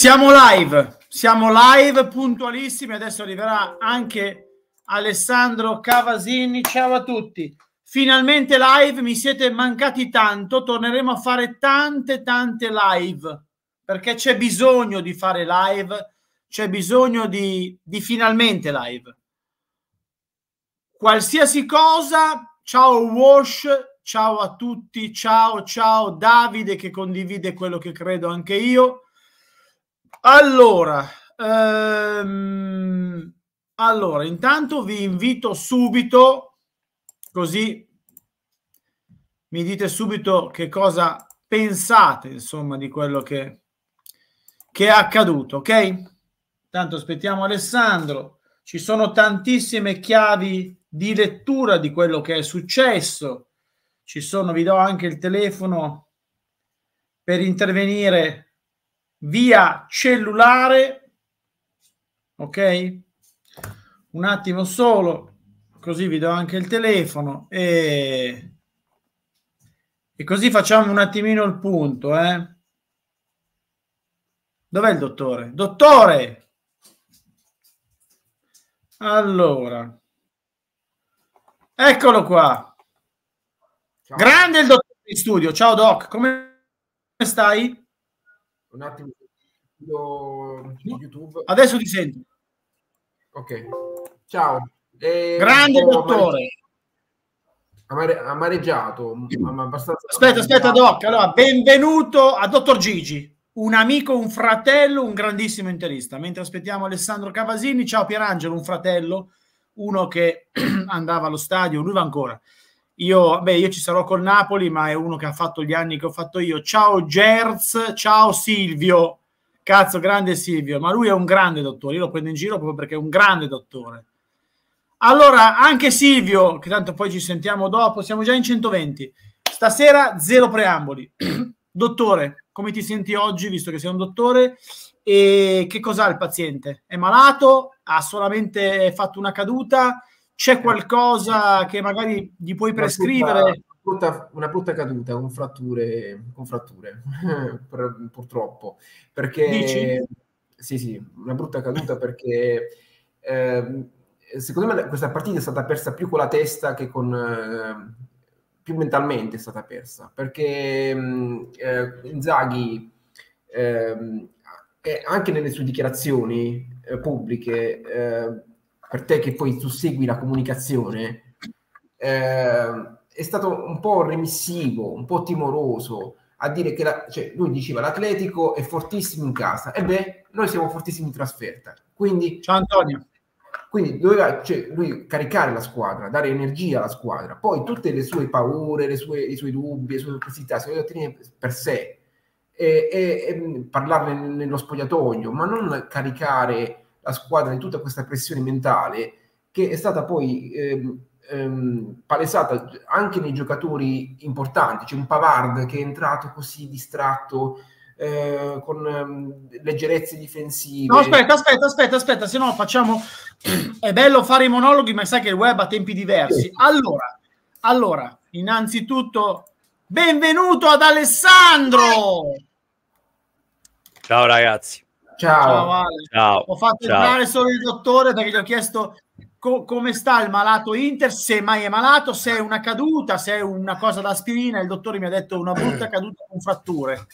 Siamo live, siamo live puntualissimi, adesso arriverà anche Alessandro Cavasini, ciao a tutti. Finalmente live, mi siete mancati tanto, torneremo a fare tante tante live, perché c'è bisogno di fare live, c'è bisogno di, di finalmente live. Qualsiasi cosa, ciao Wash, ciao a tutti, ciao ciao Davide che condivide quello che credo anche io. Allora, ehm, allora, intanto vi invito subito, così mi dite subito che cosa pensate, insomma, di quello che, che è accaduto, ok? Intanto aspettiamo Alessandro. Ci sono tantissime chiavi di lettura di quello che è successo. Ci sono, vi do anche il telefono per intervenire via cellulare, ok? Un attimo solo, così vi do anche il telefono e, e così facciamo un attimino il punto, eh? Dov'è il dottore? Dottore! Allora, eccolo qua. Ciao. Grande il dottore in studio. Ciao Doc, come stai? Un attimo, YouTube. Adesso ti sento. Ok, ciao. Eh, Grande dottore. Amare, amareggiato. Abbastanza aspetta, aspetta, Doc. Allora, benvenuto a Dottor Gigi, un amico, un fratello, un grandissimo interista. Mentre aspettiamo Alessandro Cavasini, ciao Pierangelo, un fratello, uno che andava allo stadio, lui va ancora io, beh, io ci sarò col Napoli, ma è uno che ha fatto gli anni che ho fatto io. Ciao Gerz, ciao Silvio. Cazzo, grande Silvio, ma lui è un grande dottore. Io lo prendo in giro proprio perché è un grande dottore. Allora, anche Silvio, che tanto poi ci sentiamo dopo, siamo già in 120. Stasera zero preamboli. dottore, come ti senti oggi, visto che sei un dottore? E che cos'ha il paziente? È malato? Ha solamente fatto una caduta? c'è qualcosa che magari gli puoi prescrivere? Una brutta, una brutta caduta con fratture, con fratture purtroppo. Perché, Dici? Sì, sì, una brutta caduta perché eh, secondo me questa partita è stata persa più con la testa che con... Eh, più mentalmente è stata persa perché ehm, eh, Inzaghi eh, anche nelle sue dichiarazioni eh, pubbliche ehm, per te che poi tu segui la comunicazione, eh, è stato un po' remissivo, un po' timoroso a dire che la, cioè, lui diceva l'Atletico è fortissimo in casa, e beh, noi siamo fortissimi in trasferta. Quindi, Ciao Antonio. Quindi doveva cioè, lui caricare la squadra, dare energia alla squadra, poi tutte le sue paure, le sue, i suoi dubbi, le sue perplessità se le doveva tenere per sé e, e, e parlarne nello spogliatoio, ma non caricare la squadra di tutta questa pressione mentale che è stata poi ehm, ehm, palesata anche nei giocatori importanti. C'è un Pavard che è entrato così distratto. Eh, con ehm, leggerezze difensive. No, aspetta, aspetta, aspetta, aspetta, se no facciamo... è bello fare i monologhi, ma sai che il web ha tempi diversi. Allora, allora, innanzitutto, benvenuto ad Alessandro! Ciao ragazzi. Ciao. Ciao, Ale. Ciao. Ho fatto Ciao. entrare solo il dottore perché gli ho chiesto co- come sta il malato Inter, se mai è malato, se è una caduta, se è una cosa da aspirina. Il dottore mi ha detto una brutta caduta con fratture.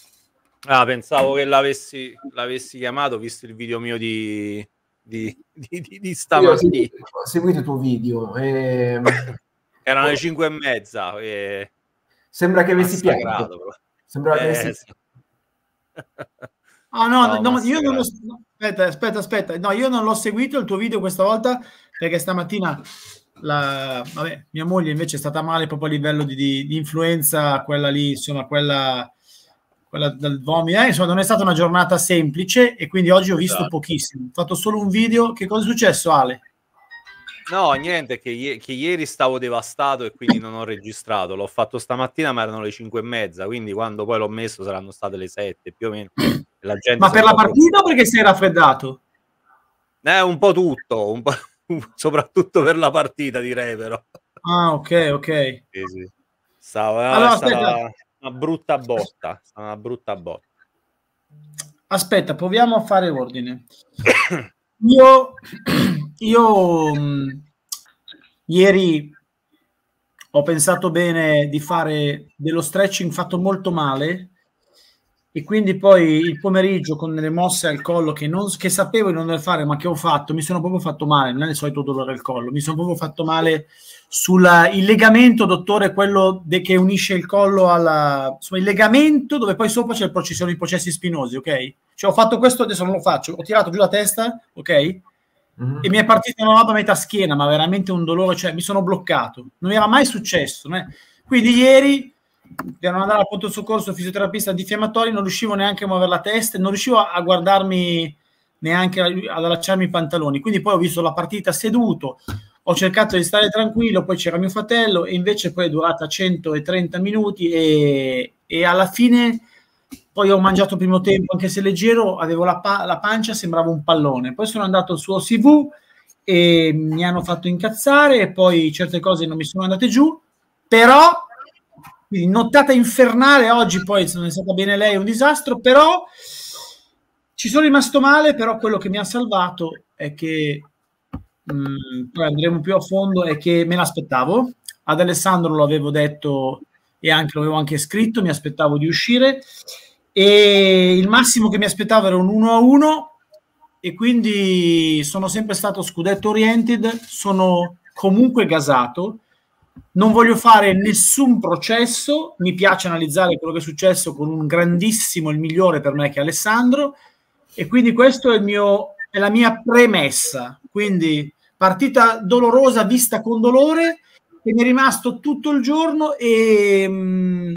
Ah, pensavo che l'avessi, l'avessi chiamato, visto il video mio di, di, di, di, di stamattina. Io, il tuo video. Eh... Erano le 5 e mezza. Eh... Sembra che avessi pianto. Sembra eh, che avessi... Sì. Ah no, Ciao, no io non lo, eh. aspetta, aspetta, aspetta. No, io non l'ho seguito il tuo video questa volta perché stamattina la, vabbè, mia moglie invece è stata male proprio a livello di, di, di influenza, quella lì, insomma, quella, quella del vomito. Eh, insomma, non è stata una giornata semplice e quindi oggi ho visto esatto. pochissimo. Ho fatto solo un video. Che cosa è successo, Ale? No, niente, che, che, ieri stavo devastato e quindi non ho registrato. L'ho fatto stamattina, ma erano le 5 e mezza, quindi quando poi l'ho messo saranno state le 7 più o meno. ma per la partita o perché si è raffreddato? Eh, un po' tutto, un po'... soprattutto per la partita direi però. Ah, ok, ok. Sì, sì. Stavo, ah, allora, è una brutta botta, stava una brutta botta. Aspetta, proviamo a fare ordine. Io io mh, mm, ieri ho pensato bene di fare dello stretching fatto molto male e quindi poi il pomeriggio con le mosse al collo che, non, che sapevo di non dover fare ma che ho fatto, mi sono proprio fatto male, non è il solito dolore al collo, mi sono proprio fatto male sul legamento, dottore, quello de, che unisce il collo al legamento dove poi sopra c'è il, ci sono i processi spinosi, ok? Cioè ho fatto questo, adesso non lo faccio, ho tirato giù la testa, ok? Mm-hmm. E mi è partita una roba a metà schiena, ma veramente un dolore, cioè mi sono bloccato. Non era mai successo. Né? Quindi ieri devo andare al punto soccorso fisioterapista antinfiammatorio, non riuscivo neanche a muovere la testa, non riuscivo a, a guardarmi neanche ad allacciarmi i pantaloni. Quindi poi ho visto la partita seduto, ho cercato di stare tranquillo, poi c'era mio fratello e invece poi è durata 130 minuti e, e alla fine poi ho mangiato il primo tempo, anche se leggero, avevo la, pa- la pancia, sembrava un pallone. Poi sono andato su OCV e mi hanno fatto incazzare e poi certe cose non mi sono andate giù, però quindi nottata infernale oggi poi se non è stata bene lei è un disastro, però ci sono rimasto male, però quello che mi ha salvato è che mh, mm, poi andremo più a fondo è che me l'aspettavo. Ad Alessandro lo avevo detto e anche, lo anche scritto, mi aspettavo di uscire e il massimo che mi aspettavo era un 1-1 a e quindi sono sempre stato scudetto oriented, sono comunque gasato, non voglio fare nessun processo, mi piace analizzare quello che è successo con un grandissimo, il migliore per me che è Alessandro e quindi questo è, il mio è la mia premessa, quindi partita dolorosa vista con dolore che mi è rimasto tutto il giorno e... Mh, mm,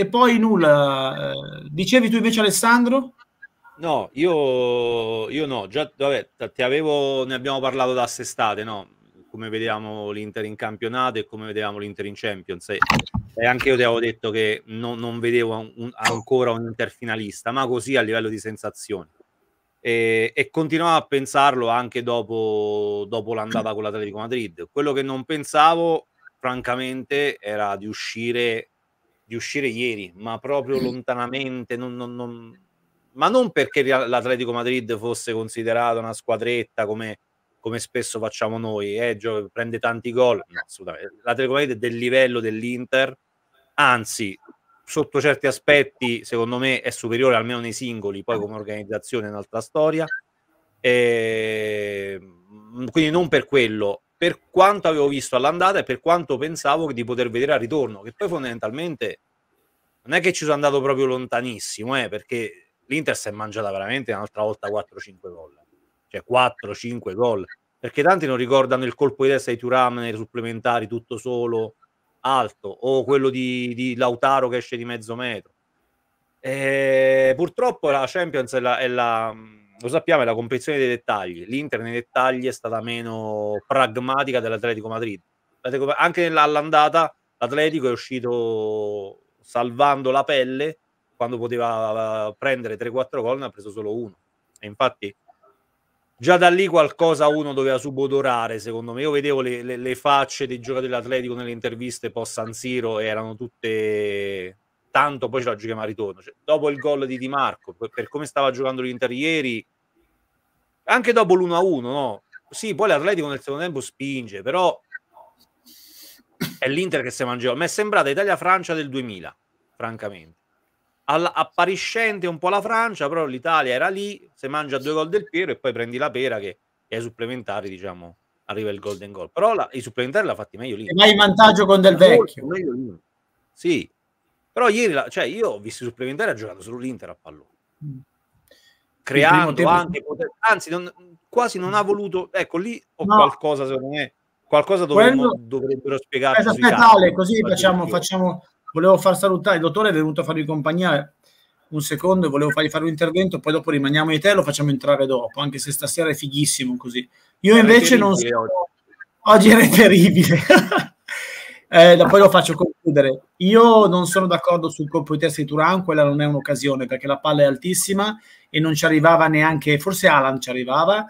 e poi nulla, dicevi tu invece Alessandro? No, io, io no, già vabbè, avevo, ne abbiamo parlato da quest'estate, no? come vediamo l'Inter in campionato e come vedevamo l'Inter in Champions. E, e anche io ti avevo detto che no, non vedevo un, ancora un Inter finalista, ma così a livello di sensazioni. E, e continuavo a pensarlo anche dopo, dopo l'andata con l'Atletico Madrid. Quello che non pensavo, francamente, era di uscire di uscire ieri, ma proprio mm. lontanamente, non, non, non... ma non perché l'Atletico Madrid fosse considerata una squadretta come, come spesso facciamo noi, eh, gioca, prende tanti gol, no, l'Atletico Madrid è del livello dell'Inter, anzi, sotto certi aspetti, secondo me, è superiore almeno nei singoli, poi come organizzazione è un'altra storia, e... Ehm, quindi non per quello, per quanto avevo visto all'andata e per quanto pensavo di poter vedere al ritorno, che poi fondamentalmente non è che ci sono andato proprio lontanissimo, eh, perché l'Inter si è mangiata veramente un'altra volta 4-5 gol, cioè 4-5 gol, perché tanti non ricordano il colpo di testa di Turam nei supplementari tutto solo alto o quello di, di Lautaro che esce di mezzo metro. E eh, purtroppo la Champions è la, è la lo sappiamo, è la competizione dei dettagli. L'Inter nei dettagli è stata meno pragmatica dell'Atletico Madrid. Anche all'andata l'Atletico è uscito salvando la pelle quando poteva eh, prendere 3-4 gol, ne ha preso solo uno. E infatti già da lì qualcosa uno doveva subodorare, secondo me. Io vedevo le, le, le facce dei giocatori dell'Atletico nelle interviste post San Siro, erano tutte tanto poi ce la giochiamo a ritorno. Cioè, dopo il gol di Di Marco, per come stava giocando l'Inter ieri, anche dopo l'1-1, no? Sì, poi l'Atletico nel secondo tempo spinge, però è l'Inter che si mangiò. Mi è sembrata Italia-Francia del 2000, francamente. Alla, appariscente un po' la Francia, però l'Italia era lì, se mangia due gol del Piero e poi prendi la pera che ai supplementari, diciamo, arriva il golden goal. Però la, i supplementari l'ha fatti meglio lì. E vai vantaggio con del vecchio. Sì, però ieri, la, cioè io ho visto i supplementari, ha giocato solo l'Inter a pallone. Mm creando anche poter, anzi non, quasi non ha voluto ecco lì ho no. qualcosa secondo me qualcosa dovremmo, Quello... dovrebbero spiegarci aspetta, aspetta Ale così facciamo, facciamo volevo far salutare il dottore è venuto a farvi compagnia un secondo volevo fargli fare un intervento poi dopo rimaniamo di te e lo facciamo entrare dopo anche se stasera è fighissimo così io era invece non so oggi. oggi era terribile Eh, poi lo faccio concludere. Io non sono d'accordo sul colpo di testa di Turan, quella non è un'occasione perché la palla è altissima e non ci arrivava neanche, forse Alan ci arrivava.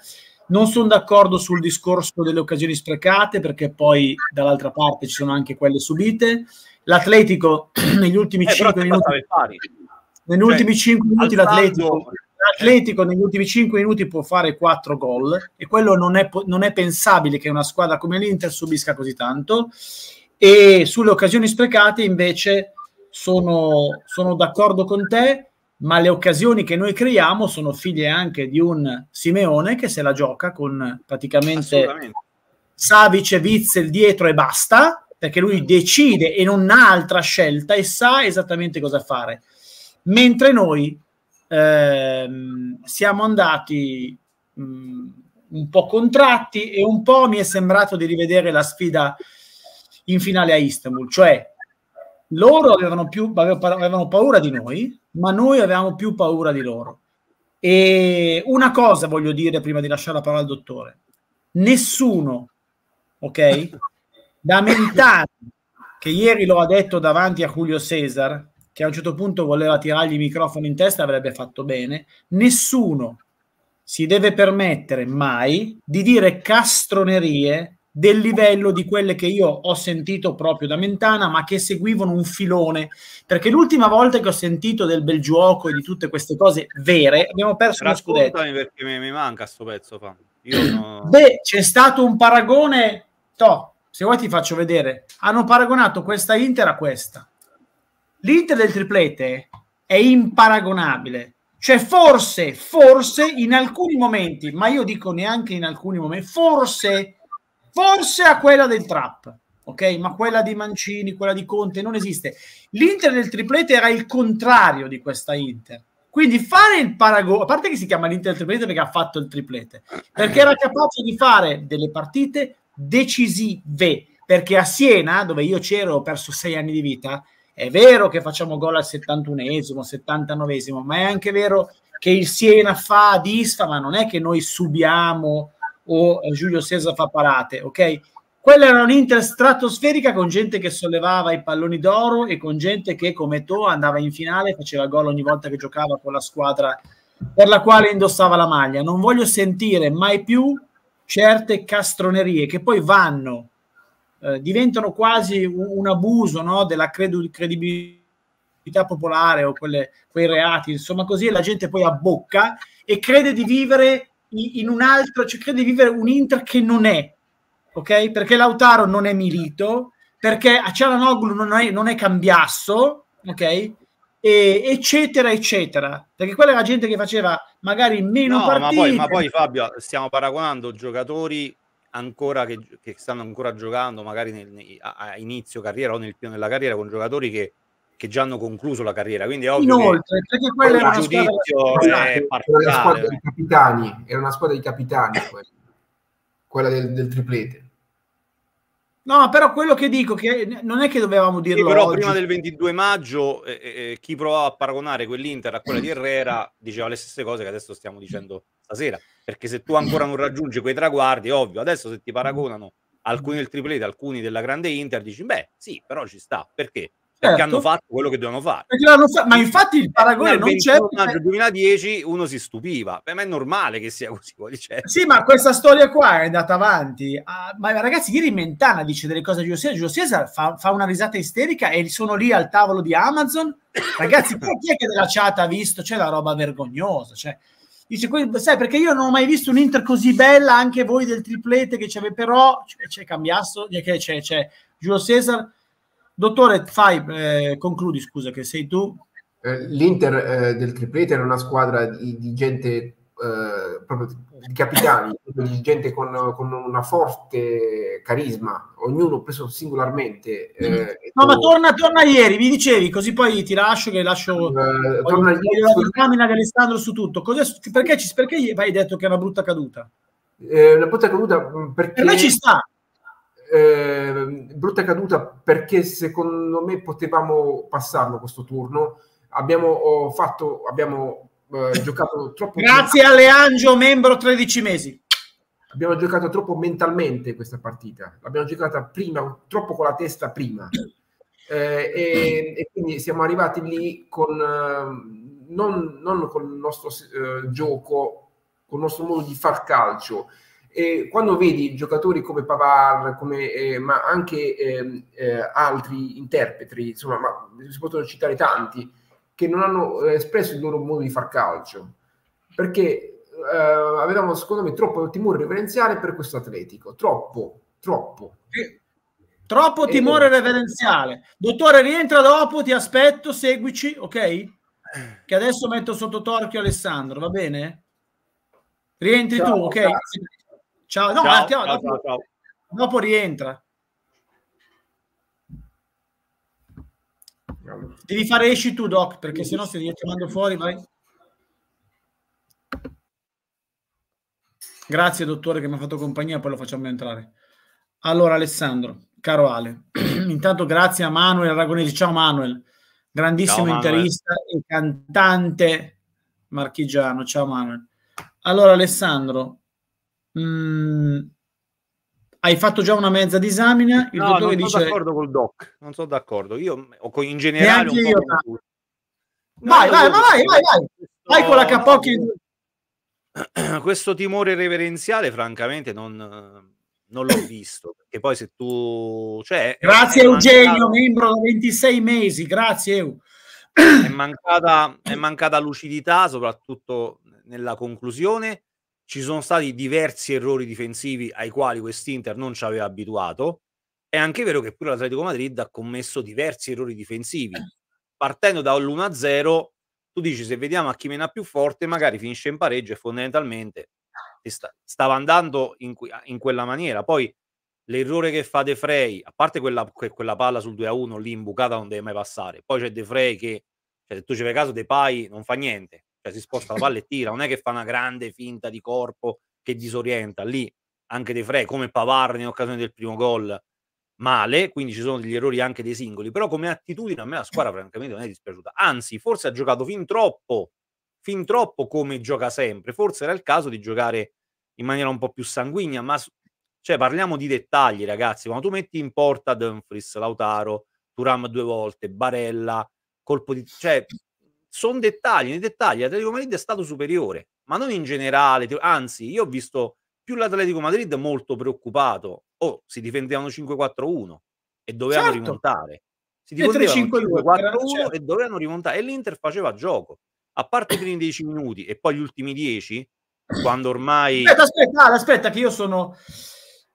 Non sono d'accordo sul discorso delle occasioni sprecate perché poi dall'altra parte ci sono anche quelle subite. L'Atletico negli ultimi eh, 5 minuti... Negli cioè, ultimi 5 minuti l'Atletico eh. l'Atletico negli ultimi 5 minuti può fare 4 gol e quello non è, non è, pensabile che una squadra come l'Inter subisca così tanto e sulle occasioni sprecate invece sono, sono d'accordo con te ma le occasioni che noi creiamo sono figlie anche di un Simeone che se la gioca con praticamente Savic e Witzel dietro e basta, perché lui decide e non ha altra scelta e sa esattamente cosa fare. Mentre noi ehm, siamo andati mh, mm, un po' contratti e un po' mi è sembrato di rivedere la sfida in finale a Istanbul, cioè loro avevano, più, avevano paura di noi ma noi avevamo più paura di loro. E una cosa voglio dire prima di lasciare la parola al dottore. Nessuno, ok? Da Mentani, che ieri lo ha detto davanti a Julio Cesar, che a un certo punto voleva tirargli il microfono in testa, avrebbe fatto bene. Nessuno si deve permettere mai di dire castronerie del livello di quelle che io ho sentito proprio da Mentana, ma che seguivano un filone. Perché l'ultima volta che ho sentito del bel gioco e di tutte queste cose vere, abbiamo perso lo scudetto. perché mi, mi manca sto pezzo, fa. No... Beh, c'è stato un paragone, to, se vuoi ti faccio vedere. Hanno paragonato questa Inter a questa. L'Inter del triplete è imparagonabile. Cioè, forse, forse in alcuni momenti, ma io dico neanche in alcuni momenti, forse forse a quella del Trap, ok? Ma quella di Mancini, quella di Conte non esiste. L'Inter del triplete era il contrario di questa Inter. Quindi fare il paragone, a parte che si chiama l'Inter del triplete perché ha fatto il triplete, perché era capace di fare delle partite decisive, perché a Siena, dove io c'ero, ho perso sei anni di vita, è vero che facciamo gol al 71esimo, 79esimo, ma è anche vero che il Siena fa, disfa, ma non è che noi subiamo o eh, Giulio Cesar fa parate, ok? Quella era un'Inter stratosferica con gente che sollevava i palloni d'oro e con gente che come tu, andava in finale e faceva gol ogni volta che giocava con la squadra per la quale indossava la maglia. Non voglio sentire mai più certe castronerie che poi vanno, eh, diventano quasi un, un abuso no, della credu- credibilità popolare o quelle, quei reati, insomma così, e la gente poi abbocca e crede di vivere in un altro, cioè cercare di vivere un Inter che non è, ok? Perché Lautaro non è Milito, perché Cialanoglu non è, non è Cambiasso, ok? E, eccetera, eccetera. Perché quella era gente che faceva magari meno no, partite. Ma poi, ma poi Fabio, stiamo paragonando giocatori ancora che, che stanno ancora giocando magari nel, a, a inizio carriera o nel pieno della carriera con giocatori che che già hanno concluso la carriera. Quindi è ovvio Inoltre, che perché quella era una giudizio è una squadra dei capitani, era una squadra di capitani quella, quella del, del, triplete. No, però quello che dico che non è che dovevamo dirlo. Sì, però oggi. prima del 22 maggio eh, eh, eh, chi provava a paragonare quell'Inter a quella di Herrera diceva le stesse cose che adesso stiamo dicendo stasera, perché se tu ancora non raggiungi quei traguardi, ovvio, adesso se ti paragonano alcuni del triplete, alcuni della grande Inter, dici beh, sì, però ci sta, perché? Certo. Perché hanno fatto quello che dovevano fare. Fa- ma infatti il paragone non c'è. Nel maggio 2010 uno si stupiva, per me è normale che sia così. Sì, ma questa storia qua è andata avanti. Ah, ma ragazzi, ieri Mentana dice delle cose a Giuseppe. Giuseppe fa, fa una risata isterica e sono lì al tavolo di Amazon. Ragazzi, chi è che della chat ha visto? C'è la roba vergognosa. Cioè, dice, sai perché io non ho mai visto un'Inter così bella, anche voi del triplete che c'aveva, però cioè, c'è, c'è Cambiasso, c'è, c'è, c'è Giulio Cesar Dottore, fai, eh, concludi, scusa, che sei tu. Eh, L'Inter eh, del triplete era una squadra di, di gente, eh, proprio di capitani, di gente con, con, una forte carisma, ognuno preso singolarmente. Eh, no, ma torna, torna, ieri, mi dicevi, così poi ti lascio che lascio eh, torna ieri, la disamina di Alessandro su tutto. Cos'è, perché, perché hai detto che è una brutta caduta? una brutta caduta mm, perché... Per me ci sta, eh, brutta caduta perché secondo me potevamo passarlo questo turno. Abbiamo fatto, abbiamo eh, giocato troppo. Grazie a Leangio, membro 13 mesi. Abbiamo giocato troppo mentalmente questa partita. L'abbiamo giocata prima, troppo con la testa prima. Eh, e, e, quindi siamo arrivati lì con ehm, non, non con il nostro eh, gioco, con il nostro modo di far calcio eh, quando vedi giocatori come Pavar, come, eh, ma anche ehm, eh, altri interpreti, insomma, ma si possono citare tanti, che non hanno eh, espresso il loro modo di far calcio, perché eh, avevamo secondo me troppo timore reverenziale per questo atletico, troppo, troppo. Troppo timore e... reverenziale. Dottore, rientra dopo, ti aspetto, seguici, ok? Che adesso metto sotto torchio Alessandro, va bene? Rientri Ciao, tu, ok? Grazie. Ciao, no, ciao, attimo, ciao, dopo, ciao, dopo rientra. Devi fare esci tu, Doc, perché sennò se li mando fuori, vai. Grazie, dottore, che mi ha fatto compagnia, poi lo facciamo entrare. Allora, Alessandro, caro Ale, intanto grazie a Manuel Aragonesi. Ciao Manuel, grandissimo Ciao, Manuel. interista e cantante marchigiano. Ciao Manuel. Allora, Alessandro, mh, mm, hai fatto già una mezza disamina. Il no, dottore non sono dice... d'accordo col doc, non sono d'accordo. Io o in generale. Neanche io, no. vai, vai, vai, vai, vai, vai, con la capocchia. Questo, timore reverenziale, francamente, non non l'ho visto perché poi se tu cioè, grazie Eugenio mancata... membro da 26 mesi grazie Eu. È mancata, è mancata lucidità soprattutto nella conclusione ci sono stati diversi errori difensivi ai quali quest'Inter non ci aveva abituato. È anche vero che pure l'Atletico Madrid ha commesso diversi errori difensivi. Eh. Partendo dall'1-0, tu dici se vediamo a chi mena più forte, magari finisce in pareggio e fondamentalmente stava andando in, in, quella maniera. Poi l'errore che fa De Frey, a parte quella, quella palla sul 2-1 lì imbucata non deve mai passare, poi c'è De Frey che, cioè, se tu ci fai caso, De Pai non fa niente, cioè si sposta la palla e tira, non è che fa una grande finta di corpo che disorienta, lì anche De Frey come Pavar in occasione del primo gol male, quindi ci sono degli errori anche dei singoli, però come attitudine a me la squadra francamente non è dispiaciuta, anzi forse ha giocato fin troppo, fin troppo come gioca sempre, forse era il caso di giocare in maniera un po' più sanguigna, ma cioè parliamo di dettagli ragazzi, quando tu metti in porta Dumfries, Lautaro, Turam due volte, Barella, colpo di... cioè sono dettagli, nei dettagli l'Atletico Madrid è stato superiore, ma non in generale, anzi io ho visto più l'Atletico Madrid molto preoccupato, oh, si difendevano 5-4-1 e dovevano certo. rimontare, si difendevano 5-4-1 e dovevano rimontare e l'Inter faceva gioco, a parte i primi 10 minuti e poi gli ultimi 10, quando ormai... Aspetta, aspetta, ah, aspetta che io sono...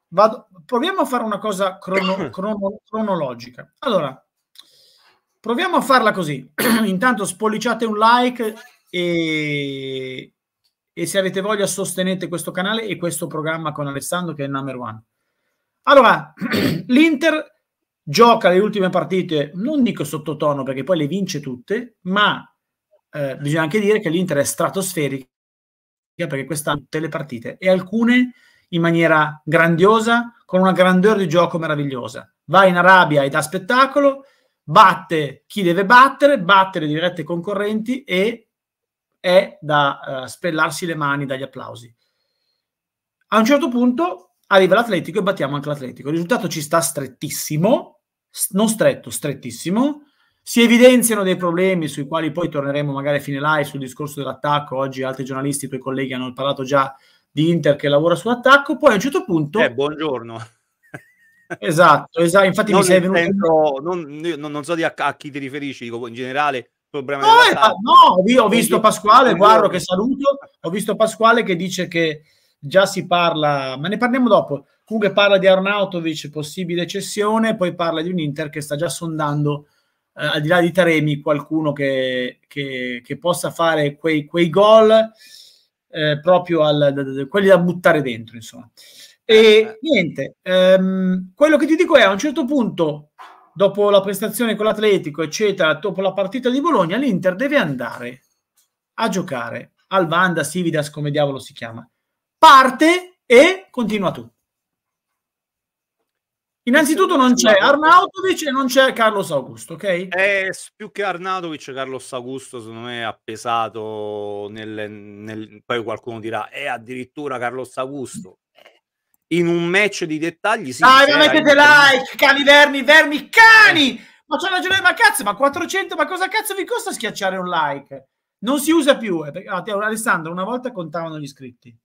Vado... Proviamo a fare una cosa crono... crono... cronologica. Allora, Proviamo a farla così. Intanto spolliciate un like e, e se avete voglia sostenete questo canale e questo programma con Alessandro che è il number one. Allora, l'Inter gioca le ultime partite, non dico sottotono perché poi le vince tutte, ma eh, bisogna anche dire che l'Inter è stratosferica perché quest'anno tutte le partite e alcune in maniera grandiosa, con una grandeur di gioco meravigliosa. Va in Arabia e dà spettacolo, batte chi deve battere, batte le dirette concorrenti e è da eh, spellarsi le mani dagli applausi. A un certo punto arriva l'Atletico e battiamo anche l'Atletico. Il risultato ci sta strettissimo, non stretto, strettissimo. Si evidenziano dei problemi sui quali poi torneremo magari a fine live sul discorso dell'attacco. Oggi altri giornalisti, i tuoi colleghi hanno parlato già di Inter che lavora sull'attacco. Poi a un certo punto... Eh, buongiorno Esatto, esatto. infatti non mi sei venuto... Intendo, non, non, non, so a, a, chi ti riferisci, dico in generale... Problema no, eh, no, io ho visto Pasquale, guardo che saluto, ho visto Pasquale che dice che già si parla, ma ne parliamo dopo, comunque parla di Arnautovic, possibile cessione, poi parla di un Inter che sta già sondando eh, al di là di Taremi qualcuno che, che, che possa fare quei, quei gol eh, proprio al, quelli da buttare dentro insomma e eh, eh. niente, ehm, quello che ti dico è a un certo punto, dopo la prestazione con l'Atletico, eccetera, dopo la partita di Bologna, l'Inter deve andare a giocare al Vanda, Sividas, come diavolo si chiama. Parte e continua tu. Innanzitutto non c'è Arnautovic e non c'è Carlos Augusto, ok? Eh, più che Arnautovic, Carlos Augusto secondo me ha pesato nel, nel, Poi qualcuno dirà, è eh, addirittura Carlos Augusto in un match di dettagli. Sì, Dai, ma mettete like, cani vermi, vermi, cani! Ma c'ho ragione, ma cazzo, ma 400, ma cosa cazzo vi costa schiacciare un like? Non si usa più, eh, perché, Alessandro, una volta contavano gli iscritti.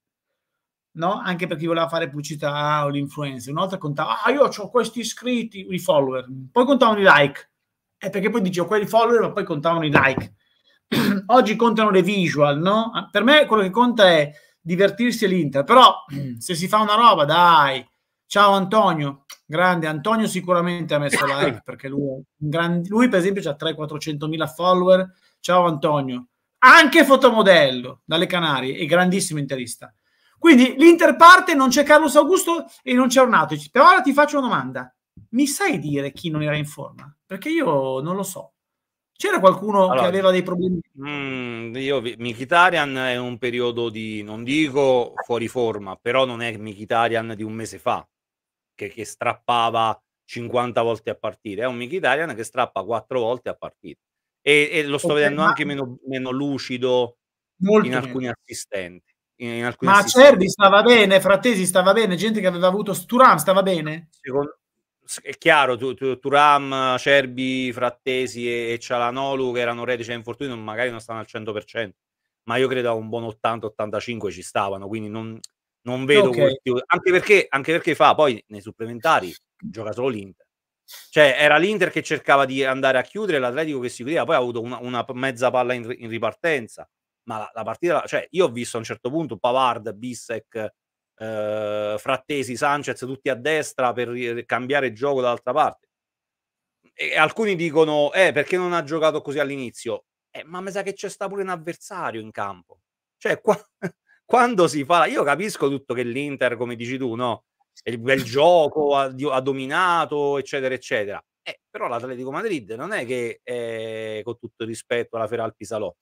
No? Anche per chi voleva fare pubblicità o l'influenza, una volta contava, ah, io ho questi iscritti, i follower, poi contavano i like, è eh, perché poi dicevo quelli follower, ma poi contavano i like. Oggi contano le visual, no? Per me quello che conta è divertirsi all'Inter, però se si fa una roba, dai. Ciao Antonio, grande. Antonio sicuramente ha messo like perché lui, lui per esempio ha 300-400 mila follower. Ciao Antonio. Anche fotomodello dalle Canarie e grandissimo interista. Quindi l'Inter parte, non c'è Carlos Augusto e non c'è Ornato. Però ora ti faccio una domanda. Mi sai dire chi non era in forma? Perché io non lo so. C'era qualcuno allora, che aveva dei problemi? Mm, io, Mkhitaryan è un periodo di, non dico fuori forma, però non è Mkhitaryan di un mese fa, che, che strappava 50 volte a partire, È un Mkhitaryan che strappa 4 volte a partita. E, e lo sto okay, vedendo ma... anche meno, meno lucido Molto in alcuni meno. assistenti. In, in alcuni ma assistenti. Cervi stava bene, Frattesi stava bene, gente che aveva avuto Sturam stava bene? Secondo, è chiaro, Turam, Cerbi, Frattesi e, e Cialanolu che erano reduci da infortuni magari non stanno al 100%, ma io credo a un buon 80-85 ci stavano, quindi non, non vedo okay. più. Anche perché, anche perché fa poi nei supplementari gioca solo l'Inter. Cioè era l'Inter che cercava di andare a chiudere, l'Atletico che si chiudeva, poi ha avuto una, una mezza palla in, in ripartenza, ma la, la partita, cioè io ho visto a un certo punto Pavard, Bissek, eh, Frattesi, Sanchez, tutti a destra per cambiare gioco dall'altra parte. E alcuni dicono, eh, perché non ha giocato così all'inizio? Eh, ma mi sa che c'è sta pure un avversario in campo. Cioè, qua, quando si fa... Io capisco tutto che l'Inter, come dici tu, no? Il bel gioco, ha, ha dominato, eccetera, eccetera. Eh, però l'Atletico Madrid non è che, eh, con tutto il rispetto alla Feral Pisalò,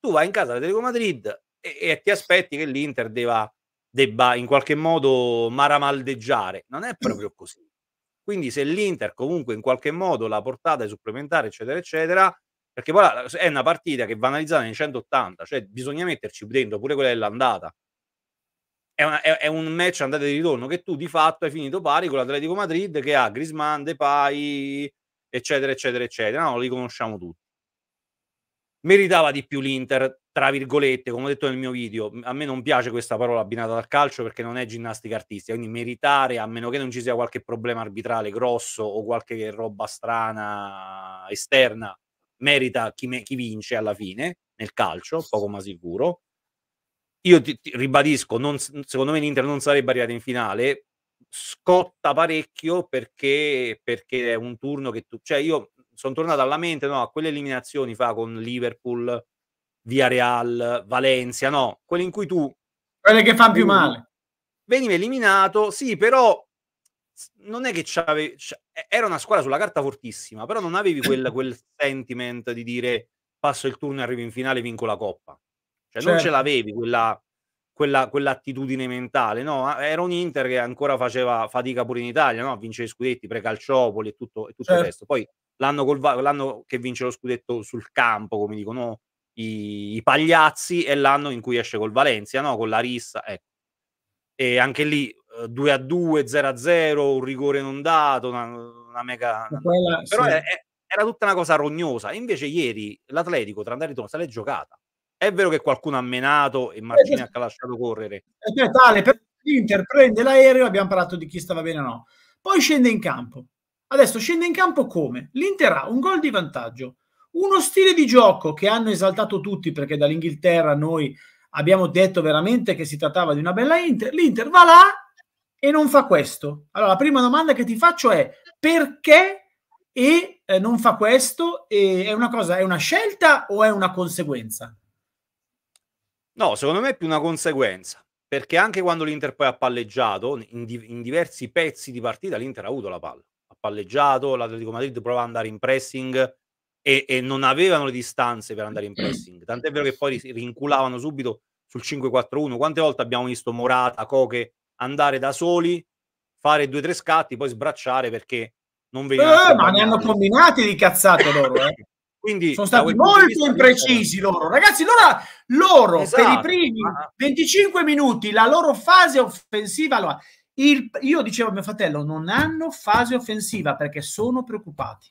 tu vai in casa all'Atletico Madrid e, e ti aspetti che l'Inter debba debba in qualche modo maramaldeggiare. Non è proprio così. Quindi se l'Inter comunque in qualche modo la portata ai supplementari, eccetera, eccetera, perché poi è una partita che va analizzata nei 180, cioè bisogna metterci dentro pure quella dell'andata. È, una, è, è un match andata e ritorno che tu di fatto hai finito pari con l'Atletico Madrid che ha Grisman, Depay, eccetera, eccetera, eccetera. No, li conosciamo tutti. Meritava di più l'Inter tra virgolette, come ho detto nel mio video, a me non piace questa parola abbinata al calcio perché non è ginnastica artistica, quindi meritare, a meno che non ci sia qualche problema arbitrale grosso o qualche roba strana esterna, merita chi, me- chi vince alla fine nel calcio, poco ma sicuro. Io ti, ti ribadisco, non, secondo me l'Inter non sarebbe arrivata in finale, scotta parecchio perché, perché è un turno che tu... Cioè io sono tornato alla mente no, a quelle eliminazioni fa con Liverpool, Via Real, Valencia, no, quelle in cui tu... Quelle che fanno più male. Veniva eliminato, sì, però non è che c'avevi... Era una squadra sulla carta fortissima, però non avevi quel, quel sentiment di dire passo il turno, e arrivo in finale, e vinco la coppa. Cioè, certo. non ce certo. l'avevi quella, quella, quell'attitudine mentale, no? Era un Inter che ancora faceva fatica pure in Italia, no? Vince i scudetti, precalciopoli e tutto, e tutto certo. il resto. Poi l'anno, col, l'anno, che vince lo scudetto sul campo, come dicono i, i Pagliazzi e l'anno in cui esce col Valencia, no? con la rissa. Ecco. E anche lì 2 eh, a 2, 0 a 0, un rigore non dato, una, una mega... Quella, Però sì. è, è, era tutta una cosa rognosa. Invece ieri l'Atletico, tra andare e ritorno, se l'è giocata. È vero che qualcuno ha menato e eh, Marcini ha lasciato correre. È per eh, tale, per l'Inter prende l'aereo, abbiamo parlato di chi stava bene o no. Poi scende in campo. Adesso scende in campo come? L'Inter ha un gol di vantaggio uno stile di gioco che hanno esaltato tutti perché dall'Inghilterra noi abbiamo detto veramente che si trattava di una bella Inter, l'Inter va là e non fa questo. Allora la prima domanda che ti faccio è perché e eh, non fa questo e è una cosa, è una scelta o è una conseguenza? No, secondo me è più una conseguenza, perché anche quando l'Inter poi ha palleggiato in, di in diversi pezzi di partita l'Inter ha avuto la palla, ha palleggiato, l'Atletico Madrid prova ad andare in pressing e, e, non avevano le distanze per andare in pressing. Tant'è vero che poi rinculavano subito sul 5-4-1. Quante volte abbiamo visto Morata, Coche andare da soli, fare due o tre scatti, poi sbracciare perché non venivano. Eh, ma ne hanno combinati di cazzate loro, eh. Quindi, sono stati molto imprecisi loro ragazzi loro, loro esatto. per i esatto. primi 25 ah, ah. minuti la loro fase offensiva allora, il, io dicevo a mio fratello non hanno fase offensiva perché sono preoccupati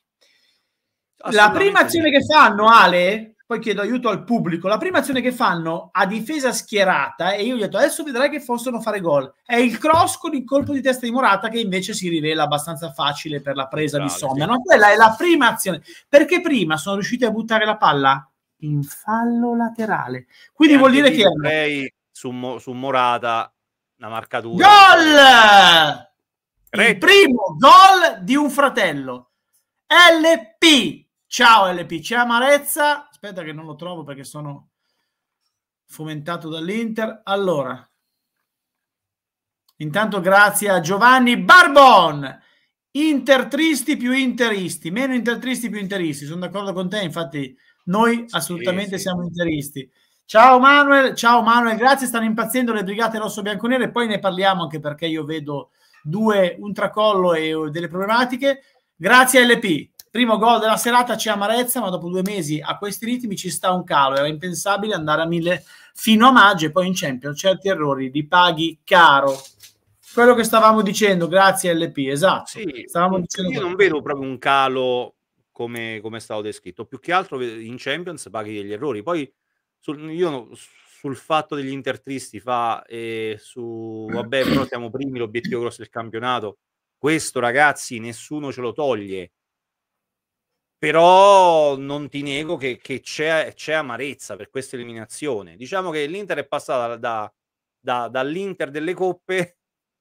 la prima azione che fanno, Ale, poi chiedo aiuto al pubblico, la prima azione che fanno a difesa schierata, e io gli ho detto adesso vedrai che possono fare gol, è il cross con il colpo di testa di Morata che invece si rivela abbastanza facile per la presa Bravo, di Somma. No, quella è la prima azione, perché prima sono riusciti a buttare la palla in fallo laterale. Quindi e vuol dire che... Lei su, su Morata la marcatura. Gol! Il primo gol di un fratello. LP Ciao LP, c'è amarezza? Aspetta che non lo trovo perché sono fomentato dall'Inter. Allora, intanto grazie a Giovanni Barbon. Intertristi più interisti, meno intertristi più interisti. Sono d'accordo con te, infatti noi assolutamente sì, siamo interisti. Ciao Manuel, ciao Manuel, grazie, stanno impazzendo le brigate rosso-bianconere, poi ne parliamo anche perché io vedo due, un tracollo e delle problematiche. Grazie LP, Primo gol della serata c'è amarezza, ma dopo due mesi a questi ritmi ci sta un calo. Era impensabile andare a mille fino a maggio e poi in Champions. Certi errori li paghi caro. Quello che stavamo dicendo, grazie LP, esatto. Sì, stavamo dicendo io non vedo proprio un calo come, come, è stato descritto. Più che altro in Champions paghi degli errori. Poi sul, io sul fatto degli intertristi fa e su vabbè, però siamo primi, l'obiettivo grosso del campionato. Questo ragazzi, nessuno ce lo toglie però non ti nego che, che c'è, c'è, amarezza per questa eliminazione. Diciamo che l'Inter è passata da, da, dall'Inter delle coppe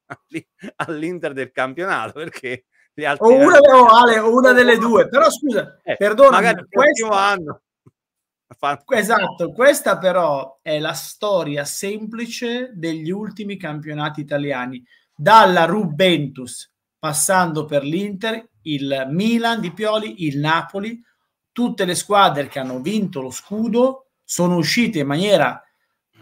all'Inter del campionato perché le altre o una, no, Ale, o una delle due, però scusa, eh, perdona, magari questo anno. Esatto, questa però è la storia semplice degli ultimi campionati italiani, dalla Rubentus passando per l'Inter il Milan di Pioli, il Napoli, tutte le squadre che hanno vinto lo scudo sono uscite in maniera,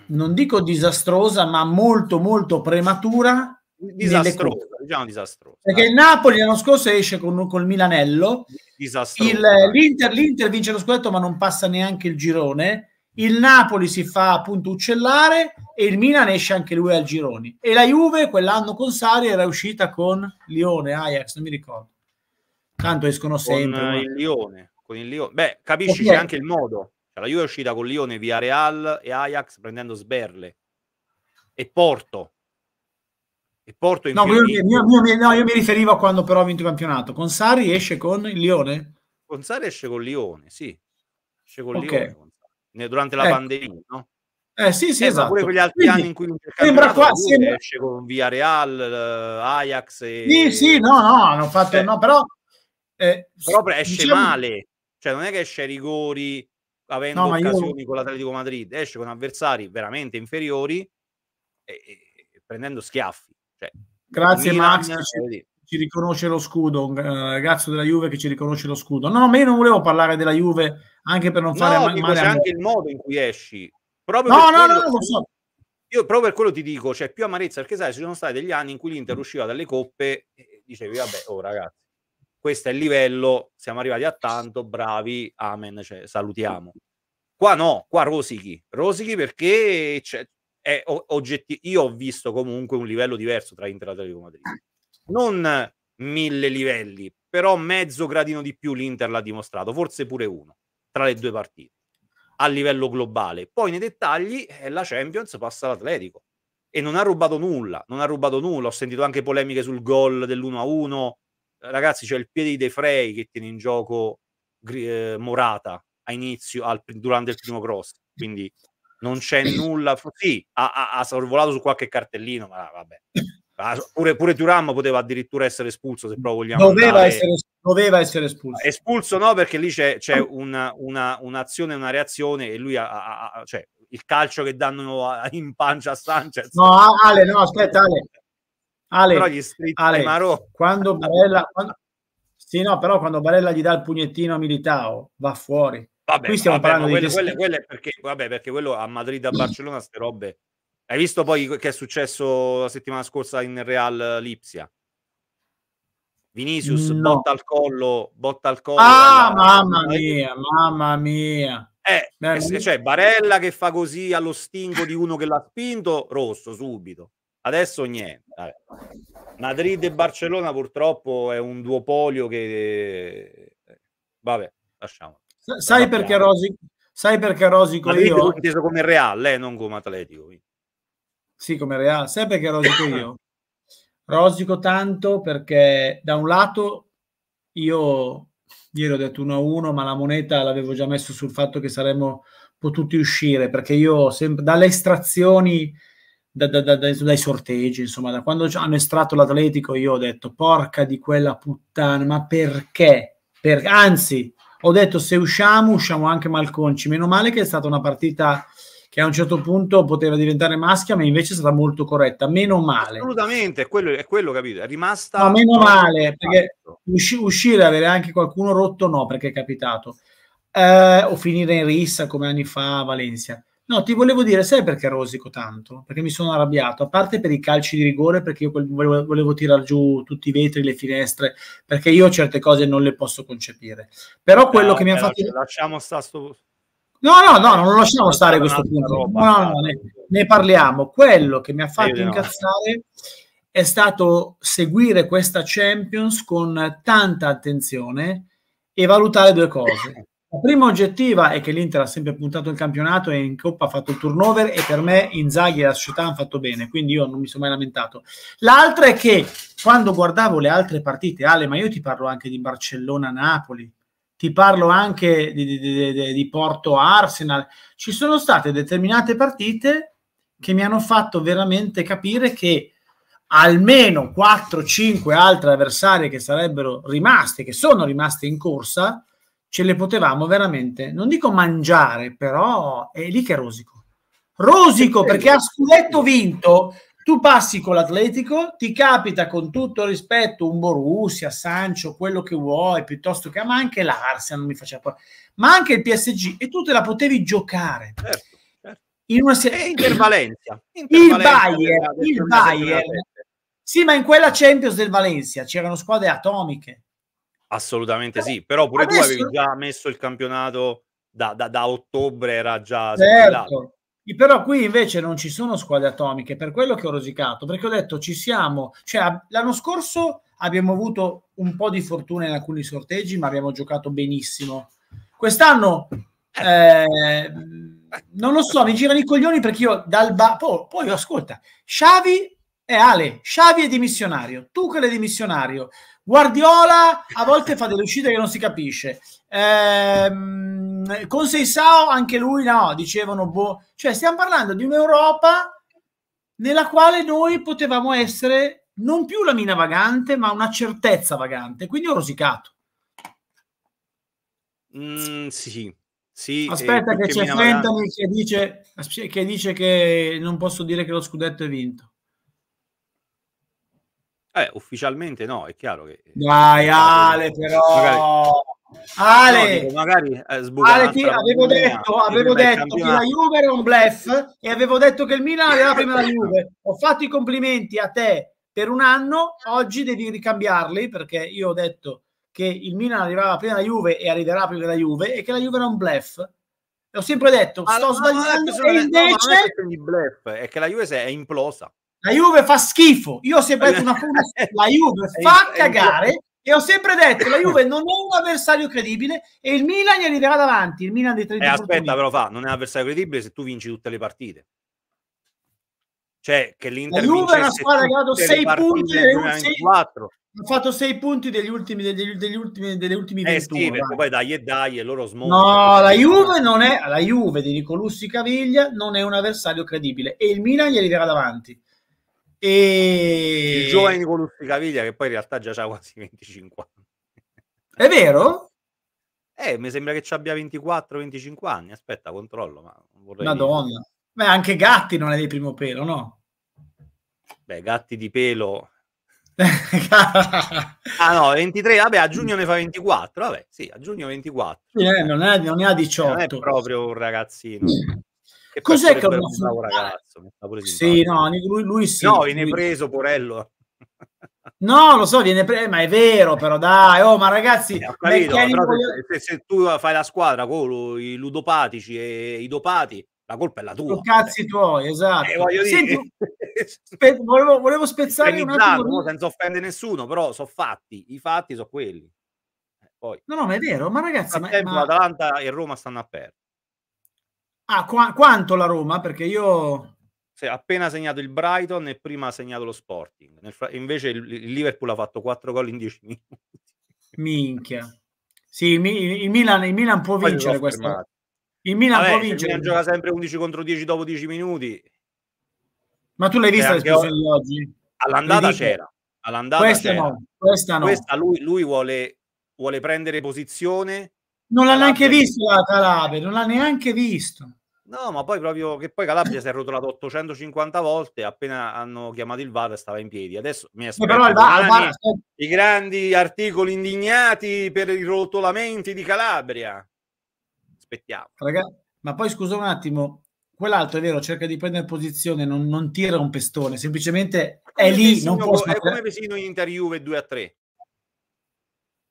non dico disastrosa, ma molto molto prematura. Disastrosa, diciamo disastrosa. Perché il Napoli l'anno scorso esce con, il Milanello, il, l'Inter, l'Inter vince lo scudetto ma non passa neanche il girone, il Napoli si fa appunto uccellare e il Milan esce anche lui al gironi. E la Juve quell'anno con Sari era uscita con Lione, Ajax, non mi ricordo. Tanto escono sempre. Con eh, il Lione, con il Lione. Beh, capisci, c'è anche il modo. Cioè, la Juve è uscita con Lione via Real e Ajax prendendo Sberle. E Porto. E Porto in no, io, io, io, no, io mi riferivo a quando però ha vinto il campionato. Con Sari esce con il Lione? Con Sari esce con Lione, sì. Esce con okay. Lione. Durante la ecco. pandemia, no? Eh sì, sì, eh, esatto. Pure quegli altri Quindi, anni in cui sembra quasi sembra... esce con Villarreal, eh, Ajax e... Sì, sì, no, no, hanno fatto eh. no, però eh, Però esce diciamo... male, cioè non è che esce rigori avendo no, occasioni io... con l'Atletico Madrid, esce con avversari veramente inferiori e, e, e prendendo schiaffi. Cioè, Grazie Milan, Max, ci, ci, riconosce lo scudo, un eh, ragazzo della Juve che ci riconosce lo scudo. No, ma io non volevo parlare della Juve anche per non fare dico, male. C'è anche il modo in cui esci. Proprio no, no, no, lo so. Io proprio per quello ti dico, c'è cioè, più amarezza, perché sai, ci sono stati degli anni in cui l'Inter usciva dalle coppe e dicevi, vabbè, oh ragazzi questo è il livello, siamo arrivati a tanto, bravi, amen, cioè, salutiamo. Qua no, qua rosichi, rosichi perché è oggetti- io ho visto comunque un livello diverso tra Inter e Atletico Madrid. Non mille livelli, però mezzo gradino di più l'Inter l'ha dimostrato, forse pure uno, tra le due partite, a livello globale. Poi nei dettagli eh, la Champions passa all'Atletico e non ha rubato nulla, non ha rubato nulla. Ho sentito anche polemiche sul gol dell'1-1 ragazzi, c'è il piede di De Frey che tiene in gioco eh, Morata inizio, al, durante il primo cross. Quindi non c'è nulla. Sì, ha, ha, ha sorvolato su qualche cartellino, ma vabbè. Ah, pure, pure Turam poteva addirittura essere espulso se proprio vogliamo doveva, essere, doveva essere, espulso espulso no perché lì c'è, c'è una, una, un'azione una reazione e lui ha, ha, cioè, il calcio che danno in pancia a Sanchez no Ale no aspetta Ale Ale, però gli Ale Maro... quando Barella quando... Sì, no, però quando Barella gli dà il pugnettino a Militao va fuori. Vabbè, Qui stiamo vabbè, parlando quelle, di quelle, quelle perché, vabbè, perché quello a Madrid a Barcellona queste robe. Hai visto poi che è successo la settimana scorsa in Real Lipsia? Vinicius no. botta al collo, botta al collo. Ah, alla... mamma mia, mamma mia. Eh, Beh, eh, cioè Barella che fa così allo stingo di uno che l'ha spinto, rosso subito. Adesso niente. Vabbè. Madrid e Barcellona purtroppo è un duopolio che... Eh, vabbè, lasciamo. Sai perché Rosico? Sai perché Rosico Madrid io... inteso come Real, eh, non come Atletico. Sì, come Real. Sai perché Rosico io? Rosico tanto perché da un lato io ieri ho detto 1-1, ma la moneta l'avevo già messo sul fatto che saremmo potuti uscire, perché io sempre dalle estrazioni da, da, da, dai sorteggi, insomma, da quando hanno estratto l'Atletico io ho detto porca di quella puttana, ma perché? Per, anzi, ho detto se usciamo, usciamo anche malconci. Meno male che è stata una partita che a un certo punto poteva diventare maschia, ma invece è stata molto corretta. Meno male. Assolutamente, è quello, è quello capito, è rimasta... No, meno male, perché usci, uscire e avere anche qualcuno rotto no, perché è capitato. Eh, o finire in rissa come anni fa a Valencia No, ti volevo dire, sai perché rosico tanto? Perché mi sono arrabbiato, a parte per i calci di rigore, perché io volevo, volevo tirar giù tutti i vetri, le finestre, perché io certe cose non le posso concepire. Però eh, quello no, che mi ha fatto... Lasciamo sta sto... No, no, no, non lo eh, lasciamo stare questo punto. Roba, no, no, no ne, ne, parliamo. Quello che mi ha fatto incazzare è stato seguire questa Champions con tanta attenzione e valutare due cose. La prima oggettiva è che l'Inter ha sempre puntato il campionato e in Coppa ha fatto il turnover e per me Inzaghi e la società hanno fatto bene, quindi io non mi sono mai lamentato. L'altra è che quando guardavo le altre partite, Ale, ma io ti parlo anche di Barcellona-Napoli, ti parlo anche di, di, di, di Porto-Arsenal, ci sono state determinate partite che mi hanno fatto veramente capire che almeno 4-5 altre avversarie che sarebbero rimaste, che sono rimaste in corsa, ce le potevamo veramente, non dico mangiare, però è lì che rosico. Rosico perché a scudetto vinto tu passi con l'Atletico, ti capita con tutto rispetto un Borussia, Sancho, quello che vuoi, piuttosto che ma anche l'Arsenal, non mi faceva paura, ma anche il PSG e tu te la potevi giocare. Certo, certo. In una serie intervalenza. intervalenza. Il Bayern, il Bayern. Sì, ma in quella Champions del Valencia c'erano squadre atomiche. Assolutamente sì, eh, però pure Adesso... tu avevi già messo il campionato da, da, da ottobre, era già... Certo. Però qui invece non ci sono squadre atomiche, per quello che ho rosicato, perché ho detto ci siamo, cioè l'anno scorso abbiamo avuto un po' di fortuna in alcuni sorteggi, ma abbiamo giocato benissimo. Quest'anno eh, non lo so, mi girano i coglioni perché io dal ba- poi, poi ascolta, Xavi e Ale, Xavi è dimissionario, tu che è dimissionario, Guardiola a volte fa delle uscite che non si capisce. Ehm, con Seisao anche lui no, dicevano boh. Cioè stiamo parlando di un'Europa nella quale noi potevamo essere non più la mina vagante, ma una certezza vagante. Quindi ho rosicato. Mm, sì, sì, eh, Aspetta che c'è Frentani che dice, che dice che non posso dire che lo scudetto è vinto. Eh, ufficialmente no, è chiaro che... Eh, Dai Ale però! Ale! No, magari eh, Ale ti, avevo detto, avevo detto che la Juve era un blef e avevo detto che il Milan aveva prima la Juve. Ho fatto i complimenti a te per un anno, oggi devi ricambiarli perché io ho detto che il Milan arrivava prima la Juve e arriverà prima della Juve e che la Juve era un blef. ho sempre detto, sto allora, sbagliando. e invece... No, è, che blef, è che la Juve è implosa. La Juve fa schifo. Io ho sempre detto una cosa, la Juve fa cagare e ho sempre detto la Juve non è un avversario credibile e il Milan gli arriverà davanti, il Milan dei 30 eh, aspetta però fa, non è un avversario credibile se tu vinci tutte le partite. Cioè che l'Inter la Juve è una squadra che ha dato 6 punti ha fatto 6 punti degli ultimi degli, degli ultimi degli ultimi eh, 21, sì, perché poi dai e dai e loro smontano. No, la Juve non è la Juve di Nicolussi Caviglia non è un avversario credibile e il Milan gli arriverà davanti. E... Il giovane Nicolò Lusticaviglia che poi in realtà già ha quasi 25 anni. È vero? Eh, mi sembra che ci abbia 24-25 anni. Aspetta, controllo. Ma vorrei Madonna. Dire. Beh, anche Gatti non è di primo pelo, no? Beh, Gatti di pelo... ah no, 23, vabbè, a giugno ne fa 24, vabbè, sì, a giugno 24. Eh, non, è, non ne ha 18. Non è proprio un ragazzino. Che Cos'è che è un bravo ragazzo? Sì, no, lui, lui sì. No, viene lui... preso Porello. No, lo so, viene preso, ma è vero, però dai, oh, ma ragazzi, eh, capito, voglio... se, se, tu fai la squadra con i ludopatici e i dopati, la colpa è la tua. Cazzi eh. tuoi, esatto. Eh, voglio Senti, spe- volevo, volevo, spezzare un attimo... senza offendere nessuno, però sono fatti, i fatti sono quelli. Eh, poi. No, no, ma è vero, ma ragazzi... Ma, ma... Atalanta e Roma stanno aperti. Ah, qua, quanto la Roma? Perché io... Sì, appena segnato il Brighton e prima ha segnato lo Sporting. Fra... Invece il, il, Liverpool ha fatto 4 gol in 10 minuti. Minchia. Sì, il, il, Milan, il Milan, può vincere questa. Il Milan Vabbè, può vincere. Il Milan gioca sempre 11 contro 10 dopo 10 minuti. Ma tu l'hai vista eh, l'esplosione di oggi? All'andata c'era. All'andata questa c'era. no, questa no. Questa lui, lui vuole, vuole prendere posizione non l'ha neanche visto la Calabria, non l'ha neanche visto. No, ma poi proprio che poi Calabria si è rotolato 850 volte, appena hanno chiamato il VAR stava in piedi. Adesso mi eh, aspetto però, domani, va, va, i grandi articoli indignati per i rotolamenti di Calabria. Aspettiamo. Ragazzi, ma poi scusa un attimo, quell'altro è vero, cerca di prendere posizione, non, non tira un pestone, semplicemente è lì. Vesino, non può è come Vesino in Inter Juve 2 a 3.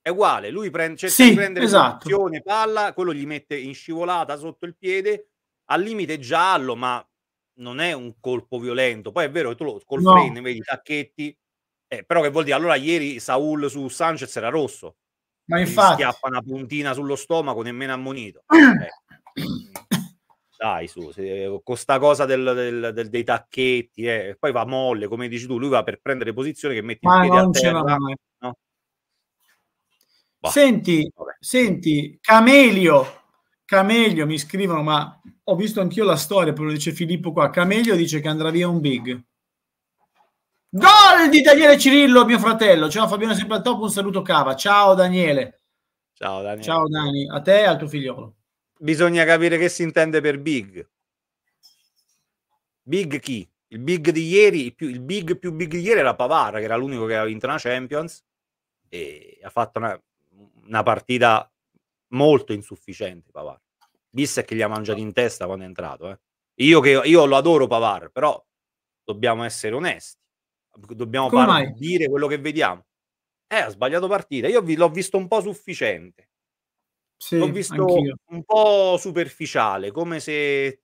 È uguale, lui prende, cerca sì, di prendere esatto. posizione, palla, quello gli mette in scivolata sotto il piede, al limite giallo, ma non è un colpo violento. Poi è vero che tu lo col no. frame, i tacchetti. Eh, però che vuol dire? Allora ieri Saul su Sanchez era rosso. Ma infatti... schiaffa una puntina sullo stomaco, nemmeno ammonito. Eh. Mm. Dai, su, se, con sta cosa del, del, del, dei tacchetti, eh. poi va molle, come dici tu, lui va per prendere posizione che mette in piedi a terra. Boh. Senti, senti, Camelio, Camelio mi scrivono, ma ho visto anch'io la storia, però dice Filippo qua, Camelio dice che andrà via un big. Gol di Daniele Cirillo, mio fratello. Ciao Fabiano, sempre al top, un saluto cava. Ciao Daniele. Ciao Daniele. Ciao Dani, a te e al tuo figliolo. Bisogna capire che si intende per big. Big chi? Il big di ieri, il, più, il big più big di ieri era Pavara, che era l'unico che aveva vinto una Champions e ha fatto una una partita molto insufficiente Pavar. Visto che gli ha mangiato in testa quando è entrato. Eh. Io, che, io lo adoro Pavar, però dobbiamo essere onesti. Dobbiamo far, dire quello che vediamo. Eh, ha sbagliato partita. Io vi, l'ho visto un po' sufficiente. Sì, l'ho visto anch'io. un po' superficiale, come se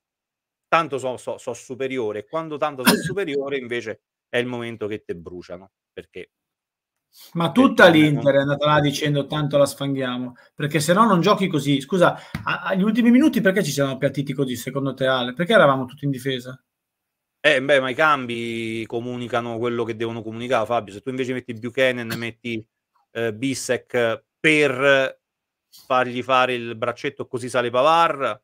tanto so, so, so superiore. Quando tanto so superiore, invece è il momento che te bruciano. Perché ma tutta l'Inter è andata là dicendo tanto la sfanghiamo, perché se no non giochi così. Scusa, agli ultimi minuti perché ci siamo appiattiti così, secondo te Ale? Perché eravamo tutti in difesa? Eh, beh, ma i cambi comunicano quello che devono comunicare, Fabio. Se tu invece metti Buchanan, metti eh, Bissec per fargli fare il braccetto così sale Pavar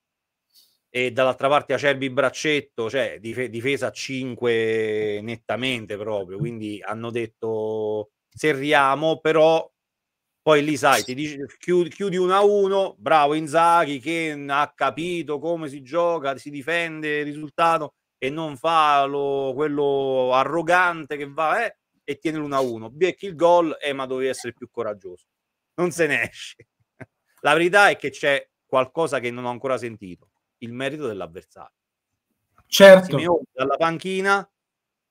e dall'altra parte Acerbi braccetto, cioè dif- difesa 5 nettamente proprio, quindi hanno detto serriamo, però poi lì sai, ti dice, chiudi, 1 a 1, bravo Inzaghi che ha capito come si gioca, si difende il risultato e non fa lo, quello arrogante che va eh, e tiene l'1 a 1. Becchi il gol, eh, ma dovevi essere più coraggioso. Non se ne esce. La verità è che c'è qualcosa che non ho ancora sentito, il merito dell'avversario. Certo. Simeone dalla panchina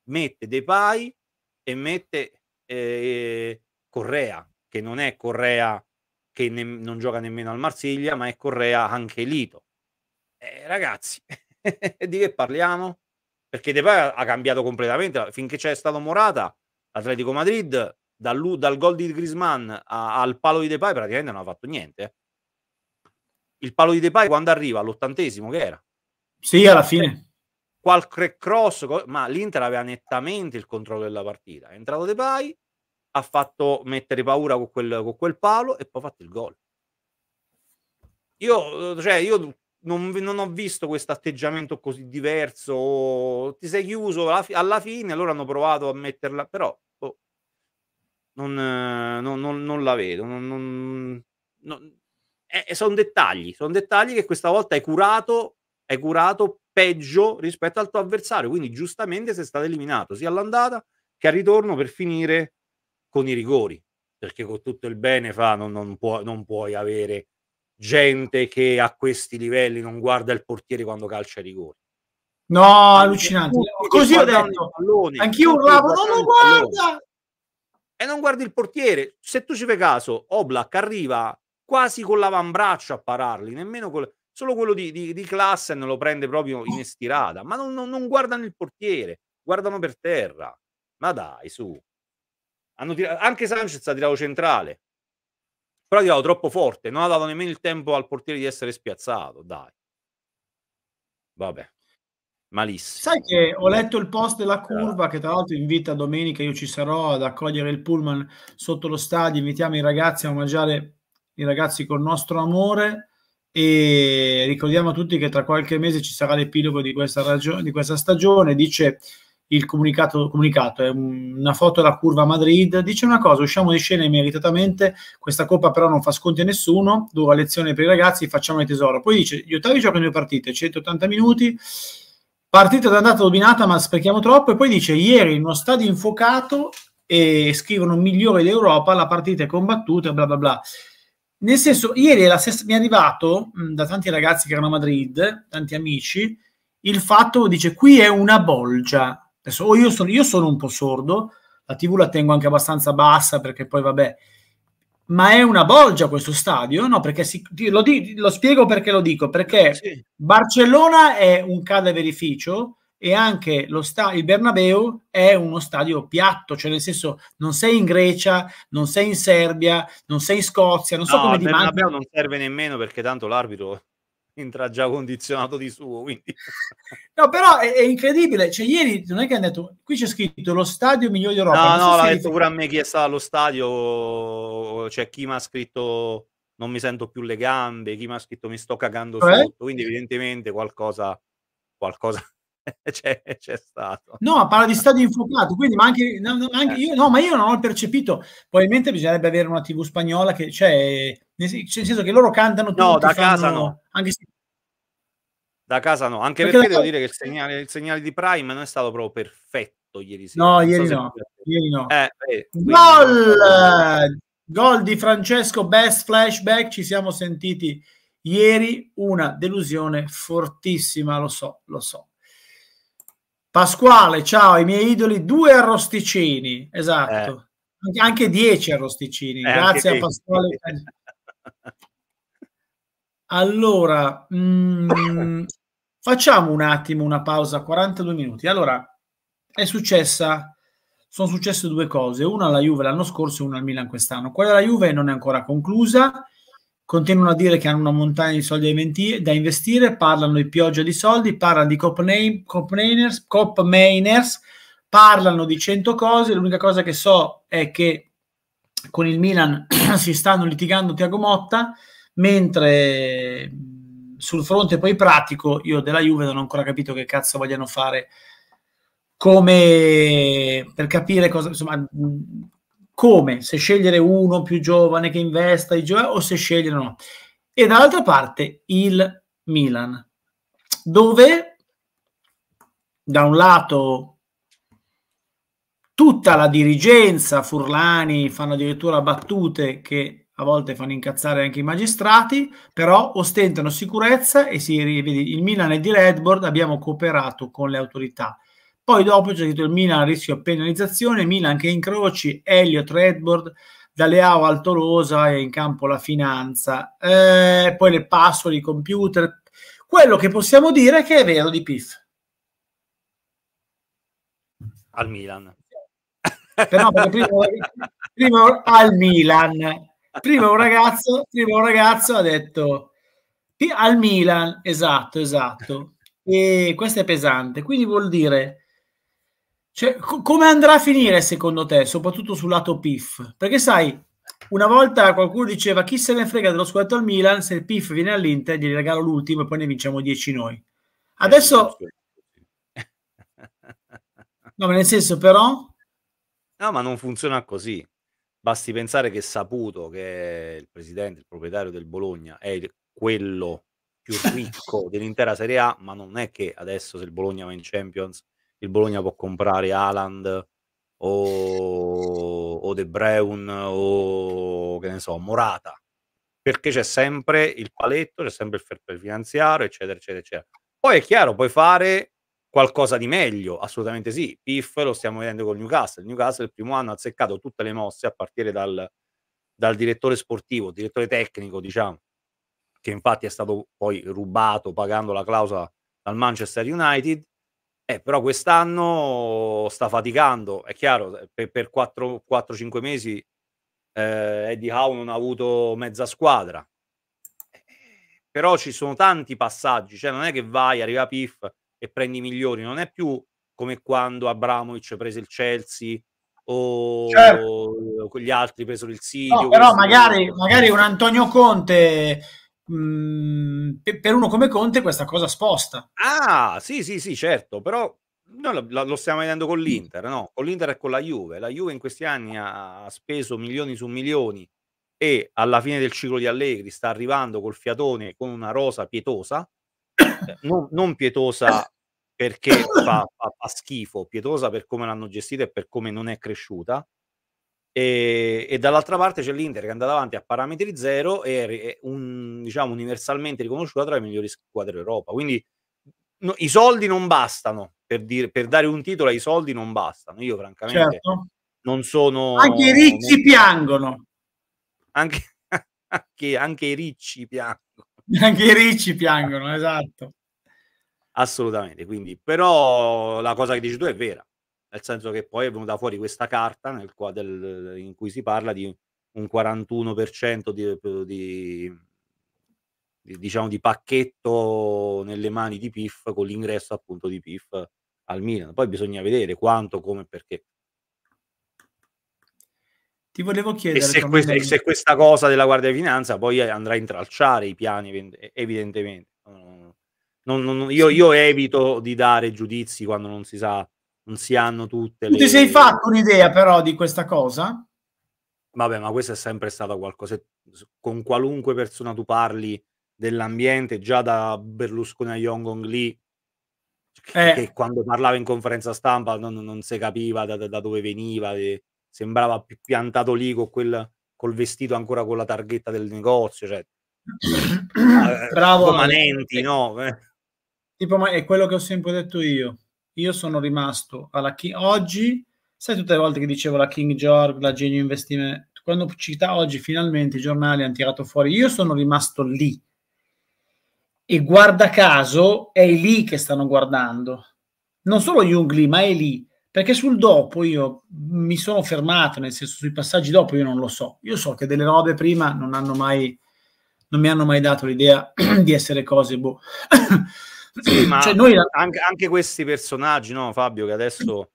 mette dei pai e mette eh, Correa, che non è Correa che ne- non gioca nemmeno al Marsiglia, ma è Correa anche Lito. Eh, ragazzi, di che parliamo? Perché De Depay ha cambiato completamente. Finché c'è stato Morata, l'Atletico Madrid, dal, dal gol di Grisman al palo di De Depay, praticamente non ha fatto niente. Eh. Il palo di De Depay quando arriva all'ottantesimo, che era? Sì, alla fine qualche cross, ma l'Inter aveva nettamente il controllo della partita. È entrato De Pai, ha fatto mettere paura con quel, con quel palo e poi ha fatto il gol. Io, eh, cioè, io non, non, ho visto questo atteggiamento così diverso. Ti sei chiuso alla, fi- alla fine, allora hanno provato a metterla, però oh, non, non, non, la vedo. Eh, eh sono dettagli, sono dettagli che questa volta hai curato, hai curato peggio rispetto al tuo avversario. Quindi, giustamente, sei stato eliminato sia all'andata che al ritorno per finire con i rigori. Perché con tutto il bene fa, non, non, puoi, non puoi avere gente che a questi livelli non guarda il portiere quando calcia i rigori. No, Anche allucinante. Così ho detto. Pallone, Anch'io urlavo, non lo guarda! E non guardi il portiere. Se tu ci fai caso, Oblak arriva quasi con l'avambraccio a pararli, nemmeno con solo quello di, di, di Klassen lo prende proprio in estirata, ma non, non, non, guardano il portiere, guardano per terra. Ma dai, su. Tirato, anche Sanchez ha tirato centrale, però ha tirato troppo forte, non ha dato nemmeno il tempo al portiere di essere spiazzato, dai. Vabbè malissimo. Sai che ho letto il post della eh. curva che tra l'altro invita domenica, io ci sarò ad accogliere il pullman sotto lo stadio, invitiamo i ragazzi a mangiare i ragazzi col nostro amore e ricordiamo a tutti che tra qualche mese ci sarà l'epilogo di questa, ragione, di questa stagione, dice il comunicato, comunicato è una foto della curva Madrid, dice una cosa, usciamo di scena meritatamente, questa coppa però non fa sconti a nessuno, dura lezione per i ragazzi, facciamo il tesoro. Poi dice, gli ottavi giocano due partite, 180 minuti, partita d'andata dominata ma sprechiamo troppo, e poi dice, ieri in uno stadio infuocato e scrivono migliore d'Europa, la partita è combattuta, bla bla bla. Nel senso, ieri stessa, mi è arrivato mh, mm, da tanti ragazzi che erano a Madrid, tanti amici, il fatto, dice, qui è una bolgia. Adesso, o io sono, io sono un po' sordo, la TV la tengo anche abbastanza bassa perché poi vabbè, ma è una bolgia questo stadio? No, perché si, lo, di, lo, spiego perché lo dico, perché sì. Barcellona è un cadaverificio, e anche sta- il Bernabeu è uno stadio piatto, cioè nel senso non sei in Grecia, non sei in Serbia, non sei in Scozia, non so no, come dimanda. Il Bernabeu non serve nemmeno perché tanto l'arbitro entra già condizionato di suo, quindi... No, però è, è, incredibile, cioè ieri non è che hanno detto, qui c'è scritto lo stadio migliore d'Europa. No, no, l'ha detto pure a me chi è stato allo stadio, c'è cioè chi mi ha scritto non mi sento più le gambe, chi mi ha scritto mi sto cagando eh? sotto, quindi evidentemente qualcosa... qualcosa c'è, c'è, stato. No, parla di ah. stadio infuocato, quindi ma anche, no, no, anche eh. io, no, ma io non ho percepito, probabilmente bisognerebbe avere una tv spagnola che c'è, cioè, cioè, nel senso che loro cantano tutti. No, da fanno, casa no. Anche se... Da casa no, anche perché, perché devo da... dire che il segnale, il segnale, di Prime non è stato proprio perfetto ieri sera. No, ieri, so no. ieri no. Eh, eh, quindi... Gol! Gol di Francesco, best flashback, ci siamo sentiti ieri, una delusione fortissima, lo so, lo so. Pasquale, ciao, ai miei idoli due arrosticini, esatto, eh. anche dieci arrosticini, eh, grazie a Pasquale. Allora, mm, facciamo un attimo una pausa, 42 minuti. Allora, è successa, sono successe due cose, una alla Juve l'anno scorso e una al Milan quest'anno. Quella alla Juve non è ancora conclusa, continuano a dire che hanno una montagna di soldi da investire, parlano di pioggia di soldi, parlano di Copmaners, parlano di cento cose, l'unica cosa che so è che con il Milan si stanno litigando Tiago Motta, mentre sul fronte poi pratico io della Juve non ho ancora capito che cazzo vogliano fare come per capire cosa, insomma, come se scegliere uno più giovane che investa i giochi o se scegliere no. E dall'altra parte il Milan, dove da un lato tutta la dirigenza, Furlani, fanno addirittura battute che a volte fanno incazzare anche i magistrati, però ostentano sicurezza e si rivede il Milan è di Redboard abbiamo cooperato con le autorità poi dopo c'è scritto il Milan a rischio penalizzazione, Milan che incroci Elliot Redboard, D'Aleao Altolosa e in campo la finanza. Eh, poi le password, i computer. Quello che possiamo dire è che è vero di Pif. Al Milan. Però prima, prima, al Milan. Prima un, ragazzo, prima un ragazzo ha detto al Milan, esatto, esatto. E questo è pesante. Quindi vuol dire cioè, co come andrà a finire secondo te, soprattutto sul lato PIF? Perché sai, una volta qualcuno diceva chi se ne frega dello squadro al Milan, se il PIF viene all'Inter gli regalo l'ultimo e poi ne vinciamo 10 noi. Eh, adesso... No, ma nel senso però... No, ma non funziona così. Basti pensare che Saputo, che il presidente, il proprietario del Bologna, è il, quello più ricco dell'intera Serie A, ma non è che adesso se il Bologna va in Champions il Bologna può comprare Haaland o, o De Breun o che ne so, Morata perché c'è sempre il paletto, c'è sempre il fair play finanziario, eccetera, eccetera, eccetera. Poi è chiaro, puoi fare qualcosa di meglio, assolutamente sì. PIF lo stiamo vedendo con il Newcastle. Il Newcastle il primo anno ha azzeccato tutte le mosse a partire dal, dal direttore sportivo, direttore tecnico, diciamo, che infatti è stato poi rubato pagando la clausola dal Manchester United. Eh, però quest'anno sta faticando, è chiaro, eh, per, per 4-5 mesi eh, Eddie Howe non ha avuto mezza squadra. Eh, però ci sono tanti passaggi, cioè non è che vai, arriva Piff e prendi i migliori, non è più come quando Abramovic prese il Chelsea o, certo. o gli altri presero il Sirio. No, però magari, magari un Antonio Conte mh, mm, per uno come Conte questa cosa sposta. Ah, sì, sì, sì, certo, però noi lo, lo, stiamo vedendo con l'Inter, no? Con l'Inter e con la Juve. La Juve in questi anni ha speso milioni su milioni e alla fine del ciclo di Allegri sta arrivando col fiatone con una rosa pietosa, eh, non, non pietosa perché fa, fa, fa schifo, pietosa per come l'hanno gestita e per come non è cresciuta. E, e, dall'altra parte c'è l'Inter che è andata avanti a parametri zero e è un, diciamo, universalmente riconosciuta tra le migliori squadre d'Europa. Quindi no, i soldi non bastano per, dire, per, dare un titolo, i soldi non bastano. Io, francamente, certo. non sono. Anche i ricci non... piangono. Anche, anche, anche i ricci piangono. Anche i ricci piangono, esatto. Assolutamente. Quindi, però, la cosa che dici tu è vera nel senso che poi è venuta fuori questa carta nel, del, in cui si parla di un 41% di, eh, di, di, diciamo, di pacchetto nelle mani di PIF con l'ingresso appunto di PIF al Milan. Poi bisogna vedere quanto, come e perché. Ti volevo chiedere... E se, questa, e se, questa, cosa della Guardia di Finanza poi andrà a intralciare i piani, evidentemente. Non, non, io, io evito di dare giudizi quando non si sa non si hanno tutte le... Tu ti sei fatto un'idea però di questa cosa? Vabbè, ma questo è sempre stato qualcosa... Con qualunque persona tu parli dell'ambiente, già da Berlusconi a Yong Gong Lee, eh. che quando parlava in conferenza stampa non, non si capiva da, da dove veniva, sembrava piantato lì con quel, col vestito ancora con la targhetta del negozio, cioè... Eh, Bravo. Manenti, no? Eh. Tipo, ma è quello che ho sempre detto io io sono rimasto alla King. Oggi, sai, tutte le volte che dicevo la King George, la Genio Investiment, quando cita oggi finalmente i giornali hanno tirato fuori, io sono rimasto lì. E guarda caso, è lì che stanno guardando. Non solo Jung lì, ma è lì. Perché sul dopo io mi sono fermato, nel senso sui passaggi dopo io non lo so. Io so che delle robe prima non hanno mai non mi hanno mai dato l'idea di essere cose boh, Sì, ma cioè, noi... anche, anche, questi personaggi, no, Fabio, che adesso...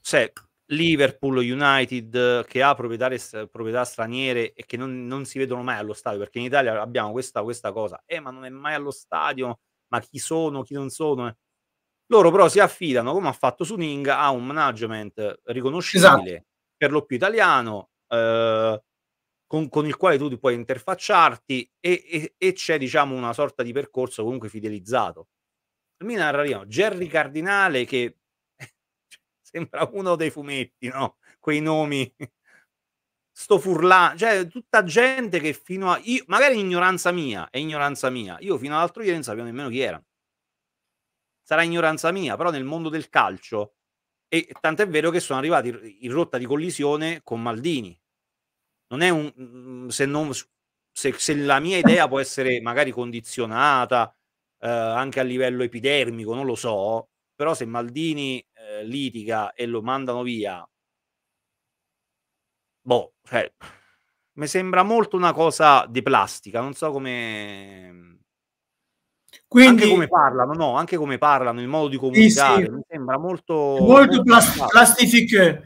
Cioè, Liverpool, United, che ha proprietà straniere e che non, non, si vedono mai allo stadio, perché in Italia abbiamo questa, questa cosa, eh ma non è mai allo stadio, ma chi sono, chi non sono. Loro però si affidano, come ha fatto Suning, a un management riconoscibile, esatto. per lo più italiano, eh, con, con, il quale tu ti puoi interfacciarti e, e, e c'è diciamo una sorta di percorso comunque fidelizzato il Milan arrivò Gerry Cardinale che sembra uno dei fumetti, no? Quei nomi. Sto furlà, cioè tutta gente che fino a io, magari ignoranza mia, è ignoranza mia. Io fino all'altro ieri non sapevo nemmeno chi era. Sarà ignoranza mia, però nel mondo del calcio e tanto è vero che sono arrivati in rotta di collisione con Maldini. Non è un mm, se non se, se la mia idea può essere magari condizionata eh, anche a livello epidermico, non lo so, però se Maldini eh, litiga e lo mandano via, boh, cioè, mi sembra molto una cosa di plastica, non so come... Quindi, anche come parlano, no, anche come parlano, il modo di comunicare, sì, sì. mi sembra molto... Molto, molto plas- plastifique,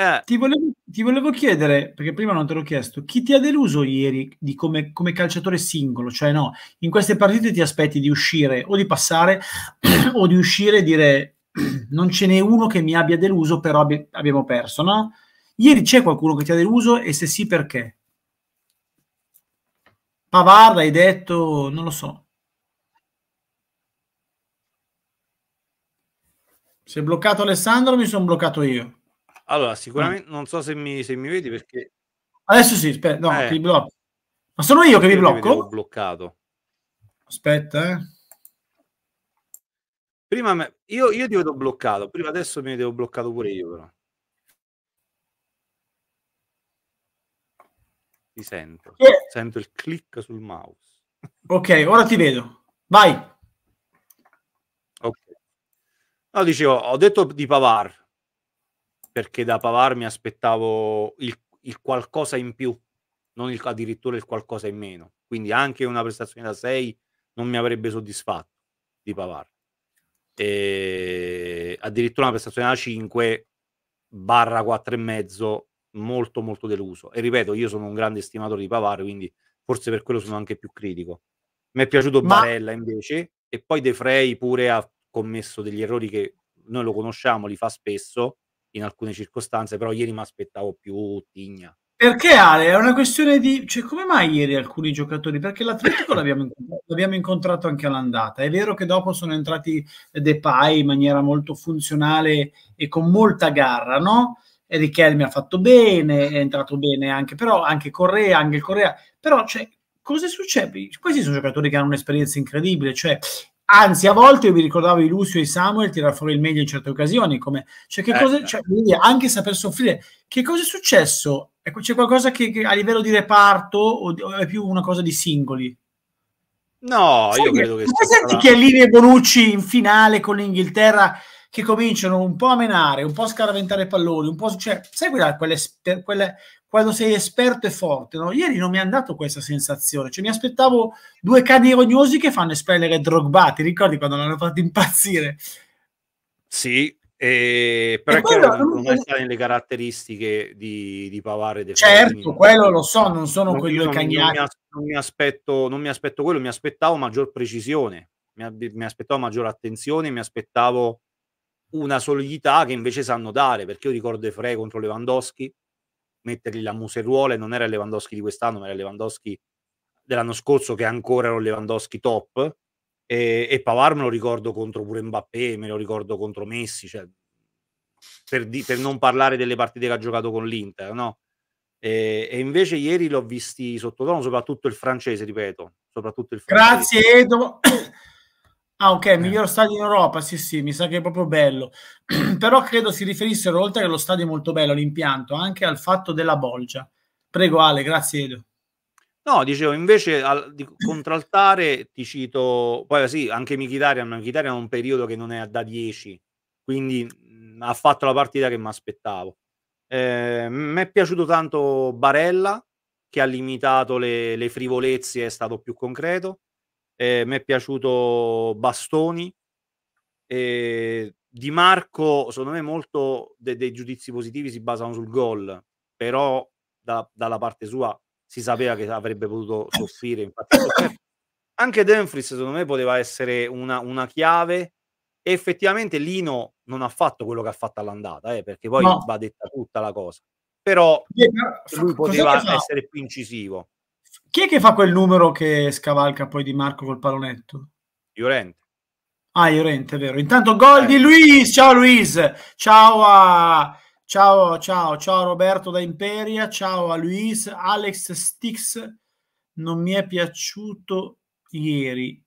eh. Ti, volevo, ti, volevo, chiedere, perché prima non te l'ho chiesto, chi ti ha deluso ieri di come, come calciatore singolo? Cioè no, in queste partite ti aspetti di uscire o di passare o di uscire e dire non ce n'è uno che mi abbia deluso, però abbi- abbiamo perso, no? Ieri c'è qualcuno che ti ha deluso e se sì perché? Pavarda hai detto, non lo so. Si è bloccato Alessandro mi sono bloccato io. Allora, sicuramente, mm. non so se mi, se mi, vedi perché... Adesso sì, aspetta, no, eh. ti blocco. Ma sono io che vi blocco? Io bloccato. Aspetta, eh. Prima me... io, io ti vedo bloccato, prima adesso mi vedevo bloccato pure io però. Ti sento, eh. sento il click sul mouse. Ok, ora ti vedo. Vai. Ok. No, dicevo, ho detto di Pavar, perché da Pavar mi aspettavo il, il qualcosa in più, non il, addirittura il qualcosa in meno. Quindi anche una prestazione da 6 non mi avrebbe soddisfatto di Pavar. E addirittura una prestazione da 5 barra 4 e mezzo molto molto deluso. E ripeto, io sono un grande stimatore di Pavar, quindi forse per quello sono anche più critico. Mi è piaciuto Ma... Barella invece e poi De Frey pure ha commesso degli errori che noi lo conosciamo, li fa spesso in alcune circostanze, però ieri mi aspettavo più Tigna. Perché Ale? È una questione di... Cioè, come mai ieri alcuni giocatori? Perché l'Atletico l'abbiamo, incontrato, l'abbiamo incontrato anche all'andata. È vero che dopo sono entrati Depay in maniera molto funzionale e con molta garra, no? E Richelme ha fatto bene, è entrato bene anche, però anche Correa, anche il Correa. Però, cioè, cosa succede? Questi sono giocatori che hanno un'esperienza incredibile, cioè Anzi, a volte io mi ricordavo di Lucio e Samuel tirare fuori il meglio in certe occasioni, come, cioè, che eh, cosa, certo. cioè, anche saper soffrire. Che cosa è successo? Ecco, c'è qualcosa che, che a livello di reparto o, o, è più una cosa di singoli? No, Sai io credo che... sia senti che Chiellini e Bonucci in finale con l'Inghilterra che cominciano un po' a menare, un po' a scaraventare palloni, un po' cioè, sai quella, quelle, quelle, quando sei esperto e forte. No? Ieri non mi è andato questa sensazione, cioè mi aspettavo due cani rognosi che fanno espellere Drogba, ti ricordi quando l'hanno fatto impazzire? Sì, eh, però quello, che non è stato nelle caratteristiche di, di Pavare De certo, Fellini. quello lo so, non sono non, quelli cagnati non, mi, aspetto, non mi aspetto quello, mi aspettavo maggior precisione mi, mi aspettavo maggior attenzione mi aspettavo una solidità che invece sanno dare perché io ricordo Frey contro Lewandowski mettergli la museruola e non era Lewandowski di quest'anno, ma era Lewandowski dell'anno scorso che ancora era un Lewandowski top e, e Pavar me lo ricordo contro pure Mbappé, me lo ricordo contro Messi, cioè, per, di, per, non parlare delle partite che ha giocato con l'Inter, no? E, e invece ieri l'ho visti sottotono, soprattutto il francese, ripeto, soprattutto il francese. Grazie Edo. Ah, ok, eh. miglior eh. stadio in Europa, sì, sì, mi sa che è proprio bello. Però credo si riferissero, oltre che lo stadio è molto bello, l'impianto, anche al fatto della bolgia. Prego Ale, grazie Edo. No, dicevo, invece al, di contraltare ti cito, poi sì, anche Michitarian, Michitarian è un periodo che non è da 10, quindi mh, ha fatto la partita che mi aspettavo. Eh, mi è piaciuto tanto Barella, che ha limitato le, le frivolezze, è stato più concreto eh, mi è piaciuto Bastoni, eh, Di Marco, secondo me molto de- dei giudizi positivi si basano sul gol, però da- dalla parte sua si sapeva che avrebbe potuto soffrire. Infatti, cioè, anche Denfris, secondo me, poteva essere una, una chiave. E effettivamente Lino non ha fatto quello che ha fatto all'andata, eh, perché poi no. va detta tutta la cosa. Però lui poteva essere più incisivo. Chi è che fa quel numero che scavalca poi Di Marco col pallonetto? Llorente. Ah, Llorente, è vero. Intanto gol eh. di Luis. Ciao Luis. Ciao a... Ciao, ciao, ciao Roberto da Imperia, ciao a Luis, Alex Stix, non mi è piaciuto ieri.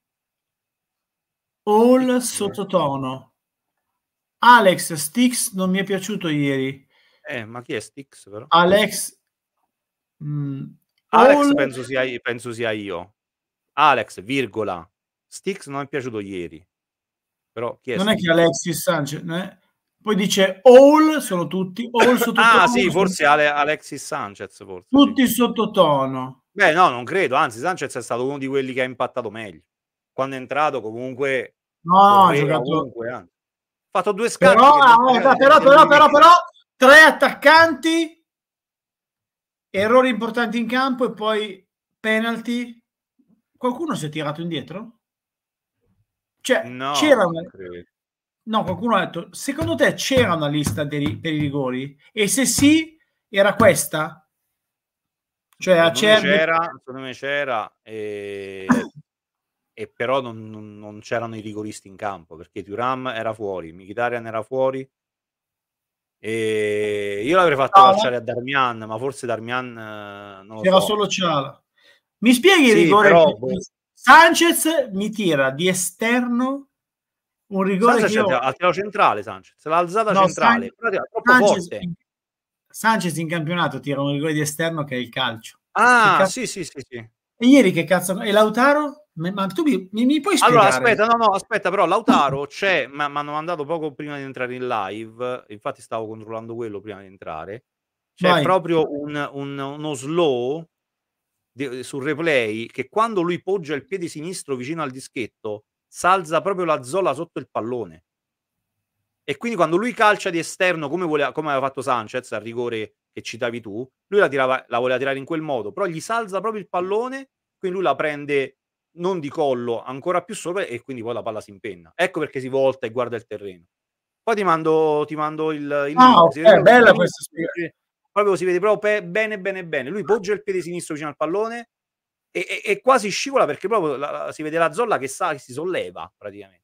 All sottotono. Alex Stix non mi è piaciuto ieri. Eh, ma chi è Stix però? Alex... Mm, Alex All... penso, sia, penso sia io. Alex, virgola. Stix non è piaciuto ieri. Però chi è non Stix? è che Alexis Sanchez, è... poi dice all sono tutti, all sottotono. ah sì, forse Ale- Alexis Sanchez. Forse, tutti sì. sottotono. Beh no, non credo, anzi Sanchez è stato uno di quelli che ha impattato meglio. Quando è entrato comunque... No, ha giocato... Comunque, anzi. fatto due scatti. Però, però, però, però, però, tre attaccanti Errori importanti in campo e poi penalty. Qualcuno si è tirato indietro? Cioè, no, c'era una... No, qualcuno ha detto, secondo te c'era una lista dei, per i rigori? E se sì, era questa? Cioè, a Cervi... c'era, secondo me c'era, e, e però non, non, c'erano i rigoristi in campo, perché Turam era fuori, Mkhitaryan era fuori, e io l'avrei fatto Ciala. calciare a Darmian, ma forse Darmian eh, non lo C'era so. solo Ciala. Mi spieghi sì, il rigore? Però... Sanchez mi tira di esterno un rigore Sanchez che io... ha tirato centrale Sanchez, l'ha alzata no, centrale, San... Sanchez, in... Sanchez in campionato tira un rigore di esterno che è il calcio. Ah, calcio... sì, sì, sì, sì. E ieri che cazzo... E Lautaro? Ma tu mi, mi, puoi spiegare? Allora, aspetta, no, no, aspetta, però Lautaro c'è, ma mi hanno mandato poco prima di entrare in live, infatti stavo controllando quello prima di entrare, c'è Vai. proprio un, un, uno slow di, sul replay che quando lui poggia il piede sinistro vicino al dischetto, salza proprio la zola sotto il pallone. E quindi quando lui calcia di esterno, come, voleva, come aveva fatto Sanchez al rigore che citavi tu, lui la, tirava, la voleva tirare in quel modo, però gli salza proprio il pallone, quindi lui la prende non di collo, ancora più sopra e quindi poi la palla si impenna. Ecco perché si volta e guarda il terreno. Poi ti mando, ti mando il, il ah, okay, è bella questa spiegazione. Proprio si vede proprio pe- bene bene bene. Lui poggia il piede sinistro vicino al pallone e, e, e quasi scivola perché proprio la, la, si vede la zolla che sa che si solleva praticamente.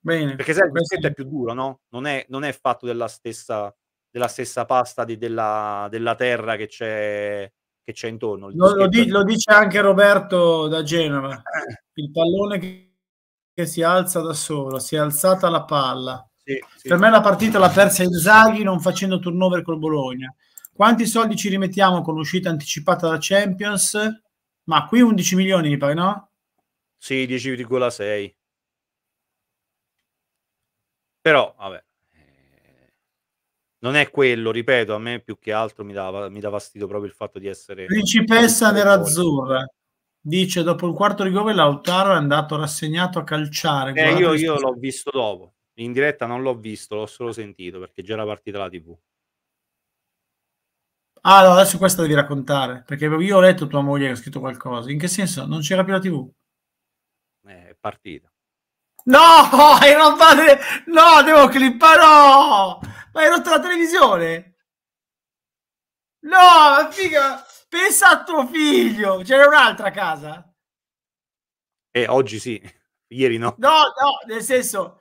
Bene. Perché se il versetto è più duro, no? Non è, non è fatto della stessa della stessa pasta di, della, della, terra che c'è, che c'è intorno. Lo, lo, di, lo, dice anche Roberto da Genova, il pallone che, che, si alza da solo, si è alzata la palla. Sì, sì. Per me la partita l'ha persa Zaghi non facendo turnover col Bologna. Quanti soldi ci rimettiamo con l'uscita anticipata da Champions? Ma qui 11 milioni mi pare, no? Sì, 10,6. Però, vabbè, non è quello, ripeto, a me più che altro mi dava, mi dà fastidio proprio il fatto di essere... Principessa nerazzurra dice dopo il quarto rigore Lautaro è andato rassegnato a calciare. Eh, io, io l'ho visto dopo, in diretta non l'ho visto, l'ho solo sentito perché già era partita la tv. Ah, no, adesso questa devi raccontare, perché io ho letto tua moglie che ha scritto qualcosa. In che senso? Non c'era più la TV? Eh, è partita. No, hai rotto la No, devo clippare, no! Ma hai rotto la televisione? No, figa... Pensa a tuo figlio! C'era un'altra casa? Eh, oggi sì. Ieri no. No, no, nel senso...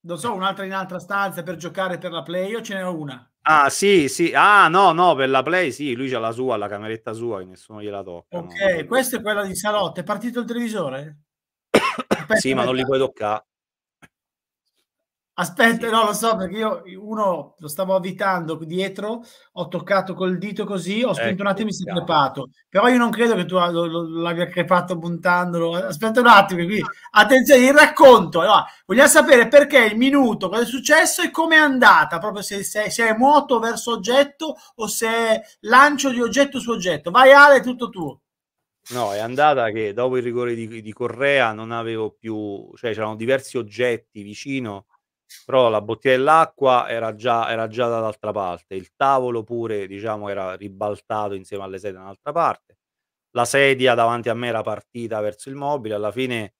Non so, un'altra in altra stanza per giocare per la Play. o ce n'ero una. Ah, sì, sì. Ah, no, no, per la Play sì. Lui c'ha la sua, la cameretta sua, che nessuno gliela tocca. Ok, no. questa è quella di salotto. È partito il televisore? Aspetta, sì, ma non li puoi toccare. Aspetta, sì. no, lo so perché io uno lo stavo avvitando dietro, ho toccato col dito così, ho spinto ecco, un attimo e mi si è crepato. Però io non credo che tu lo, lo, l'abbia crepato puntandolo. Aspetta un attimo, qui. attenzione, il racconto. Allora, vogliamo sapere perché il minuto, cosa è successo e come è andata, proprio se, se, se, è moto verso oggetto o se è lancio di oggetto su oggetto. Vai Ale, tutto tuo. No, è andata che dopo il rigore di, di Correa non avevo più, cioè c'erano diversi oggetti vicino, però la bottiglia dell'acqua era già, era già dall'altra parte, il tavolo pure diciamo era ribaltato insieme alle sedie da un'altra parte, la sedia davanti a me era partita verso il mobile, alla fine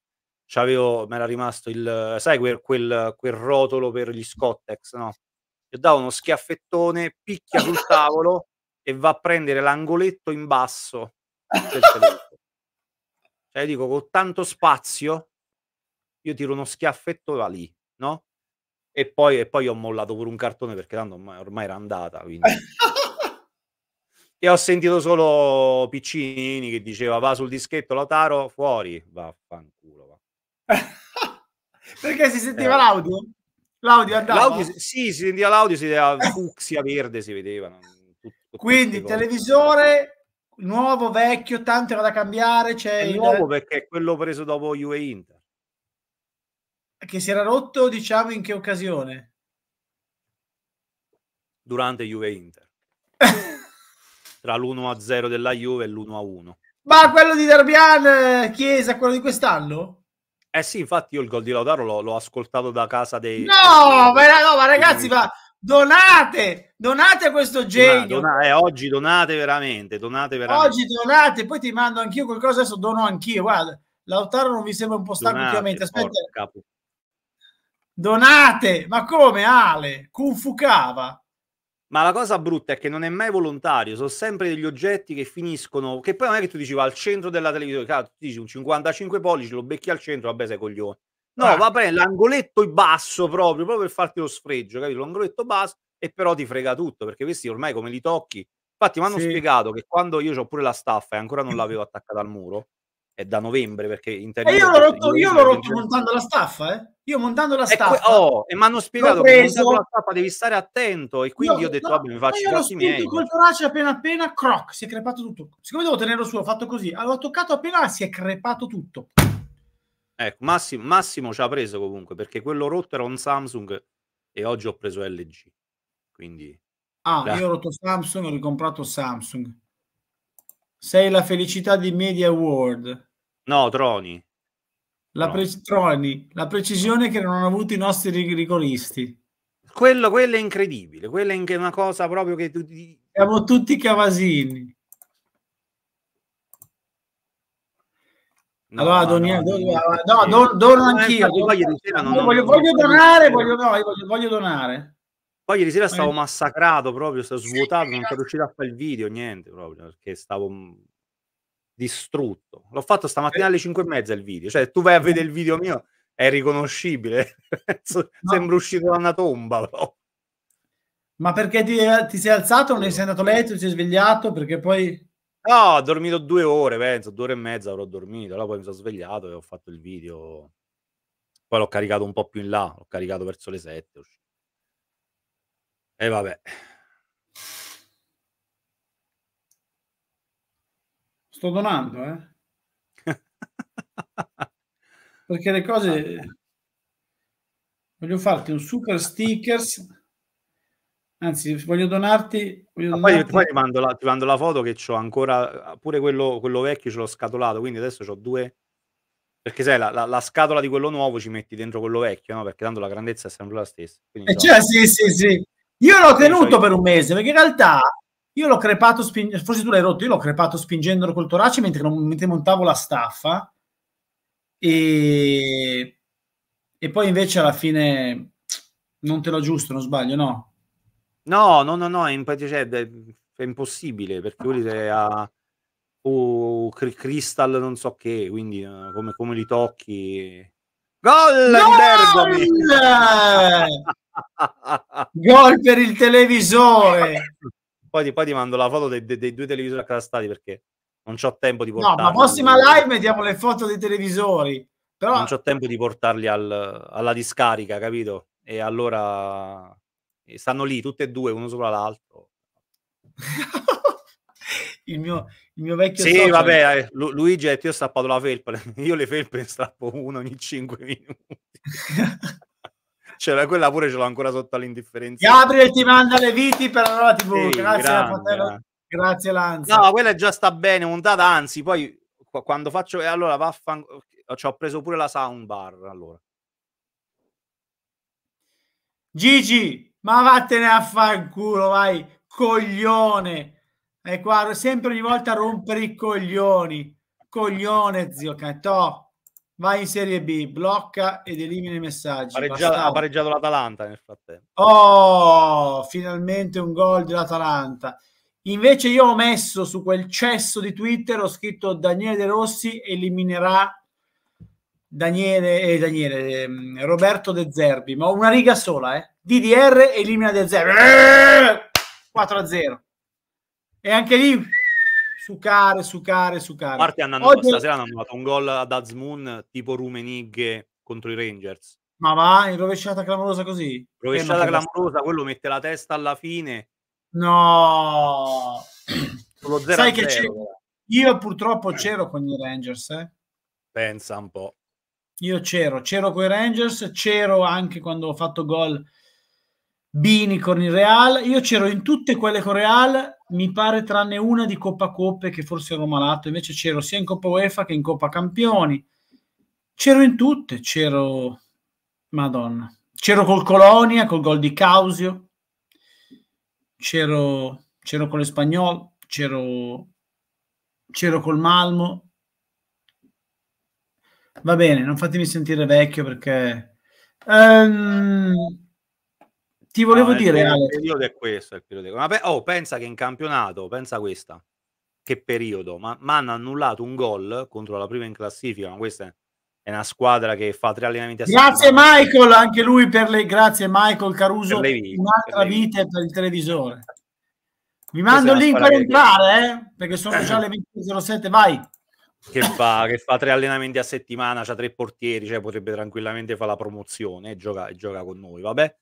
c'avevo, mi era rimasto il, sai, quel, quel, quel rotolo per gli Scottex, no? Io davo uno schiaffettone, picchia sul tavolo e va a prendere l'angoletto in basso cioè dico con tanto spazio io tiro uno schiaffetto da lì no? e poi, e poi ho mollato pure un cartone perché tanto ormai, ormai era andata quindi e ho sentito solo Piccinini che diceva va sul dischetto Lautaro fuori vaffanculo va. perché si sentiva eh. l'audio? l'audio andava? L'audio, sì si sentiva l'audio si vedeva fucsia verde si vedeva no? Tutto, tutto quindi televisore nuovo, vecchio, tanto era da cambiare. C'è il nuovo perché è quello preso dopo UE Inter. Che si era rotto, diciamo, in che occasione? Durante UE Inter. Tra l'1-0 a della Juve e l'1-1. a Ma quello di Darbian eh, Chiesa, quello di quest'anno? Eh sì, infatti io il gol di Lautaro l'ho, l'ho ascoltato da casa dei... No, ma, no, ma ragazzi, ma donate, donate a questo genio. Dona, dona, eh, oggi donate veramente, donate veramente. Oggi donate, poi ti mando anch'io qualcosa, adesso dono anch'io, guarda. Lautaro non mi sembra un po' stanco ultimamente, aspetta. Donate, ma come Ale? Confucava. Ma la cosa brutta è che non è mai volontario, sono sempre degli oggetti che finiscono, che poi non è che tu dici va al centro della televisione, cazzo, cioè, tu dici un 55 pollici, lo becchi al centro, vabbè sei coglione. No, ah. va bene, l'angoletto basso proprio, proprio per farti lo sfregio, capito? L'angoletto basso e però ti frega tutto, perché questi ormai come li tocchi... Infatti mi hanno sì. spiegato che quando io ho pure la staffa e ancora non l'avevo attaccata al muro, è da novembre perché in teoria... Io l'ho rotto, io l'ho rotto montando la staffa, eh? Io montando la staffa... E oh, e mi hanno spiegato che montando la staffa devi stare attento e quindi io ho detto, no, vabbè, mi faccio i cazzi miei. col torace appena appena, croc, si è crepato tutto. Siccome devo tenerlo su, ho fatto così, l'ho toccato appena, si è crepato tutto. Ecco, Massimo, Massimo ci ha preso comunque perché quello rotto era un Samsung e oggi ho preso LG. Quindi... Ah, dai. io ho rotto Samsung, ho ricomprato Samsung. Sei la felicità di Media World. No, Troni. La, Pre- Troni, la precisione che non hanno avuto i nostri rigoristi. Quello, quello è incredibile, quella è una cosa proprio che tutti... Siamo tutti cavasini. No, allora doni, no, no, no, no, dono eh, anch'io. voglio, voglio donare, voglio, voglio, voglio donare. Poi ieri sera stavo massacrato proprio, stavo svuotato, non sono riuscito a fare il video, niente proprio, perché stavo mm, distrutto. L'ho fatto eh. stamattina alle 5 e mezza il video, cioè tu vai a vedere il video mio, è riconoscibile, no. sembra uscito da una tomba però. Ma perché ti, ti sei alzato, non sei andato a letto, ti sei svegliato, perché poi... No, ho dormito due ore, penso, due ore e mezza avrò dormito. Allora poi mi sono svegliato e ho fatto il video. Poi l'ho caricato un po' più in là, l'ho caricato verso le sette. E vabbè. Sto donando, eh. Perché le cose... Voglio farti un super stickers Anzi, voglio donarti. Voglio donarti. Poi, poi ti, mando la, ti, mando la, foto che ho ancora, pure quello, quello vecchio ce l'ho scatolato, quindi adesso ho due. Perché sai, la, la, la, scatola di quello nuovo ci metti dentro quello vecchio, no? Perché tanto la grandezza è sempre la stessa. Quindi, eh, cioè, sì, sì, sì. Io l'ho tenuto per un mese, perché in realtà io l'ho crepato, sping- forse tu l'hai rotto, io l'ho crepato spingendolo col torace mentre, mentre montavo la staffa. E... e poi invece alla fine non te l'ho giusto, non sbaglio, no? No, no, no, no, è, imp- cioè, è impossibile perché lui ha uh, Crystal non so che, quindi uh, come, come, li tocchi. Gol! Gol! Gol per il televisore! poi, poi, ti mando la foto dei, dei, dei due televisori accastati perché non ho tempo di portarli. No, ma prossima live mettiamo le foto dei televisori. Però... Non ho tempo di portarli al, alla discarica, capito? E allora e stanno lì tutte e due, uno sopra l'altro. il, mio, il, mio, vecchio... Sì, social... vabbè, eh, Lu- Luigi ha eh, detto io ho strappato la felpa, io le felpe ne strappo uno ogni 5 minuti. C'era cioè, quella pure ce l'ho ancora sotto all'indifferenza. Gabriel ti manda le viti per la nuova TV, sì, grazie, eh, grande, grazie Lanza. No, quella già sta bene, montata, anzi, poi quando faccio... E allora vaffanculo... Cioè, ho preso pure la soundbar, allora. Gigi, ma vattene a fanculo, vai, coglione. E qua sempre ogni volta a rompere i coglioni. Coglione, zio Cantò. Vai in Serie B, blocca ed elimina i messaggi. Pareggia, ha pareggiato l'Atalanta nel frattempo. Oh, finalmente un gol dell'Atalanta. Invece io ho messo su quel cesso di Twitter, ho scritto Daniele De Rossi eliminerà Daniele, eh, Daniele eh, Roberto De Zerbi, ma una riga sola, eh DDR elimina del 0 4 eh! a 0 e anche lì sucare, sucare, sucare. A parte hanno, Oggi... stasera hanno dato un gol ad Azmoon tipo Rumenigge contro i Rangers. Ma va in rovesciata clamorosa così? Rovesciata clamorosa, quello mette la testa alla fine. No! Solo 0 Sai che io purtroppo c'ero con i Rangers, eh? Pensa un po'. Io c'ero, c'ero con i Rangers, c'ero anche quando ho fatto gol Bini con il Real. Io c'ero in tutte quelle con Real, mi pare tranne una di Coppa Coppe che forse ero malato, invece c'ero sia in Coppa UEFA che in Coppa Campioni. C'ero in tutte, c'ero Madonna. C'ero col Colonia, col gol di Causio. C'ero c'ero con l'Espagnol, c'ero c'ero col Malmo. Va bene, non fatemi sentire vecchio perché um, ti volevo no, dire, il periodo è questo. Periodo. Ma pe- oh, pensa che in campionato, pensa questa, che periodo, ma, ma hanno annullato un gol contro la prima in classifica, ma questa è è una squadra che fa tre allenamenti a grazie settimana. Michael anche lui per le grazie Michael Caruso per vite, un'altra per vita per il televisore vi mando il link per entrare eh, perché sono già le 20.07 vai che fa, che fa tre allenamenti a settimana ha tre portieri cioè potrebbe tranquillamente fare la promozione e gioca, e gioca con noi vabbè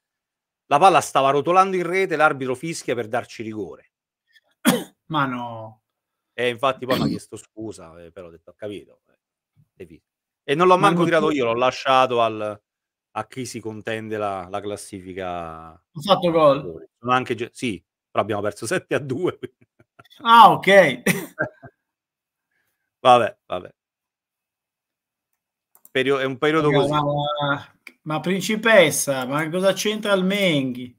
la palla stava rotolando in rete, l'arbitro fischia per darci rigore. Ma no. E infatti poi mi ha chiesto scusa, eh, però ho detto, ho capito. Eh, e non l'ho manco, manco tirato io, l'ho lasciato al, a chi si contende la, la classifica. Ho fatto gol. Anche, sì, però abbiamo perso 7 a 2. Ah, ok. vabbè, vabbè. Perio- è un periodo Raga, così. Ma... Ma principessa, ma cosa c'entra il Menghi?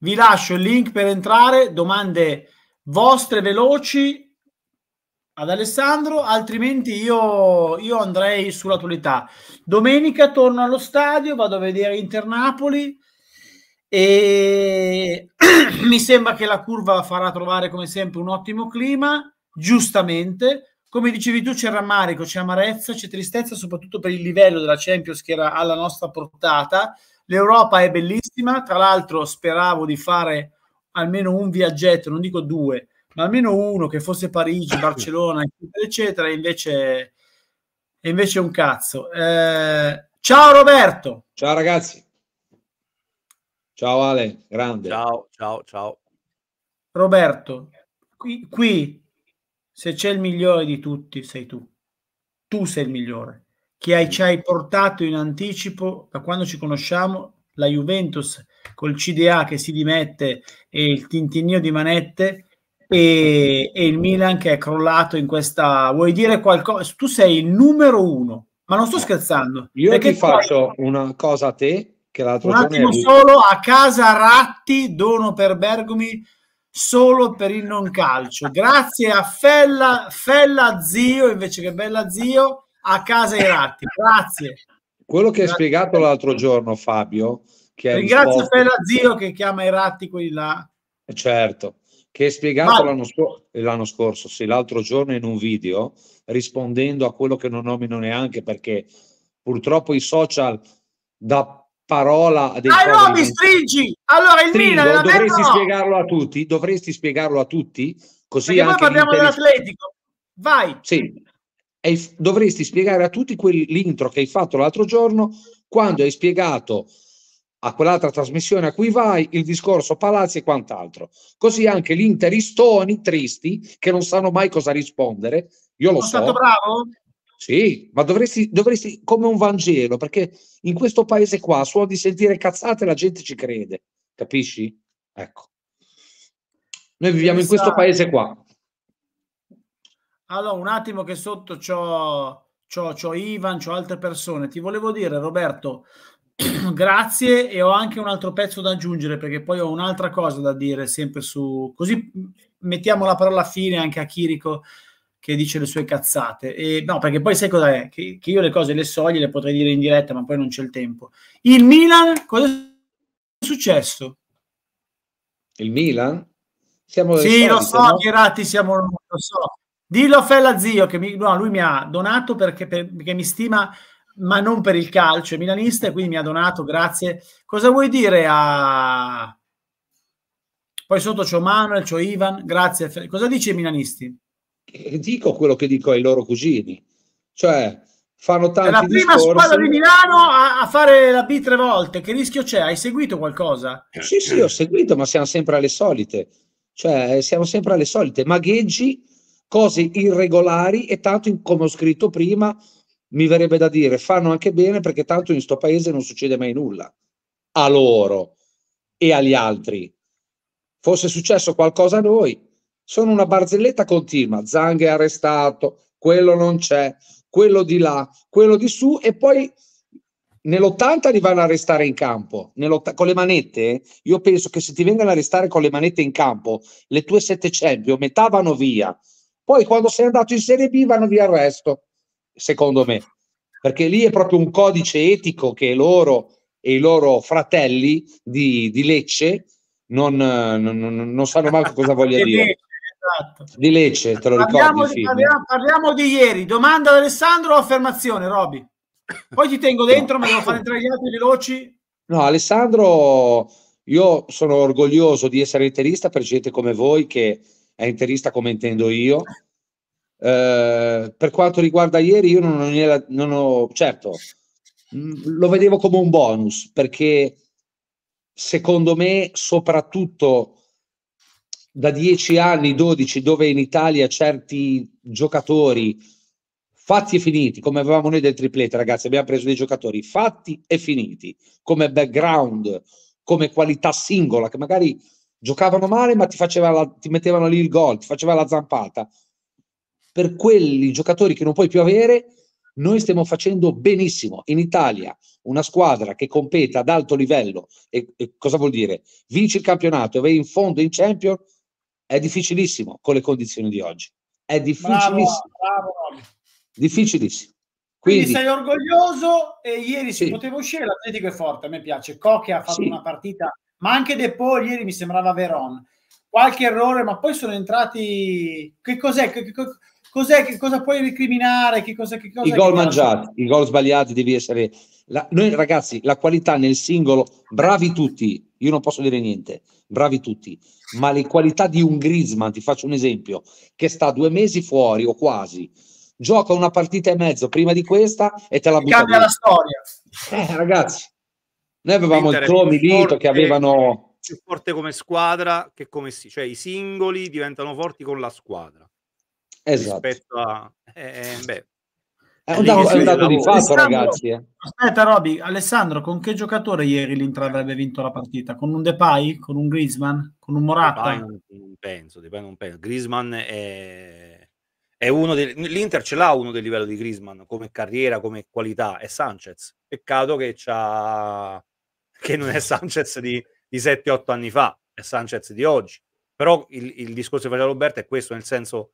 Vi lascio il link per entrare, domande vostre veloci ad Alessandro, altrimenti io, io andrei sull'attualità. Domenica torno allo stadio, vado a vedere Inter-Napoli e mi sembra che la curva farà trovare come sempre un ottimo clima, giustamente, come dicevi tu, c'è rammarico, c'è amarezza, c'è tristezza, soprattutto per il livello della Champions che era alla nostra portata. L'Europa è bellissima, tra l'altro speravo di fare almeno un viaggetto, non dico due, ma almeno uno che fosse Parigi, Barcellona, eccetera, eccetera, e invece, e invece un cazzo. Eh, ciao Roberto! Ciao ragazzi! Ciao Ale, grande! Ciao, ciao, ciao! Roberto, qui, qui se c'è il migliore di tutti, sei tu. Tu sei il migliore. Chi hai, ci hai portato in anticipo da quando ci conosciamo la Juventus col CDA che si dimette e il tintinnio di manette e, e il Milan che è crollato in questa... Vuoi dire qualcosa? Tu sei il numero uno. Ma non sto scherzando. Io ti faccio fai... una cosa a te un attimo solo a casa Ratti dono per Bergomi solo per il non calcio. Grazie a Fella, Fella Zio invece che Bella Zio a casa i ratti. Grazie. Quello che hai spiegato l'altro giorno, Fabio. Che Ringrazio risposto... Fella Zio che chiama i ratti quelli là. Eh, certo, che hai spiegato l'anno, scor- eh, l'anno, scorso, sì, l'altro giorno in un video, rispondendo a quello che non nomino neanche perché purtroppo i social da parola dei ah no, mi stringi allora il Stringo, Milan dovresti no. spiegarlo a tutti dovresti spiegarlo a tutti così Perché anche noi parliamo dell'Atletico vai sì e dovresti spiegare a tutti quell'intro che hai fatto l'altro giorno quando hai spiegato a quell'altra trasmissione a cui vai il discorso palazzi e quant'altro così anche gli interistoni tristi che non sanno mai cosa rispondere io lo sono so. stato bravo? Sì, ma dovresti, dovresti come un Vangelo, perché in questo paese qua suono di sentire cazzate la gente ci crede, capisci? Ecco. Noi viviamo in questo paese qua. Allora, un attimo che sotto c'ho, c'ho, c'ho Ivan, c'ho altre persone. Ti volevo dire, Roberto, grazie e ho anche un altro pezzo da aggiungere perché poi ho un'altra cosa da dire sempre su... Così mettiamo la parola fine anche a Chirico che dice le sue cazzate. E, no, perché poi sai cos'è? Che, che io le cose le so, le potrei dire in diretta, ma poi non c'è il tempo. Il Milan, cosa è successo? Il Milan? Siamo sì, solite, lo so, no? Tirati siamo noi, lo so. Dillo a Fella Zio, che mi, no, lui mi ha donato perché, per, perché mi stima ma non per il calcio, è milanista e quindi mi ha donato, grazie. Cosa vuoi dire a... Poi sotto c'ho Manuel, c'ho Ivan, grazie. Cosa dice ai milanisti? dico quello che dico ai loro cugini. Cioè, fanno tanti È la prima discorsi. squadra di Milano a, a, fare la B tre volte. Che rischio c'è? Hai seguito qualcosa? Sì, sì, ho seguito, ma siamo sempre alle solite. Cioè, siamo sempre alle solite. Magheggi, cose irregolari e tanto, come ho scritto prima, mi verrebbe da dire, fanno anche bene perché tanto in sto paese non succede mai nulla. A loro e agli altri. Fosse successo qualcosa a noi, sono una barzelletta continua. Zang è arrestato, quello non c'è, quello di là, quello di su e poi nell'80 li vanno a arrestare in campo. con le manette, io penso che se ti vengono a arrestare con le manette in campo, le tue sette Champions, metà vanno via. Poi quando sei andato in Serie B vanno via il resto, secondo me. Perché lì è proprio un codice etico che loro e i loro fratelli di, di Lecce non, non, non, sanno mai cosa voglia dire esatto. di Lecce, te lo parliamo ricordi? Di, parliamo, parliamo, di ieri. Domanda ad Alessandro o affermazione, Roby? Poi ti tengo dentro, ma devo fare entrare gli altri veloci. No, Alessandro, io sono orgoglioso di essere interista per gente come voi, che è interista come intendo io. Eh, per quanto riguarda ieri, io non, ho, non ho certo, mm, lo vedevo come un bonus perché secondo me, soprattutto da 10 anni, 12, dove in Italia certi giocatori fatti e finiti, come avevamo noi del triplete, ragazzi, abbiamo preso dei giocatori fatti e finiti, come background, come qualità singola, che magari giocavano male ma ti, la, ti mettevano lì il gol, ti faceva la zampata. Per quelli giocatori che non puoi più avere, noi stiamo facendo benissimo in Italia una squadra che compete ad alto livello e, e cosa vuol dire? Vinci il campionato e vai in fondo in Champions è difficilissimo con le condizioni di oggi. È difficilissimo. Bravo, bravo. Difficilissimo. Quindi, Quindi, sei orgoglioso e ieri si sì. poteva uscire, l'Atletico è forte, a me piace. Coche ha fatto sì. una partita, ma anche De Paul ieri mi sembrava Veron. Qualche errore, ma poi sono entrati... Che cos'è? Che, che, Cos'è, cosa puoi recriminare? Che cosa, che cosa I gol mangiati, i gol sbagliati devi essere... La, noi ragazzi, la qualità nel singolo, bravi tutti, io non posso dire niente, bravi tutti, ma le qualità di un Griezmann, ti faccio un esempio, che sta due mesi fuori o quasi, gioca una partita e mezzo prima di questa e te la butta cambia via. la storia. Eh, ragazzi, noi avevamo Inter il Clomi Lito che avevano... Più forte come squadra che come... Cioè i singoli diventano forti con la squadra esatto. rispetto a... Eh, eh beh, è un, dato, è un dato di fatto, ragazzi. Eh. Aspetta, Roby, Alessandro, con che giocatore ieri l'Inter avrebbe vinto la partita? Con un Depay? Con un Griezmann? Con un Morata? Depay non, penso, Depay non penso. Griezmann è, è uno del, L'Inter ce l'ha uno del livello di Griezmann, come carriera, come qualità, è Sanchez. Peccato che, c'ha, che non è Sanchez di, di 7-8 anni fa, è Sanchez di oggi. Però il, il discorso che faceva Roberto è questo, nel senso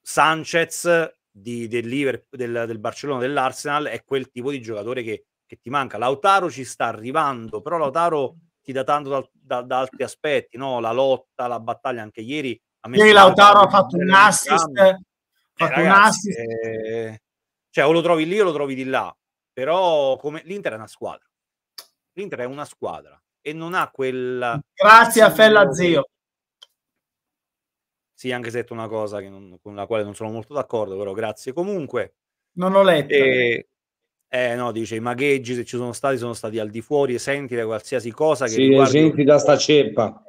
Sanchez di, del, Liverpool, del, del Barcellona, dell'Arsenal è quel tipo di giocatore che, che, ti manca. Lautaro ci sta arrivando, però Lautaro ti dà tanto da, da, da altri aspetti, no? la lotta, la battaglia anche ieri. Ieri Lautaro ha eh, fatto un assist, fatto eh, ragazzi, un assist. Eh, cioè o lo trovi lì o lo trovi di là, però come, l'Inter è una squadra. L'Inter è una squadra e non ha quel... Grazie a Fella Zio. Sì, anche se detto una cosa non, con la quale non sono molto d'accordo, però grazie comunque. Non ho letto. E... Eh no, dice i magheggi se ci sono stati sono stati al di fuori, esenti da qualsiasi cosa. Che sì, riguardi... esenti da sta ceppa.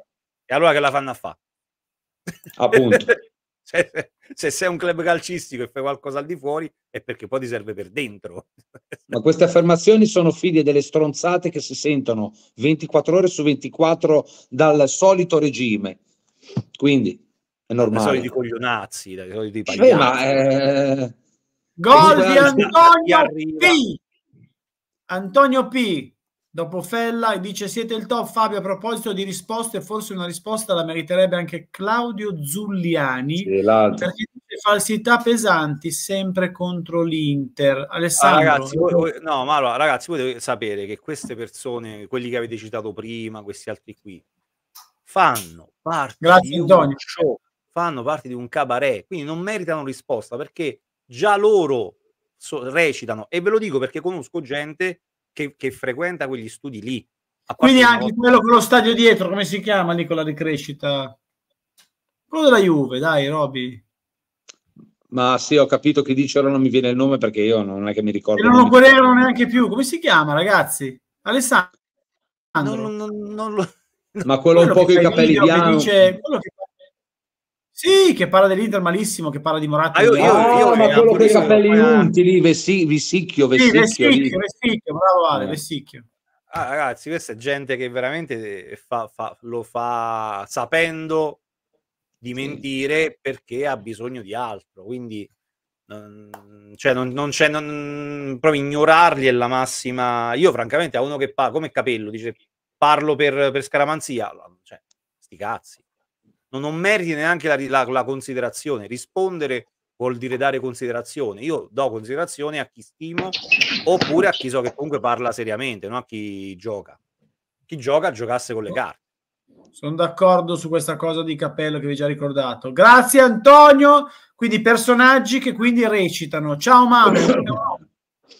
E allora che la fanno a fa? Appunto. se, se, sei un club calcistico e fai qualcosa al di fuori è perché poi ti serve per dentro. Ma queste affermazioni sono figlie delle stronzate che si sentono 24 ore su 24 dal solito regime. Quindi... È normale. I di coglionazzi, i soliti pagliacci. Eh, ma, eh... Gol di Antonio P. Antonio P. Dopo Fella e dice siete il top Fabio a proposito di risposte forse una risposta la meriterebbe anche Claudio Zulliani sì, falsità pesanti sempre contro l'Inter Alessandro ah, ragazzi, voi, voi, no, ma allora, ragazzi voi dovete sapere che queste persone quelli che avete citato prima questi altri qui fanno parte Grazie, di Antonio. show fanno parte di un cabaret, quindi non meritano risposta perché già loro so- recitano e ve lo dico perché conosco gente che, che frequenta quegli studi lì. Quindi anche volta. quello con lo stadio dietro, come si chiama Nicola di crescita? Quello della Juve, dai Roby. Ma sì, ho capito che dice, ora non mi viene il nome perché io non è che mi ricordo. E non lo querelano neanche più, come si chiama ragazzi? Alessandro. Non, non, non, lo... Ma quello, quello un po' con i capelli bianchi. Dice, quello che sì, che parla dell'Inter malissimo, che parla di Moratti. Ah, io, io, ah, io, ma quello con i capelli inutili, lì, vessi, Vessicchio, Vessicchio. Sì, Vessicchio, Vessicchio, bravo Ale, eh. Vessicchio. Ah, ragazzi, questa è gente che veramente eh, fa, fa, lo fa sapendo di mentire sì. perché ha bisogno di altro. Quindi, non, cioè, non, non c'è non, proprio ignorarli è la massima. Io, francamente, a uno che parla come capello dice parlo per, per scaramanzia, cioè, sti cazzi non, non meriti neanche la, la, la, considerazione. Rispondere vuol dire dare considerazione. Io do considerazione a chi stimo oppure a chi so che comunque parla seriamente, non a chi gioca. Chi gioca giocasse con le carte. Sono d'accordo su questa cosa di Capello che vi ho già ricordato. Grazie Antonio. Quindi personaggi che quindi recitano. Ciao Manuel.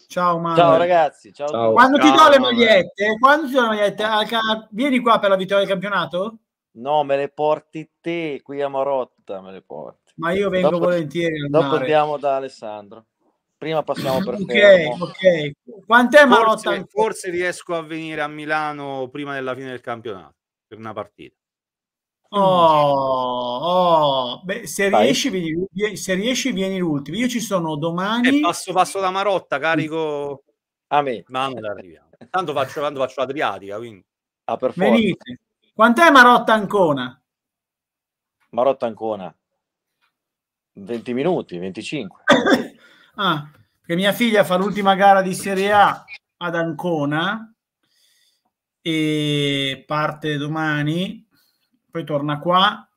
Ciao Manuel. Ciao ragazzi. Ciao. Quando, ciao, ti do le magliette, quando ti do le magliette, vieni qua per la vittoria del campionato? No, me le porti te qui a Marotta, me le porti. Ma io vengo dopo, volentieri. Dopo andiamo da Alessandro. Prima passiamo per Ok, ok. Quant'è Marotta? Forse, riesco a venire a Milano prima della fine del campionato per una partita. Oh, oh. Beh, se, riesci, vieni, se riesci vieni l'ultimo. Io ci sono domani. E eh, passo, passo da Marotta, carico. A me. Ma Mamma, arriviamo. Tanto faccio, tanto faccio Adriatica, quindi. Ah, per forza. Venite. Quant'è Marotta Ancona? Marotta Ancona? 20 minuti, 25. ah, perché mia figlia fa l'ultima gara di Serie A ad Ancona e parte domani, poi torna qua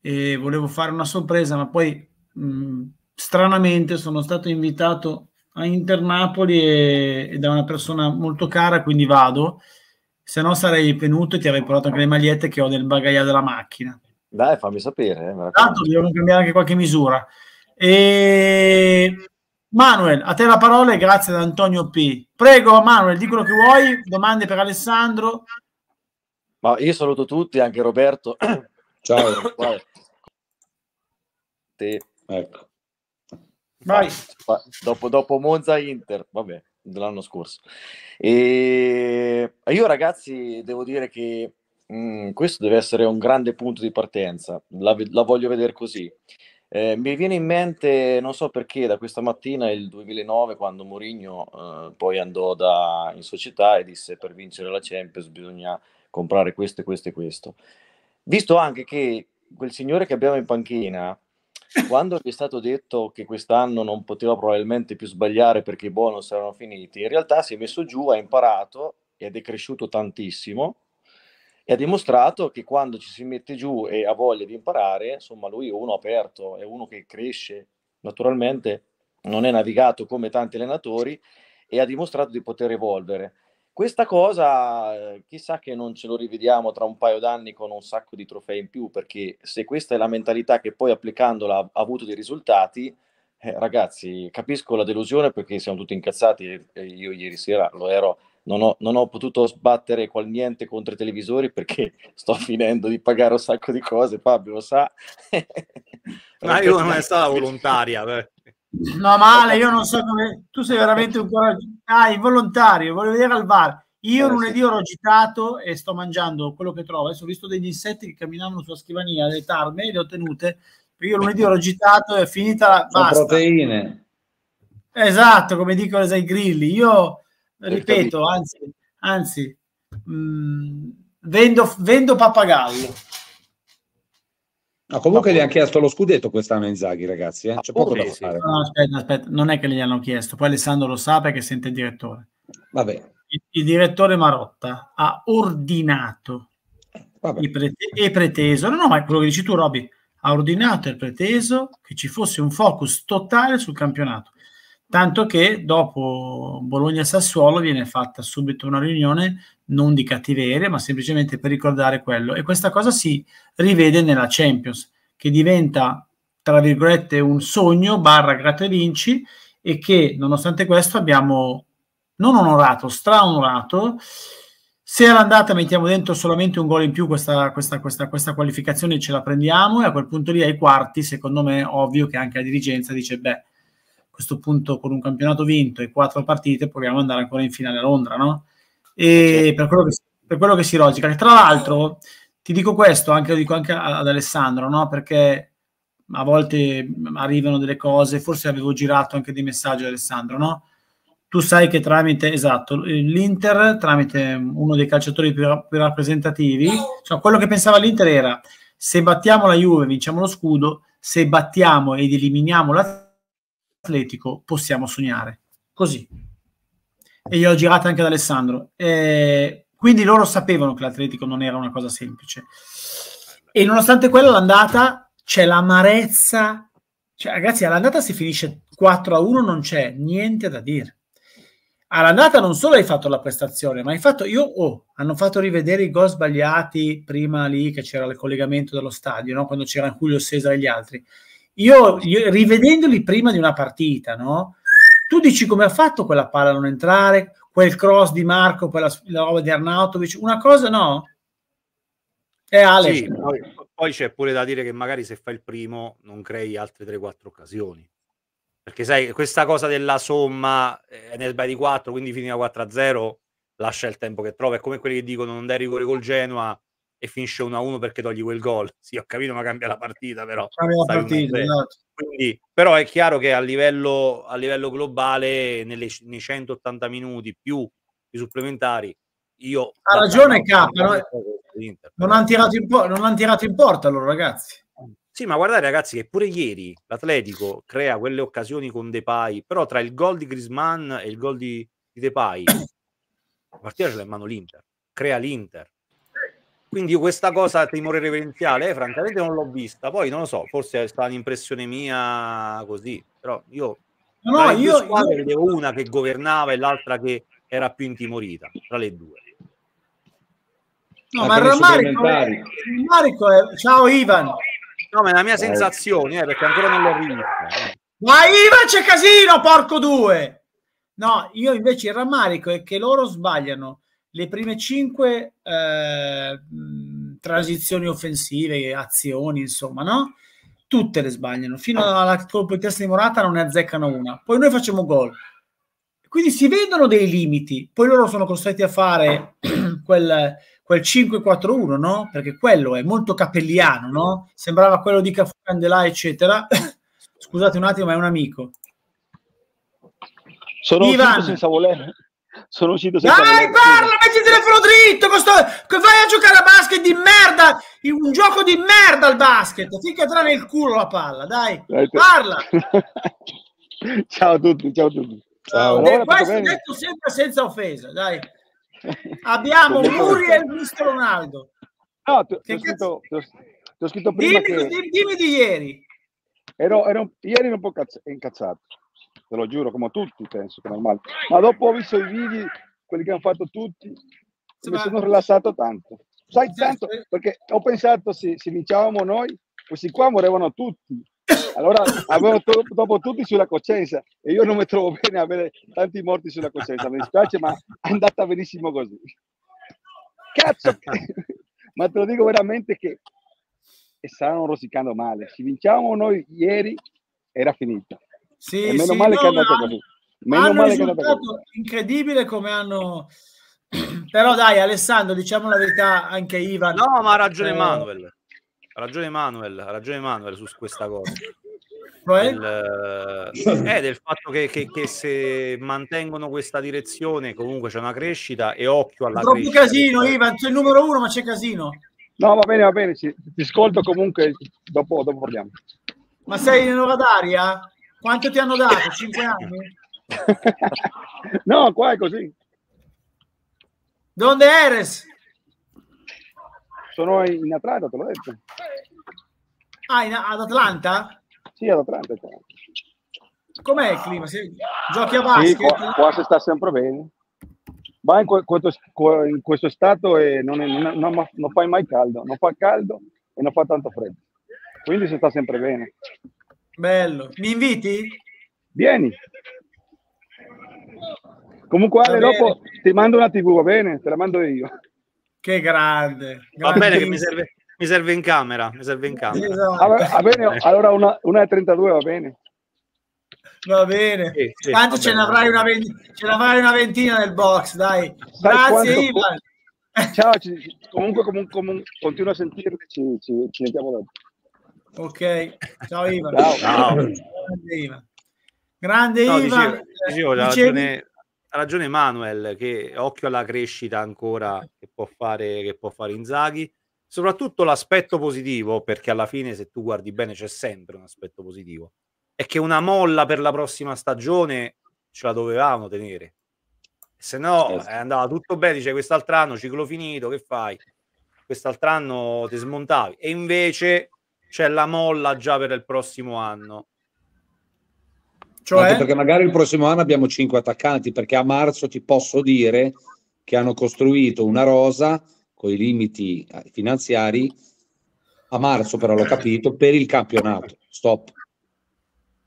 e volevo fare una sorpresa, ma poi mh, mm, stranamente sono stato invitato a Internapoli e, e da una persona molto cara, quindi vado se no sarei venuto e ti avrei portato anche le magliette che ho nel bagagliaio della macchina. Dai, fammi sapere. Eh, Tanto dobbiamo cambiare anche qualche misura. E... Manuel, a te la parola e grazie ad Antonio P. Prego, Manuel, di quello che vuoi, domande per Alessandro. Ma io saluto tutti, anche Roberto. Ciao. Te. Ecco. Vai. Dopo, dopo Monza Inter, vabbè dell'anno scorso. E io ragazzi devo dire che mh, mm, questo deve essere un grande punto di partenza, la, la voglio vedere così. Eh, mi viene in mente, non so perché, da questa mattina il 2009 quando Mourinho eh, poi andò da, in società e disse per vincere la Champions bisogna comprare questo e questo e questo. Visto anche che quel signore che abbiamo in panchina quando gli è stato detto che quest'anno non poteva probabilmente più sbagliare perché i bonus erano finiti, in realtà si è messo giù, ha imparato ed è cresciuto tantissimo e ha dimostrato che quando ci si mette giù e ha voglia di imparare, insomma lui è uno aperto, è uno che cresce, naturalmente non è navigato come tanti allenatori e ha dimostrato di poter evolvere. Questa cosa, eh, chissà che non ce lo rivediamo tra un paio d'anni con un sacco di trofei in più, perché se questa è la mentalità che poi applicandola ha avuto dei risultati, eh, ragazzi, capisco la delusione perché siamo tutti incazzati, io ieri sera lo ero, non ho, non ho potuto sbattere qual niente contro i televisori perché sto finendo di pagare un sacco di cose, Fabio lo sa. Ma io non è stata volontaria, beh. No, male, io non so come... Tu sei veramente un coraggioso. Ah, il volontario, voglio vedere al bar. Io Beh, lunedì sì. ero agitato e sto mangiando quello che trovo. Adesso ho visto degli insetti che camminavano sulla scrivania, le tarme, le ho tenute. Io lunedì ero agitato e è finita la... proteine. Esatto, come dicono i grilli. Io, ripeto, anzi, anzi mh, mm, vendo, vendo pappagallo. No, comunque Dopo... gli hanno chiesto lo scudetto quest'anno in Zaghi, ragazzi. Eh? C'è poco sì, da fare. No, aspetta, aspetta, non è che gli hanno chiesto, poi Alessandro lo sa perché sente il direttore. Vabbè. Il, il direttore Marotta ha ordinato e, prete- e preteso, no, no, ma è quello che dici tu, Roby, ha ordinato e preteso che ci fosse un focus totale sul campionato tanto che dopo Bologna-Sassuolo viene fatta subito una riunione non di cattiveria, ma semplicemente per ricordare quello. E questa cosa si rivede nella Champions, che diventa, tra virgolette, un sogno, barra gratta e vinci, e che nonostante questo abbiamo non onorato, straonorato. Se all'andata mettiamo dentro solamente un gol in più, questa, questa, questa, questa qualificazione ce la prendiamo e a quel punto lì ai quarti, secondo me, è ovvio che anche la dirigenza dice, beh, questo punto con un campionato vinto e quattro partite proviamo ad andare ancora in finale a Londra, no? E eh, certo. per quello, che, per quello che si logica, che tra l'altro ti dico questo, anche, lo dico anche ad Alessandro, no? Perché a volte mm, arrivano delle cose, forse avevo girato anche dei messaggi ad Alessandro, no? Tu sai che tramite, esatto, l'Inter, tramite uno dei calciatori più, più rappresentativi, cioè quello che pensava l'Inter era se battiamo la Juve vinciamo lo scudo, se battiamo ed eliminiamo la atletico possiamo sognare. Così. E gliel'ho girata anche ad Alessandro. Eh, quindi loro sapevano che l'atletico non era una cosa semplice. E nonostante quello, l'andata c'è l'amarezza. Cioè, ragazzi, all'andata si finisce 4 a 1, non c'è niente da dire. All'andata non solo hai fatto la prestazione, ma hai fatto io. Oh, hanno fatto rivedere i gol sbagliati prima lì che c'era il collegamento dello stadio, no? quando c'era Julio Cesare e gli altri io, io rivedendoli prima di una partita, no? Tu dici come ha fatto quella palla a non entrare, quel cross di Marco, quella roba di Arnautovic, una cosa no? È Alex. Sì, poi, poi c'è pure da dire che magari se fai il primo non crei altre 3-4 occasioni perché sai questa cosa della somma eh, ne di 4 quindi finiva 4 0 lascia il tempo che trova è come quelli che dicono non dai rigore col Genoa e finisce 1-1 perché togli quel gol. Sì, ho capito, ma cambia la partita, però. Cambia la partita, esatto. Quindi, però è chiaro che a livello, a livello globale, nelle, nei 180 minuti più i supplementari, io... Ha ragione K, non hanno tirato, han tirato in porta loro ragazzi. Sì, ma guardate ragazzi che pure ieri l'Atletico crea quelle occasioni con Depay, però tra il gol di Grisman e il gol di, di Depay, la partita ce l'ha in mano l'Inter, crea l'Inter. Quindi questa cosa timore reverenziale, eh, francamente non l'ho vista, poi non lo so, forse è stata un'impressione mia così, però io... No, no, io... Squadre, io... vedevo una che governava e l'altra che era più intimorita tra le due. No, ma il rammarico, è, è... Ciao Ivan. No, ma è la mia eh. sensazione, eh, perché ancora non l'ho rivista. Eh. Ma Ivan c'è casino, porco due! No, io invece il rammarico è che loro sbagliano le prime cinque eh, transizioni offensive, azioni, insomma, no? Tutte le sbagliano, fino ah. alla colpo di testa di Morata non ne azzeccano una. Poi noi facciamo gol. Quindi si vedono dei limiti, poi loro sono costretti a fare quel, quel 5-4-1, no? Perché quello è molto capelliano, no? Sembrava quello di Cafu Candelà, eccetera. Scusate un attimo, ma è un amico. Sono Ivan. senza voler sono uscito sempre dai parla metti il telefono dritto questo... vai a giocare a basket di merda un gioco di merda al basket finché tra nel culo la palla dai, dai parla ciao a tutti ciao a tutti ciao, uh, eh, allora, questo detto sempre senza offesa dai abbiamo Muriel e il mister Ronaldo no ti ho, scritto, scritto prima dimmi, che... dimmi di ieri ero, ero, ieri ero un po' incazzato te lo giuro, come tutti penso che è normale. Ma dopo ho visto i video, quelli che hanno fatto tutti, sì, mi sono rilassato tanto. Sai sì, tanto, perché ho pensato se, se vinciavamo noi, questi qua morivano tutti. Allora avevo to- dopo tutti sulla coscienza e io non mi trovo bene a avere tanti morti sulla coscienza, mi dispiace, ma è andata benissimo così. Cazzo! ma te lo dico veramente che stavano rosicando male. Se vinciavamo noi ieri era finita. Sì, e meno sì, male no, che è andato così. Meno male che è andato così. Incredibile come hanno... Però dai Alessandro, diciamo la verità anche Ivan. No, ma ha ragione eh... Manuel. Ha ragione Manuel, ha ragione Manuel su questa cosa. Cioè? Del, eh, eh, del fatto che, che, che, se mantengono questa direzione comunque c'è una crescita e occhio alla troppo crescita. casino Ivan, c'è il numero uno ma c'è casino no va bene va bene ci, ti ascolto comunque dopo, dopo parliamo ma sei in ora d'aria? Eh? Quanto ti hanno dato? 5 anni? no, qua è così. Donde eres? Sono in Atlanta, te l'ho detto. Ah, in, ad Atlanta? Sì, ad Atlanta. Cioè. Com'è il clima? Se giochi a basket? Sì, qua, qua, si sta sempre bene. Ma in, questo, in questo stato eh, non, è, non, non, non fai mai caldo, non fa caldo e non fa tanto freddo. Quindi si sta sempre bene. Bello. Mi inviti? Vieni. Comunque, Ale, dopo ti mando una TV, va bene? Te la mando io. Che grande. Va bene che mi serve, mi serve in camera. Mi serve in camera. Esatto. Va, va bene, allora una, una 32 va bene. Va bene. Sì, sì, Tanto va ce, bene. avrai una ventina, ce l'avrai una ventina nel box, dai. Sai Grazie quanto... Ivan. Ciao, ci, comunque, comunque, comunque, continuo a sentirci, ci, ci, ci vediamo dopo. Ok, ciao Ivan. Ciao. ciao. Grande Ivan. Grande no, Ivan. Dicevo, dicevo, ha, ragione, ha ragione Manuel che occhio alla crescita ancora che può fare, che può fare Inzaghi. Soprattutto l'aspetto positivo, perché alla fine se tu guardi bene c'è sempre un aspetto positivo, è che una molla per la prossima stagione ce la dovevamo tenere. Se no esatto. andava tutto bene, dice quest'altro anno ciclo finito, che fai? Quest'altro anno ti smontavi. E invece c'è la molla già per il prossimo anno. Cioè... perché magari il prossimo anno abbiamo cinque attaccanti, perché a marzo ti posso dire che hanno costruito una rosa con i limiti eh, finanziari, a marzo però l'ho capito, per il campionato. Stop.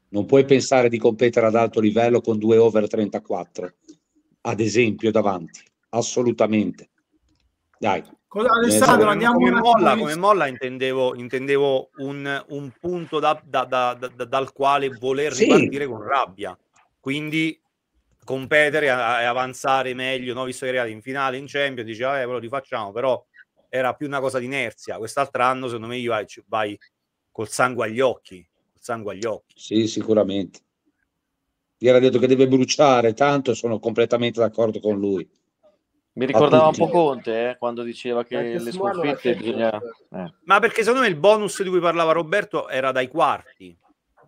Non puoi pensare di competere ad alto livello con due over 34, ad esempio davanti, assolutamente. Dai, Alessandro, andiamo come molla, come molla intendevo, intendevo un, un, punto da, da, da, dal quale voler sì. ripartire con rabbia. Quindi competere e avanzare meglio, no? visto che era in finale, in Champions, diceva, eh, lo rifacciamo, però era più una cosa di inerzia. Quest'altro anno, secondo me, vai, vai col sangue agli occhi. Col sangue agli occhi. Sì, sicuramente. Gli era detto che deve bruciare, tanto sono completamente d'accordo con lui. Mi ricordava un po' Conte eh, quando diceva che le sconfitte bisogna... Eh. Ma perché secondo me il bonus di cui parlava Roberto era dai quarti.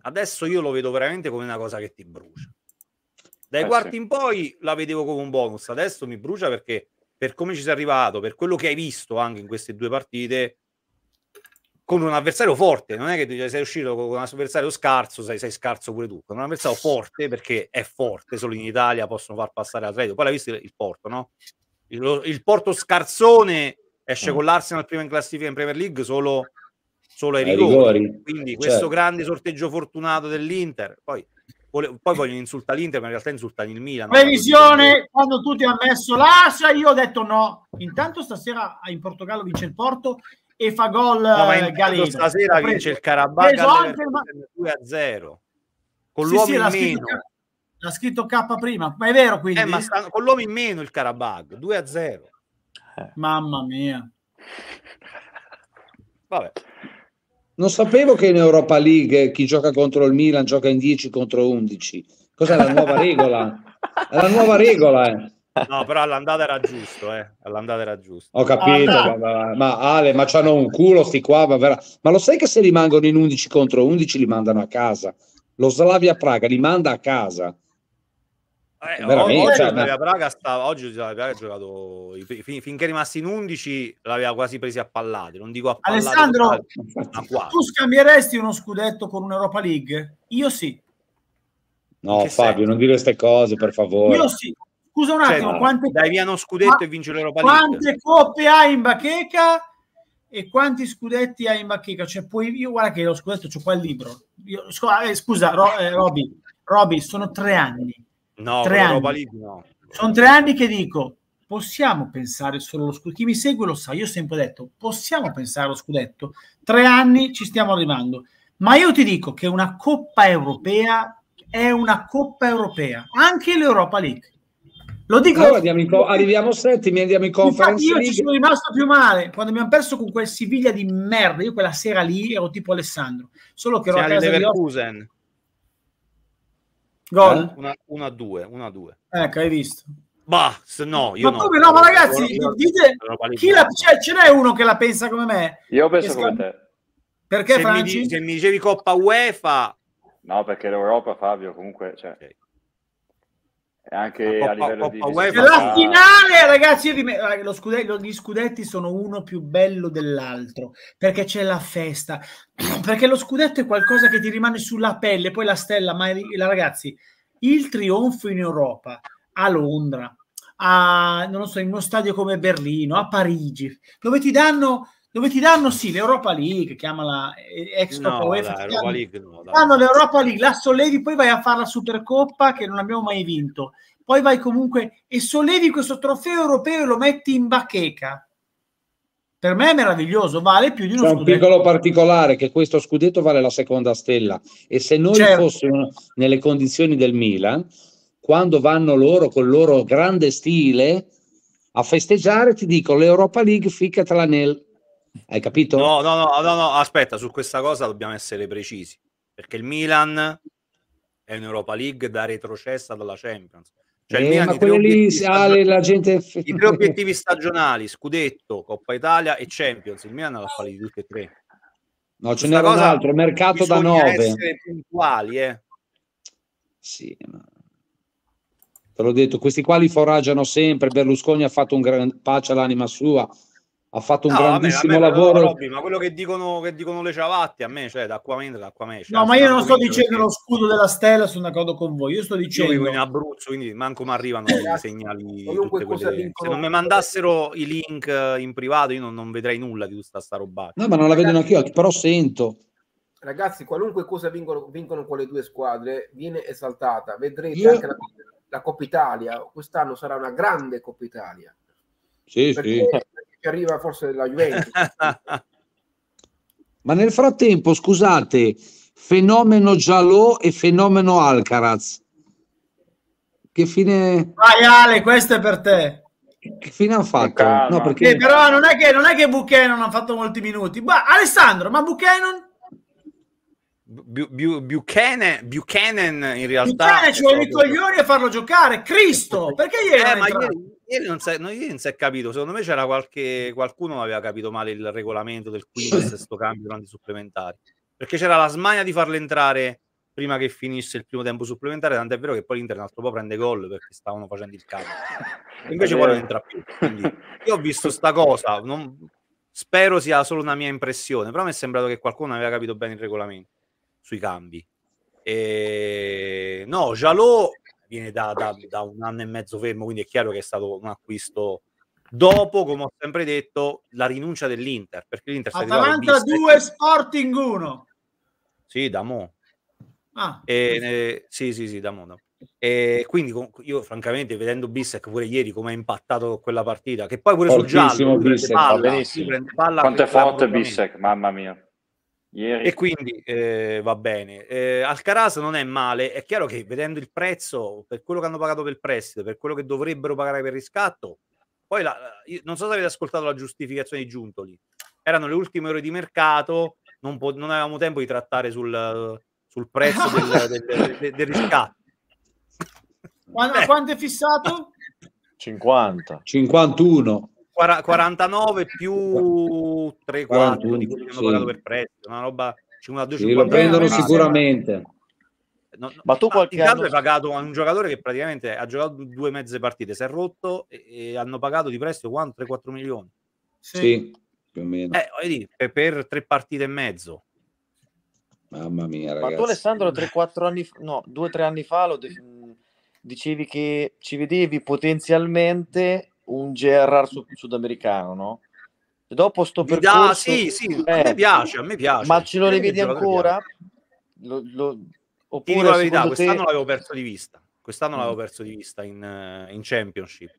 Adesso io lo vedo veramente come una cosa che ti brucia. Dai eh quarti sì. in poi la vedevo come un bonus, adesso mi brucia perché per come ci sei arrivato, per quello che hai visto anche in queste due partite, con un avversario forte, non è che sei uscito con un avversario scarso, sei, sei scarso pure tu, con un avversario forte perché è forte, solo in Italia possono far passare al Poi l'hai visto il Porto, no? Il, il Porto Scarzone esce mm. con l'Arsenal prima in classifica in Premier League solo, solo ai, ai rigori. rigori. Quindi certo. questo grande sorteggio fortunato dell'Inter. Poi, vole, poi vogliono insultare l'Inter, ma in realtà insultano il Milan. Previsione, no? quando tu ti hai messo l'Ascia, io ho detto no. Intanto stasera in Portogallo vince il Porto e fa gol no, Galeno. Stasera vince il Carabao 2 a 0 con l'uomo sì, in meno. Scheda, ha scritto K prima, ma è vero quindi? Eh, ma stanno con l'uomo in meno il Karabag, 2 a 0. Eh. Mamma mia. Vabbè. Non sapevo che in Europa League chi gioca contro il Milan gioca in 10 contro 11. Cos'è la nuova regola? È la nuova regola, eh. No, però all'andata era giusto, eh. All'andata era giusto. Ho capito, ah, ma, ma, Ale, ma c'hanno un culo sti qua, ma, vera... ma lo sai che se rimangono in 11 contro 11 li mandano a casa? Lo Slavia Praga li manda a casa. Eh, oggi, cioè, la Praga stava, ha giocato fin, finché rimasti in 11 l'aveva quasi presi a pallate non dico a pallate, Alessandro a tu scambieresti uno scudetto con un'Europa League? io sì no Fabio senso? non dire queste cose per favore io sì scusa un cioè, attimo cioè, quante... dai via uno scudetto Ma... e vince l'Europa quante League quante coppe hai in bacheca e quanti scudetti hai in bacheca cioè poi io guarda che lo scudetto c'ho qua il libro io, scusa eh, Roby eh, Roby sono tre anni No, tre anni. No. Sono tre anni che dico, possiamo pensare solo allo scudetto. Chi mi segue lo sa, io ho sempre detto, possiamo pensare allo scudetto. Tre anni ci stiamo arrivando. Ma io ti dico che una coppa europea è una coppa europea, anche l'Europa League. Lo dico. Allora andiamo in co- arriviamo settimi, andiamo in conference. Infatti io ci sono rimasto più male quando abbiamo perso con quel Siviglia di merda. Io quella sera lì ero tipo Alessandro, solo che ero Siamo a casa di Leverkusen. Gol. 1 eh? a 2, 1 a 2. Ecco, hai visto. Bah, se no, io ma come no, no ma ragazzi, dite, chi la, cioè, ce n'è uno che la pensa come me? Io penso come te. Perché se Franci? Mi, se mi dicevi Coppa UEFA... No, perché l'Europa, Fabio, comunque... Cioè... Okay anche Coppa, a livello Coppa di UEFA, la finale ragazzi rim- ah, lo scudello, gli scudetti sono uno più bello dell'altro perché c'è la festa perché lo scudetto è qualcosa che ti rimane sulla pelle poi la stella ma ragazzi il trionfo in Europa a Londra a non lo so in uno stadio come Berlino a Parigi dove ti danno dove ti danno sì l'Europa League, chiamala eh, Extra no, UEFA, dai, Europa League, no, dai. danno l'Europa League, la sollevi, poi vai a fare la Supercoppa che non abbiamo mai vinto, poi vai comunque e sollevi questo trofeo europeo e lo metti in bacheca. Per me è meraviglioso, vale più di uno C'è scudetto. un piccolo particolare che questo scudetto vale la seconda stella e se noi certo. fossimo nelle condizioni del Milan, quando vanno loro col loro grande stile a festeggiare, ti dico l'Europa League ficcatela nel hai capito? No, no, no, no, no, aspetta, su questa cosa dobbiamo essere precisi, perché il Milan è un'Europa League da retrocessa dalla Champions. Cioè, eh, il Milan ma quello lì sale la gente... I tre obiettivi stagionali, Scudetto, Coppa Italia e Champions, il Milan l'ha di tutti e tre. No, ce n'era un altro, mercato da nove. essere puntuali, eh. Sì, ma... Te l'ho detto, questi qua li foraggiano sempre, Berlusconi ha fatto un gran pace all'anima sua, ha fatto un no, grandissimo vabbè, vabbè, lavoro. Robby, ma quello che dicono, che dicono, le ciabatte a me, cioè da qua mentre, da qua me. Cioè, no, ma io non sto dicendo lo scudo della stella, sono d'accordo con voi. Io sto dicendo. Io vivo in Abruzzo, quindi manco mi arrivano i segnali. Quelle... Se non mi mandassero i link in privato, io non, non vedrei nulla di tutta sta roba. No, ma non la ragazzi, vedo neanche io, però sento. Ragazzi, qualunque cosa vincono, vincono con le due squadre viene esaltata. Vedrete io... anche la, la Coppa Italia. Quest'anno sarà una grande Coppa Italia. Sì, perché... sì che arriva forse la Juventus. Ma nel frattempo, scusate, fenomeno Giallo e fenomeno Alcaraz. Che fine... Vai Ale, questo è per te. Che fine hanno fatto? No, perché... eh, però non è che, non è che Buchanan ha fatto molti minuti. Ma, Alessandro, ma Buchanan Bu- Bu- Buchanan, Buchanan in realtà Buchanan ci vuole i coglioni a farlo giocare Cristo eh, perché ieri eh, ma ieri, ieri non si è capito. Secondo me c'era qualche qualcuno aveva capito male il regolamento del quiz, sto cambio durante i supplementari. Perché c'era la smania di farlo entrare prima che finisse il primo tempo supplementare, tant'è vero che poi l'Inter un altro po' prende gol perché stavano facendo il cambio. Invece poi non entra più. Quindi io ho visto sta cosa, non... spero sia solo una mia impressione, però mi è sembrato che qualcuno aveva capito bene il regolamento sui cambi. E... No, Jalò viene da, da, da, un anno e mezzo fermo, quindi è chiaro che è stato un acquisto dopo, come ho sempre detto, la rinuncia dell'Inter, perché l'Inter sta Atalanta 2 Sporting 1. Sì, da mo. Ah, e, eh, sì, sì, sì, da mo. Da. E quindi io francamente vedendo Bissek pure ieri come ha impattato quella partita, che poi pure Fortissimo sul giallo Bissec, prende palla, prende palla, quanto è forte Bissek, mamma mia Ieri. E quindi eh, va bene. Eh, Alcaraz non è male, è chiaro che vedendo il prezzo, per quello che hanno pagato per il prestito, per quello che dovrebbero pagare per riscatto, poi la, eh, non so se avete ascoltato la giustificazione di Giuntoli, erano le ultime ore di mercato, non, po- non avevamo tempo di trattare sul, sul prezzo del, del, del, del riscatto. Quanto, eh. quanto è fissato? 50. 51. 49 eh. più 3, 4 di quelli hanno pagato per prezzo, una roba 52, sì, lo prendono anni. sicuramente. No, no, ma tu qualche anno hai pagato a un giocatore che praticamente ha giocato due mezze partite, si è rotto e, e hanno pagato di prestito quanto? 3-4 milioni. Sì, sì più o meno. Eh, dire, per, per tre partite e mezzo. Mamma mia, ragazzi. Ma tu Alessandro 3-4 anni fa, no, 2-3 anni fa lo de- dicevi che ci vedevi potenzialmente un GRR sud- sudamericano, no? E dopo sto percorso... Ah, sì, sì, eh, a me piace, a me piace. Ma ce lo rivedi ancora? Lo, lo... Oppure, la verità, te... quest'anno l'avevo perso di vista. Quest'anno mm. l'avevo perso di vista in, eh, in Championship.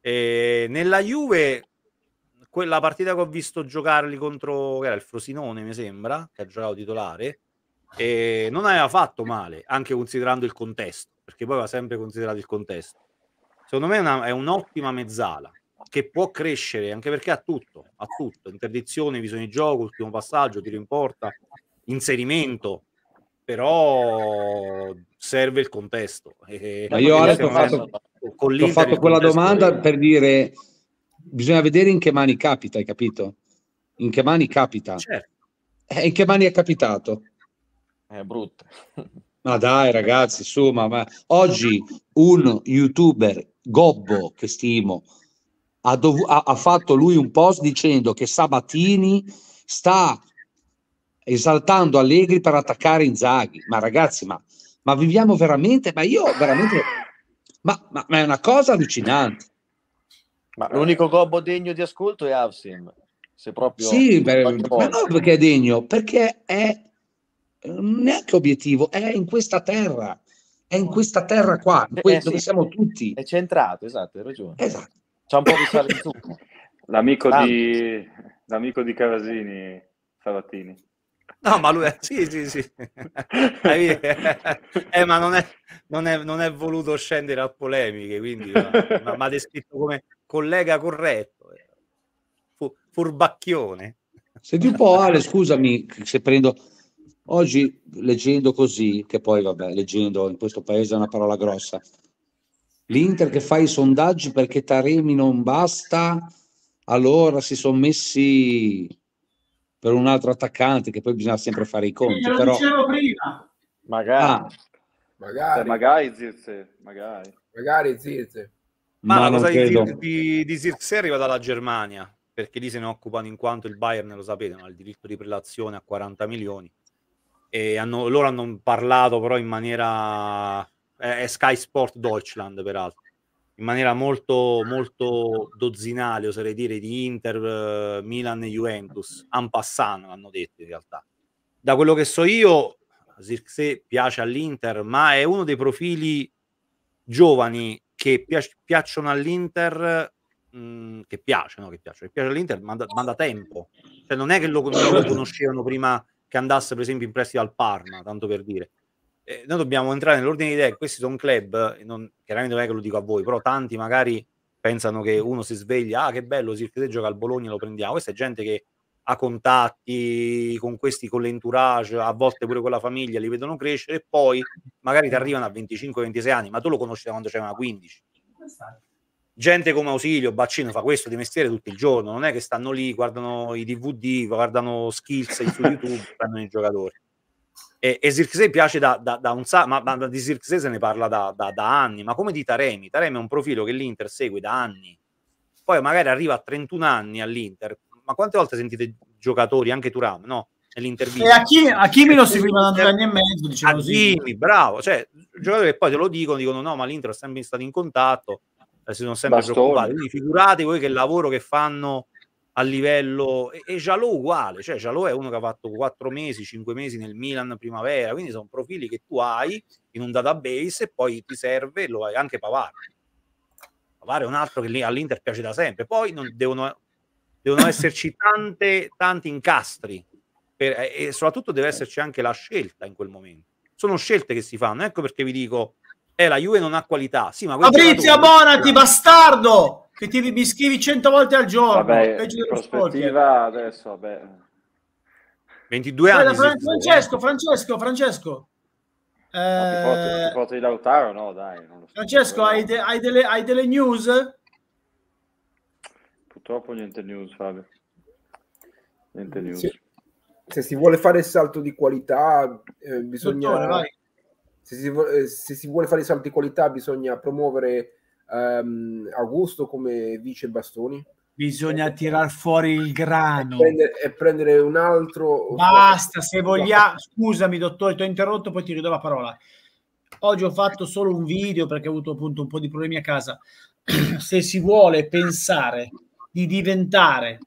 E nella Juve quella partita che ho visto giocarli contro era il Frosinone, mi sembra, che ha giocato titolare, e non aveva fatto male, anche considerando il contesto, perché poi va sempre considerato il contesto secondo me è, una, è un'ottima mezzala che può crescere anche perché ha tutto, ha tutto, interdizione, visione di gioco, ultimo passaggio, tiro in porta, inserimento, però serve il contesto. E Ma io adesso ho fatto, ho fatto quella domanda per dire bisogna vedere in che mani capita, hai capito? In che mani capita. Certo. Eh, in che mani è capitato? È brutto. Ma dai ragazzi, insomma, ma oggi un youtuber gobbo che stimo ha, dov- ha, ha fatto lui un post dicendo che Sabatini sta esaltando Allegri per attaccare Inzaghi. Ma ragazzi, ma, ma viviamo veramente? Ma io veramente... Ma, ma, ma è una cosa allucinante. Ma l'unico gobbo degno di ascolto è Avsim. Se proprio sì, beh, ma non perché è degno, perché è Ehm, neanche obiettivo, è in questa terra, è in questa terra qua, eh, que- eh, dove sì, siamo tutti. È centrato, esatto, hai ragione. Esatto. C'è un po' di sale in tutto. L'amico, ah, di, l'amico di Carasini, Sabatini. No, ma lui è... Sì, sì, sì. eh, ma non è, non, è, non è, voluto scendere a polemiche, quindi ma ha descritto come collega corretto. Eh. Furbacchione. Senti un po', Ale, scusami se prendo Oggi leggendo così, che poi vabbè, leggendo in questo paese è una parola grossa, l'Inter che fa i sondaggi perché Taremi non basta, allora si sono messi per un altro attaccante che poi bisogna sempre fare i conti. Sì, però... dicevo prima. Magari. Ah. Magari. Cioè, magari Zirze, magari. Magari Zirze. Ma, Ma la cosa di, di, di Zirze arriva dalla Germania, perché lì se ne occupano in quanto il Bayern, lo sapete, ha il diritto di prelazione a 40 milioni e hanno, loro hanno parlato però in maniera è Sky Sport Deutschland peraltro in maniera molto, molto dozzinale oserei dire di Inter, eh, Milan e Juventus Ampassan l'hanno detto in realtà da quello che so io Zirkse piace all'Inter ma è uno dei profili giovani che piac- piacciono all'Inter mh, mm, che piacciono, che piacciono, che piace all'Inter ma da, ma da tempo cioè non è che lo, lo conoscevano prima che andasse per esempio in prestito al Parma, tanto per dire. Eh, noi dobbiamo entrare nell'ordine di idee, questi sono club, non, chiaramente non è che lo dico a voi, però tanti magari pensano che uno si sveglia, ah che bello, Silfide gioca al Bologna, lo prendiamo. Questa è gente che ha contatti con questi, con l'entourage, a volte pure con la famiglia, li vedono crescere e poi magari ti arrivano a 25-26 anni, ma tu lo conosci da quando c'erano 15 gente come Ausilio, Baccino fa questo di mestiere tutto il giorno, non è che stanno lì, guardano i DVD, guardano Skills su YouTube, guardano i giocatori. E, e Zirkzee piace da, da, da un sacco, ma, ma, di Zirkzee se ne parla da, da, anni, ma come di Taremi, Taremi è un profilo che l'Inter segue da anni, poi magari arriva a 31 anni all'Inter, ma quante volte sentite giocatori, anche Turam, no? Nell'intervista. E eh, a chi, a Kimi lo seguiva da due anni e mezzo, diciamo così. Kimi, bravo, cioè, giocatori che poi te lo dicono, dicono no, ma l'Inter è sempre stato in contatto, eh, si sono sempre Bastone. preoccupati. Quindi figurate voi che lavoro che fanno a livello e, e Jalò uguale, cioè Jalò è uno che ha fatto 4 mesi, 5 mesi nel Milan primavera, quindi sono profili che tu hai in un database e poi ti serve, lo hai anche Pavar. Pavar è un altro che all'Inter piace da sempre, poi non, devono, devono esserci tante, tanti incastri per, e soprattutto deve esserci anche la scelta in quel momento. Sono scelte che si fanno, ecco perché vi dico eh, la Juve non ha qualità. Sì, ma Fabrizio, abbonati, bastardo! Che ti mi scrivi cento volte al giorno. Vabbè, prospettiva adesso, vabbè. 22 anni. Fran- Francesco, Francesco, Francesco. Eh... No, foto, di Lautaro? No, dai. So. Francesco, hai, de- hai, delle, hai delle news? Purtroppo niente news, Fabio. Niente news. Se, se si vuole fare il salto di qualità, eh, bisogna... Dottore, se si, eh, se si vuole fare i salti di qualità bisogna promuovere um, Augusto come vice Bastoni. Bisogna eh, tirar fuori il grano. E prendere, e prendere un altro. Basta, se vogliamo. Scusami, dottore, ti ho interrotto, poi ti ridò la parola. Oggi ho fatto solo un video perché ho avuto appunto un po' di problemi a casa. se si vuole pensare di diventare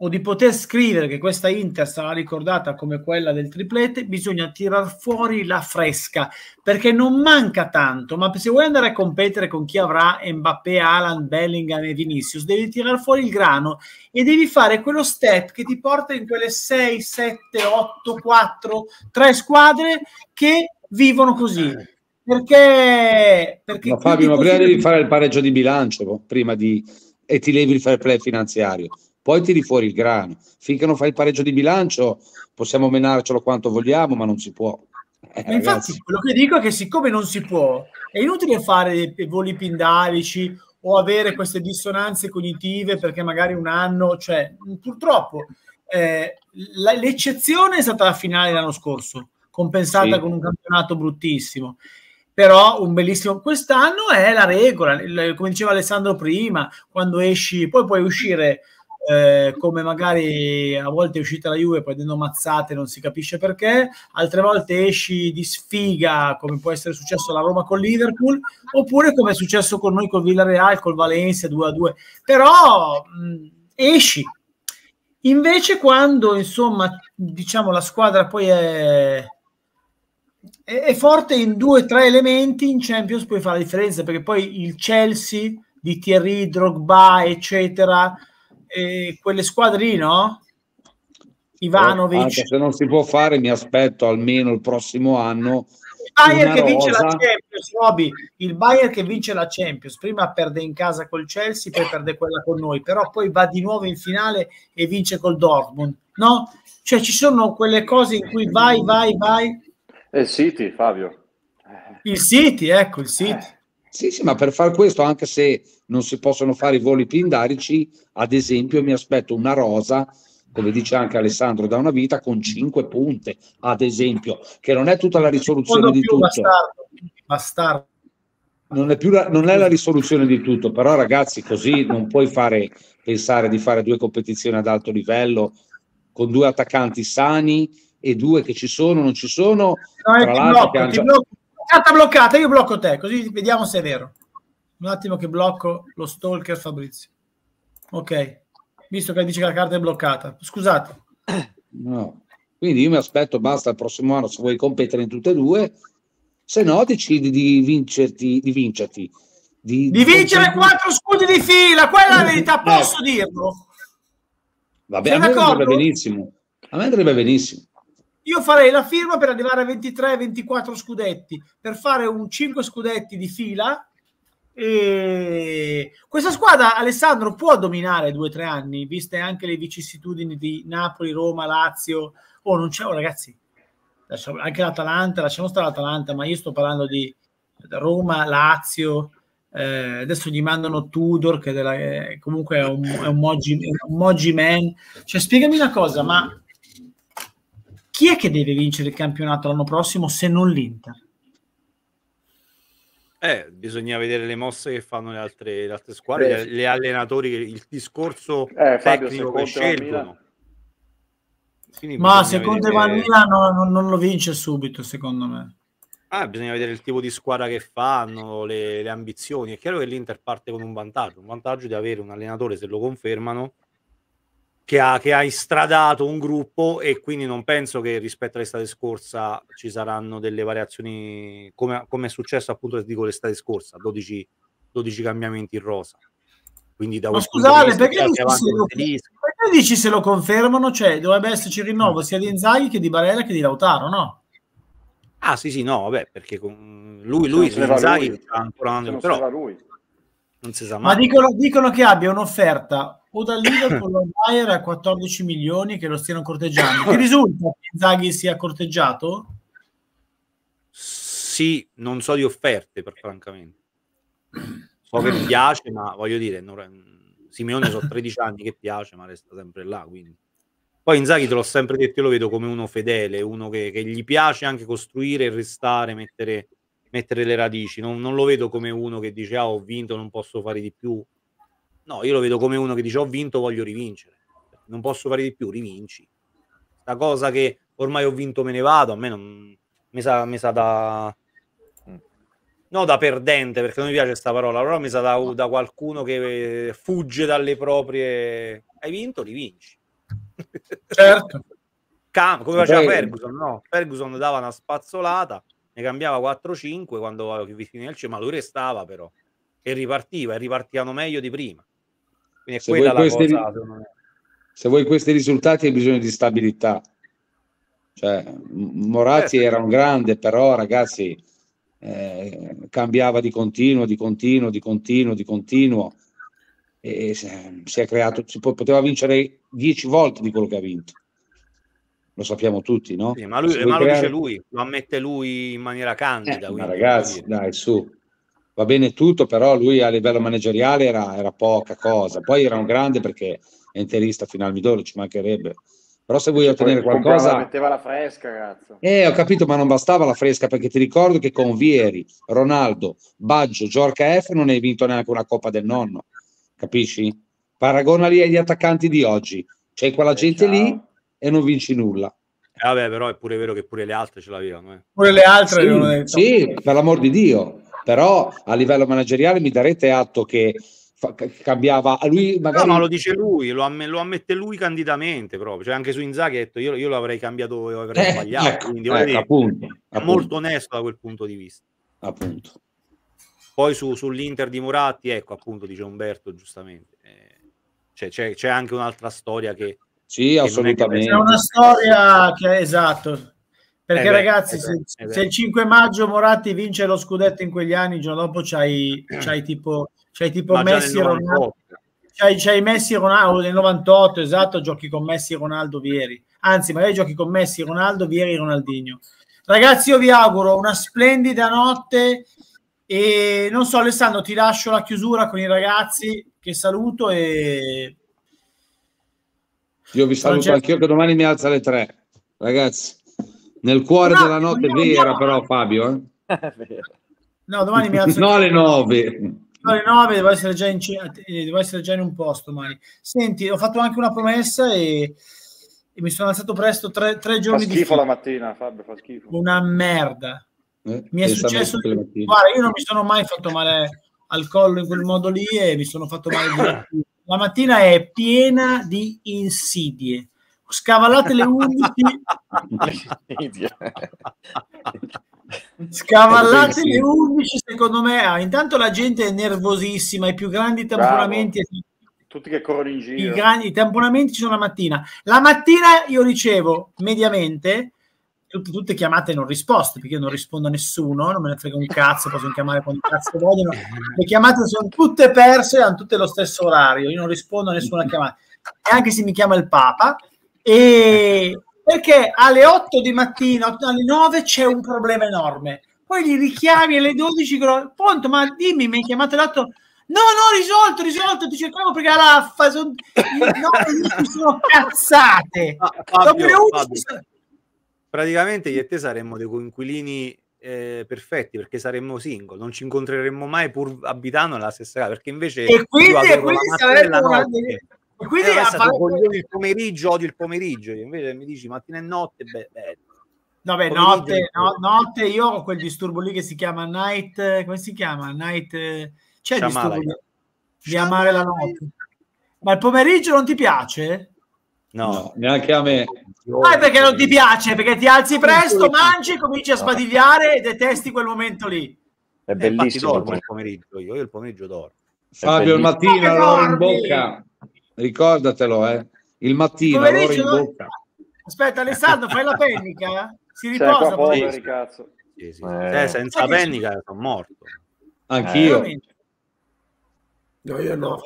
o di poter scrivere che questa Inter sarà ricordata come quella del triplete, bisogna tirar fuori la fresca, perché non manca tanto, ma se vuoi andare a competere con chi avrà Mbappé, Alan, Bellingham e Vinicius, devi tirar fuori il grano e devi fare quello step che ti porta in quelle 6, 7, 8, 4, 3 squadre che vivono così. Eh. Perché, perché ma Fabio, ma prima devi fare il pareggio di bilancio prima di e ti levi il fair play finanziario poi tiri fuori il grano. Finché non fai il pareggio di bilancio possiamo menarcelo quanto vogliamo, ma non si può. Eh, infatti, quello che dico è che siccome non si può, è inutile fare voli pindarici o avere queste dissonanze cognitive perché magari un anno, cioè purtroppo eh, l'eccezione è stata la finale l'anno scorso, compensata sì. con un campionato bruttissimo. Però un bellissimo quest'anno è la regola, come diceva Alessandro prima, quando esci, poi puoi uscire eh, come magari a volte è uscita la Juve prendendo mazzate non si capisce perché, altre volte esci di sfiga come può essere successo alla Roma con Liverpool, oppure come è successo con noi con Villarreal, con Valencia 2-2, a però mh, esci. Invece quando insomma diciamo la squadra poi è è, forte in due o tre elementi in Champions puoi fare la differenza perché poi il Chelsea di Thierry, Drogba eccetera eh, quelle squadre lì, no? Ivanovic. Anche se non si può fare, mi aspetto almeno il prossimo anno. Il Bayern che rosa. vince la Champions, Roby. Il Bayern che vince la Champions, prima perde in casa col Chelsea, poi perde quella con noi, però poi va di nuovo in finale e vince col Dortmund, no? Cioè ci sono quelle cose in cui vai, vai, vai. E eh, il City, Fabio. Il City, ecco, il City. Eh. Sì, sì, ma per far questo, anche se non si possono fare i voli pindarici, ad esempio mi aspetto una rosa, come dice anche Alessandro da una vita, con cinque punte, ad esempio, che non è tutta la risoluzione di tutto. Bastardo, Non è, più la, non è la risoluzione di tutto, però ragazzi così non puoi fare, pensare di fare due competizioni ad alto livello con due attaccanti sani e due che ci sono, non ci sono. No, tra l'altro blocco, che hanno già bloccata, bloccata, io blocco te, così vediamo se è vero. Un attimo che blocco lo stalker Fabrizio. Ok, visto che dice che la carta è bloccata. Scusate. No. Quindi io mi aspetto, basta il prossimo anno se vuoi competere in tutte e due, se no decidi di vincerti. Di, vincerti, di, di vincere quattro scudi di fila, quella è la verità, eh. posso dirlo? Va bene, a me benissimo. A me andrebbe benissimo. Io farei la firma per arrivare a 23-24 scudetti, per fare un 5 scudetti di fila. E... Questa squadra, Alessandro, può dominare 2-3 anni, viste anche le vicissitudini di Napoli, Roma, Lazio. Oh, non c'è, oh, ragazzi, anche l'Atalanta, lasciamo stare l'Atalanta, ma io sto parlando di Roma, Lazio. Eh, adesso gli mandano Tudor, che della, eh, comunque è un, è un, mogi, man. Cioè, spiegami una cosa, ma chi è che deve vincere il campionato l'anno prossimo se non l'Inter? Eh, bisogna vedere le mosse che fanno le altre, le altre squadre, gli eh, allenatori, il discorso eh, Fabio, tecnico che scelgono. Ma secondo me vedere... Milano non, non, lo vince subito, secondo me. Ah, bisogna vedere il tipo di squadra che fanno, le, le ambizioni. È chiaro che l'Inter parte con un vantaggio, un vantaggio di avere un allenatore, se lo confermano, che ha, che ha, istradato un gruppo e quindi non penso che rispetto all'estate scorsa ci saranno delle variazioni come, come è successo appunto dico l'estate scorsa 12, 12 cambiamenti in rosa quindi da Ma scusate, perché, dici se, dici se lo confermano? Cioè, dovrebbe esserci rinnovo sia di Inzaghi che di Barella che di Lautaro, no? Ah sì sì, no, vabbè, perché con... lui, lui, se Inzaghi lui. ancora un però... Lui non si sa mai. Ma dicono, dicono che abbia un'offerta o dal Liverpool o Bayern a 14 milioni che lo stiano corteggiando. Ti risulta che Zaghi sia corteggiato? Sì, non so di offerte, per, francamente. So che piace, ma voglio dire, non... Simeone sono 13 anni che piace, ma resta sempre là, quindi... Poi Inzaghi te l'ho sempre detto, io lo vedo come uno fedele, uno che, che gli piace anche costruire, restare, mettere mettere le radici. Non, non, lo vedo come uno che dice ah ho vinto, non posso fare di più. No, io lo vedo come uno che dice ho vinto, voglio rivincere. Non posso fare di più, rivinci. La cosa che ormai ho vinto, me ne vado, a me non... Mi sa, mi sa da... Mm. No, da perdente, perché non mi piace questa parola, però mi sa da, da qualcuno che eh, fugge dalle proprie... Hai vinto, rivinci. Certo. come faceva Ferguson, no? Ferguson dava una spazzolata, ne cambiava 4-5 quando vicino al cielo, ma lui restava però e ripartiva e ripartivano meglio di prima. Quindi è se quella la questi, cosa. Se vuoi questi risultati hai bisogno di stabilità. Cioè, Morazzi eh, era un grande, però ragazzi eh, cambiava di continuo, di continuo, di continuo, di continuo e si è creato, si poteva vincere dieci volte di quello che ha vinto lo sappiamo tutti, no? Sì, ma, lui, ma creare... lo dice lui, lo ammette lui in maniera candida. Eh, ma ragazzi, dai, su, va bene tutto, però lui a livello manageriale era, era poca cosa. Poi era un grande perché è interista fino al midollo, ci mancherebbe. Però se vuoi se ottenere qualcosa... Metteva la fresca, cazzo. Eh, ho capito, ma non bastava la fresca, perché ti ricordo che con Vieri, Ronaldo, Baggio, Giorca F non hai vinto neanche una Coppa del Nonno, capisci? Paragona lì agli attaccanti di oggi. C'è quella eh, gente lì e non vinci nulla. Eh, vabbè, però è pure vero che pure le altre ce l'avevano. Eh. Pure le altre sì, avevano sì, per l'amor di Dio. Però a livello manageriale mi darete atto che cambiava a Lui magari... No, ma lo dice lui, lo, amm- lo, ammette lui candidamente proprio. Cioè anche su Inzaghi detto io, io l'avrei cambiato, io avrei eh, sbagliato. Ecco, quindi ecco, dire, appunto, è appunto. molto onesto da quel punto di vista. Appunto. Poi su, sull'Inter di Moratti, ecco appunto, dice Umberto giustamente. Eh, cioè, c'è anche un'altra storia che sì, assolutamente. È, una storia che è esatto. Perché eh beh, ragazzi, eh, eh beh, se, eh se, il 5 maggio Moratti vince lo scudetto in quegli anni, il giorno dopo c'hai, c'hai tipo, c'hai tipo Messi e Ronaldo. C'hai, c'hai Messi Ronaldo oh, nel 98, esatto, giochi con Messi e Ronaldo Vieri. Anzi, magari giochi con Messi, Ronaldo, Vieri Ronaldinho. Ragazzi, io vi auguro una splendida notte e non so Alessandro, ti lascio la chiusura con i ragazzi che saluto e io vi saluto Francesco. anch'io che domani mi alzo alle tre, ragazzi. Nel cuore no, della notte vera, andiamo. però, Fabio. Eh? No, domani mi alzo. no, alle nove. No, alle nove devo essere, già in, eh, devo essere già in un posto domani. Senti, ho fatto anche una promessa e, e mi sono alzato presto tre, tre giorni fa schifo di... la mattina, Fabio, fa schifo. Una merda. Eh, mi è successo... Guarda, io non mi sono mai fatto male al collo in quel modo lì e mi sono fatto male di la mattina è piena di insidie. Scavalate le 11. Scavallate le 11, secondo me. Ah, intanto la gente è nervosissima, i più grandi tamponamenti. Tutti che corrono in giro. I, grandi, i tamponamenti ci sono la mattina. La mattina io ricevo mediamente Tutte, tutte, chiamate non risposte, perché io non rispondo a nessuno, non me ne frega un cazzo, posso chiamare quando cazzo vogliono. Le chiamate sono tutte perse, hanno tutte lo stesso orario, io non rispondo a nessuna chiamata, neanche se mi chiama il Papa. E perché alle 8 di mattina, alle 9 c'è un problema enorme. Poi li richiami alle 12, punto, ma dimmi, mi hai chiamato alle No, no, risolto, risolto, ti cercavo perché alla... raffa, sono, no, sono cazzate. Ah, Fabio, Fabio. Sono Praticamente io e te saremmo dei coinquilini eh, perfetti perché saremmo single, non ci incontreremmo mai pur abitando nella stessa casa. Perché invece e quindi, e quindi sarebbe una e quindi eh, fatto... il pomeriggio, odio il pomeriggio. Invece mi dici mattina e notte, beh, beh. Vabbè, notte, no, notte, io ho quel disturbo lì che si chiama night, come si chiama? Night, c'è Sciamala, disturbo di amare la notte. Ma il pomeriggio non ti piace? No. no, neanche a me. Ah, perché non ti piace, perché ti alzi presto, mangi, cominci a sbadigliare e detesti quel momento lì. È eh, bellissimo. Dormo il pomeriggio, io, io il pomeriggio dormo. Fabio, il mattino allora in bocca. Ricordatelo, eh. Il mattino l'oro in bocca. Aspetta, Alessandro, fai la pennica? Si riposa. poi, sì. cazzo. Sì, sì. Eh. Eh, senza pennica sono morto. Anch'io. Eh. No, io no.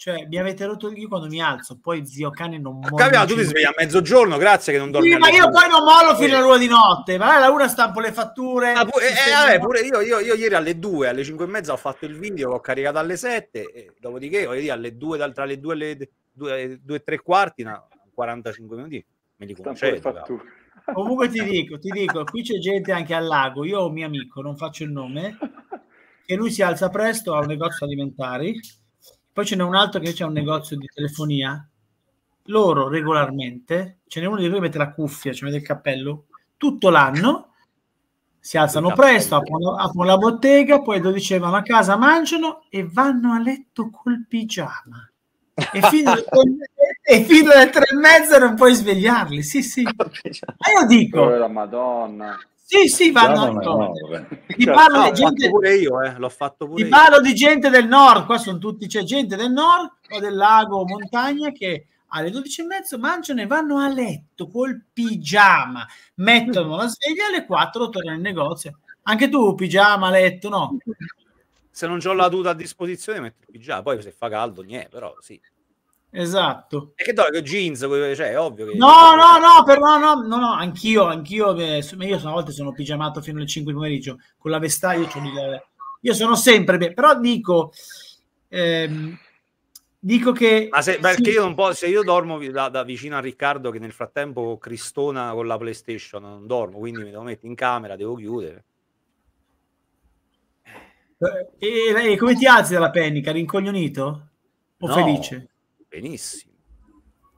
Cioè, mi avete rotto io quando mi alzo, poi zio cane non muore. Capiamo, tu ti svegli a mezzogiorno, grazie che non dormi. Sì, ma io poi non mollo fino alle 2 di notte, ma alla 1 stampo le fatture. Ah, pu- eh, eh vabbè, pure io, io, io, ieri alle 2, alle 5 e mezza ho fatto il video, l'ho caricato alle 7, e dopodiché, voglio alle 2, tra le 2 e le 2, e 3 quarti, no, 45 minuti, me li concedo. Comunque ti dico, ti dico, qui c'è gente anche al lago, io ho un mio amico, non faccio il nome, e lui si alza presto a un negozio alimentari poi ce n'è un altro che c'è un negozio di telefonia. Loro regolarmente, ce n'è uno di loro che mette la cuffia, cioè mette il cappello, tutto l'anno si alzano presto, aprono, aprono, la bottega, poi 12 vanno a casa, mangiano e vanno a letto col pigiama. E fino, e fino alle tre e mezza non puoi svegliarli. Sì, sì. Ma io dico... Oh, la Madonna sì, sì, vanno a Ti parlo di gente... pure io, eh, l'ho fatto pure Ti parlo di gente del nord, qua sono tutti, c'è gente del nord o del lago o montagna che alle 12 e mezzo mangiano e vanno a letto col pigiama, mettono la sveglia alle 4 tornano in negozio. Anche tu pigiama, letto, no? Se non ho la tuta a disposizione metto il pigiama, poi se fa caldo, niente, però sì. Esatto. E Perché Dorio jeans, cioè, è ovvio che... No, no, no, però no, no, no, anch'io, anch'io, io a volte sono pigiamato fino alle 5 di pomeriggio, con la vestaglia, cioè, io sono sempre bene, però dico... Ehm, dico che ma se, perché sì. io non posso, se io dormo da, da, vicino a Riccardo che nel frattempo cristona con la playstation non dormo quindi mi devo mettere in camera devo chiudere eh, e, e come ti alzi dalla pennica rincoglionito o no. felice Benissimo.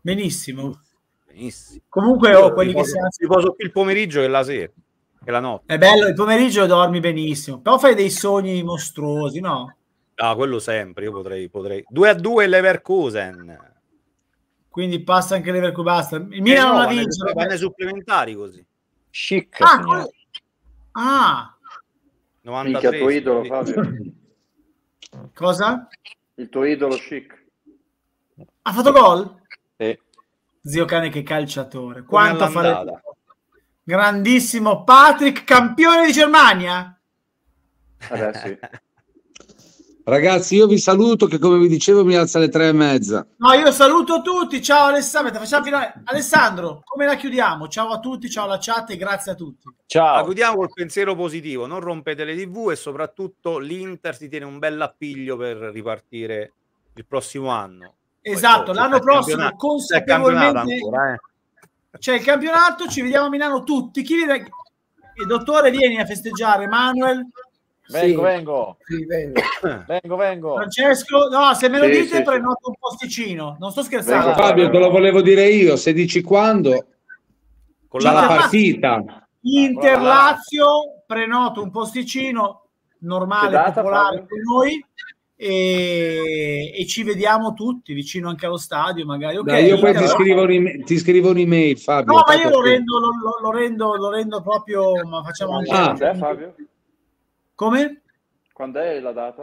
Benissimo. Benissimo. Comunque ho oh, quelli riposo, che si riposo più il pomeriggio che la sera e la notte. È bello, il pomeriggio dormi benissimo, però fai dei sogni mostruosi, no? Ah, quello sempre, io potrei, potrei. 2 a 2 Leverkusen. Quindi passa anche Leverkusen, basta. Il eh Milan non la vince. Vanno supplementari così. Chic. Ah, signor. ah. 93. il tuo idolo, Fabio. Cosa? Il tuo idolo chic. Ha fatto gol? Sì. Zio Cane che calciatore. Quanto farebbe? Grandissimo Patrick, campione di Germania. Vabbè, Ragazzi, io vi saluto che come vi dicevo mi alza alle tre e mezza. No, io saluto tutti. Ciao Alessandro, facciamo finale. Alessandro, come la chiudiamo? Ciao a tutti, ciao alla chat e grazie a tutti. Ciao. La chiudiamo col pensiero positivo, non rompete le TV e soprattutto l'Inter si tiene un bel appiglio per ripartire il prossimo anno. Esatto, l'anno prossimo consapevolmente ancora, eh. c'è il campionato, ci vediamo a Milano tutti. Chi viene? Il dottore vieni a festeggiare, Manuel. Vengo, sì. vengo. Sì, vengo. vengo, vengo. Francesco, no, se me lo sì, dite sì, prenoto un posticino. Non sto scherzando. Vengo, Fabio, te lo volevo dire io, se dici quando con la, partita Inter-Lazio prenoto un posticino normale, popolare per noi e, e, ci vediamo tutti vicino anche allo stadio magari okay, Dai, io poi ti, scrivo un'email, ti scrivo un'email Fabio no ma io lo rendo, lo, lo, rendo, lo rendo, proprio ma facciamo anche ah, c'è, Fabio? come? quando è la data?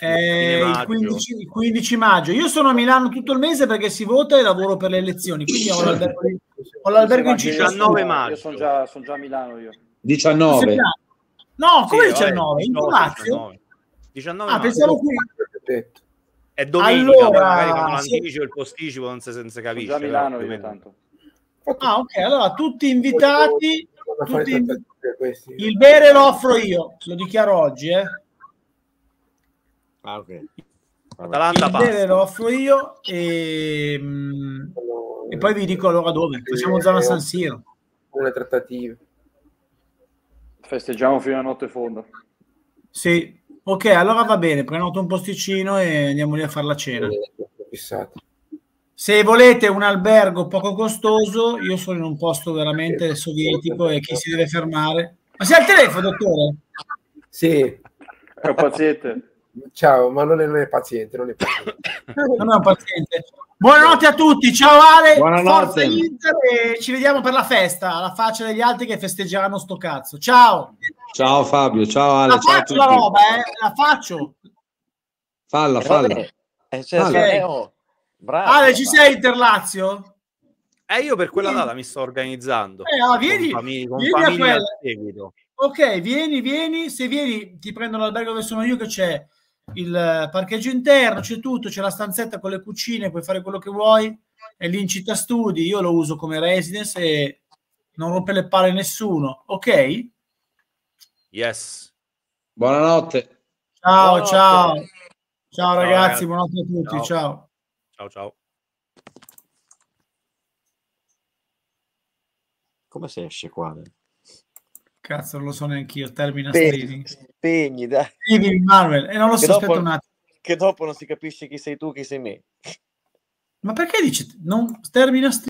Eh, il, 15, il, 15, maggio io sono a Milano tutto il mese perché si vota e lavoro per le elezioni quindi ho l'albergo, ho l'albergo in 19 maggio io sono già, sono già, a Milano io 19 no come 19? Vabbè, in Lazio 19 ah, pensavo qui. È domenica, allora, magari con l'anticipo il posticipo non si, se, se capisce. Già Milano ogni tanto. Ah, ok, allora tutti invitati. Tutti in... Il bere lo offro io, lo dichiaro oggi. Eh. Ah, ok. Atalanta il pasta. bere lo offro io e... Ehm, e, poi vi dico allora dove. Facciamo zona San Siro. Una trattative. Festeggiamo fino a notte fonda. Sì, Ok, allora va bene, prenoto un posticino e andiamo lì a fare la cena. Se volete un albergo poco costoso, io sono in un posto veramente sovietico e chi si deve fermare? Ma sei al telefono, dottore? Sì. È un paziente. Ciao, ma non è, non è paziente, non è paziente. non è un paziente. Buonanotte a tutti, ciao Ale, Buonanotte. e ci vediamo per la festa, alla faccia degli altri che festeggeranno sto cazzo. Ciao. Ciao Fabio, ciao Ale. La ciao faccio la roba, eh? la faccio. Falla, eh, falla. Eh, cioè, cioè, eh. eh oh, bravo, Ale, ci sei Inter Lazio? Eh, io per quella data mi sto organizzando. Eh, allora, ah, vieni, con famig- con vieni a quella. ok, vieni, vieni, se vieni ti prendo l'albergo dove sono io che c'è il eh, parcheggio interno, c'è tutto, c'è la stanzetta con le cucine, puoi fare quello che vuoi, è lì in città studi, io lo uso come residence e non rompe le palle nessuno, ok? Yes. Buonanotte. Ciao, buonanotte. ciao. Ciao ragazzi, buonanotte a tutti, ciao. Ciao, ciao. ciao. Come si esce qua? Cazzo, non lo so neanche io. Termina Spegni, spegni dai. Stevie Marvel. E eh, non lo so, dopo, aspetta un attimo. Che dopo non si capisce chi sei tu, chi sei me. Ma perché dici? Non, termina Stevie.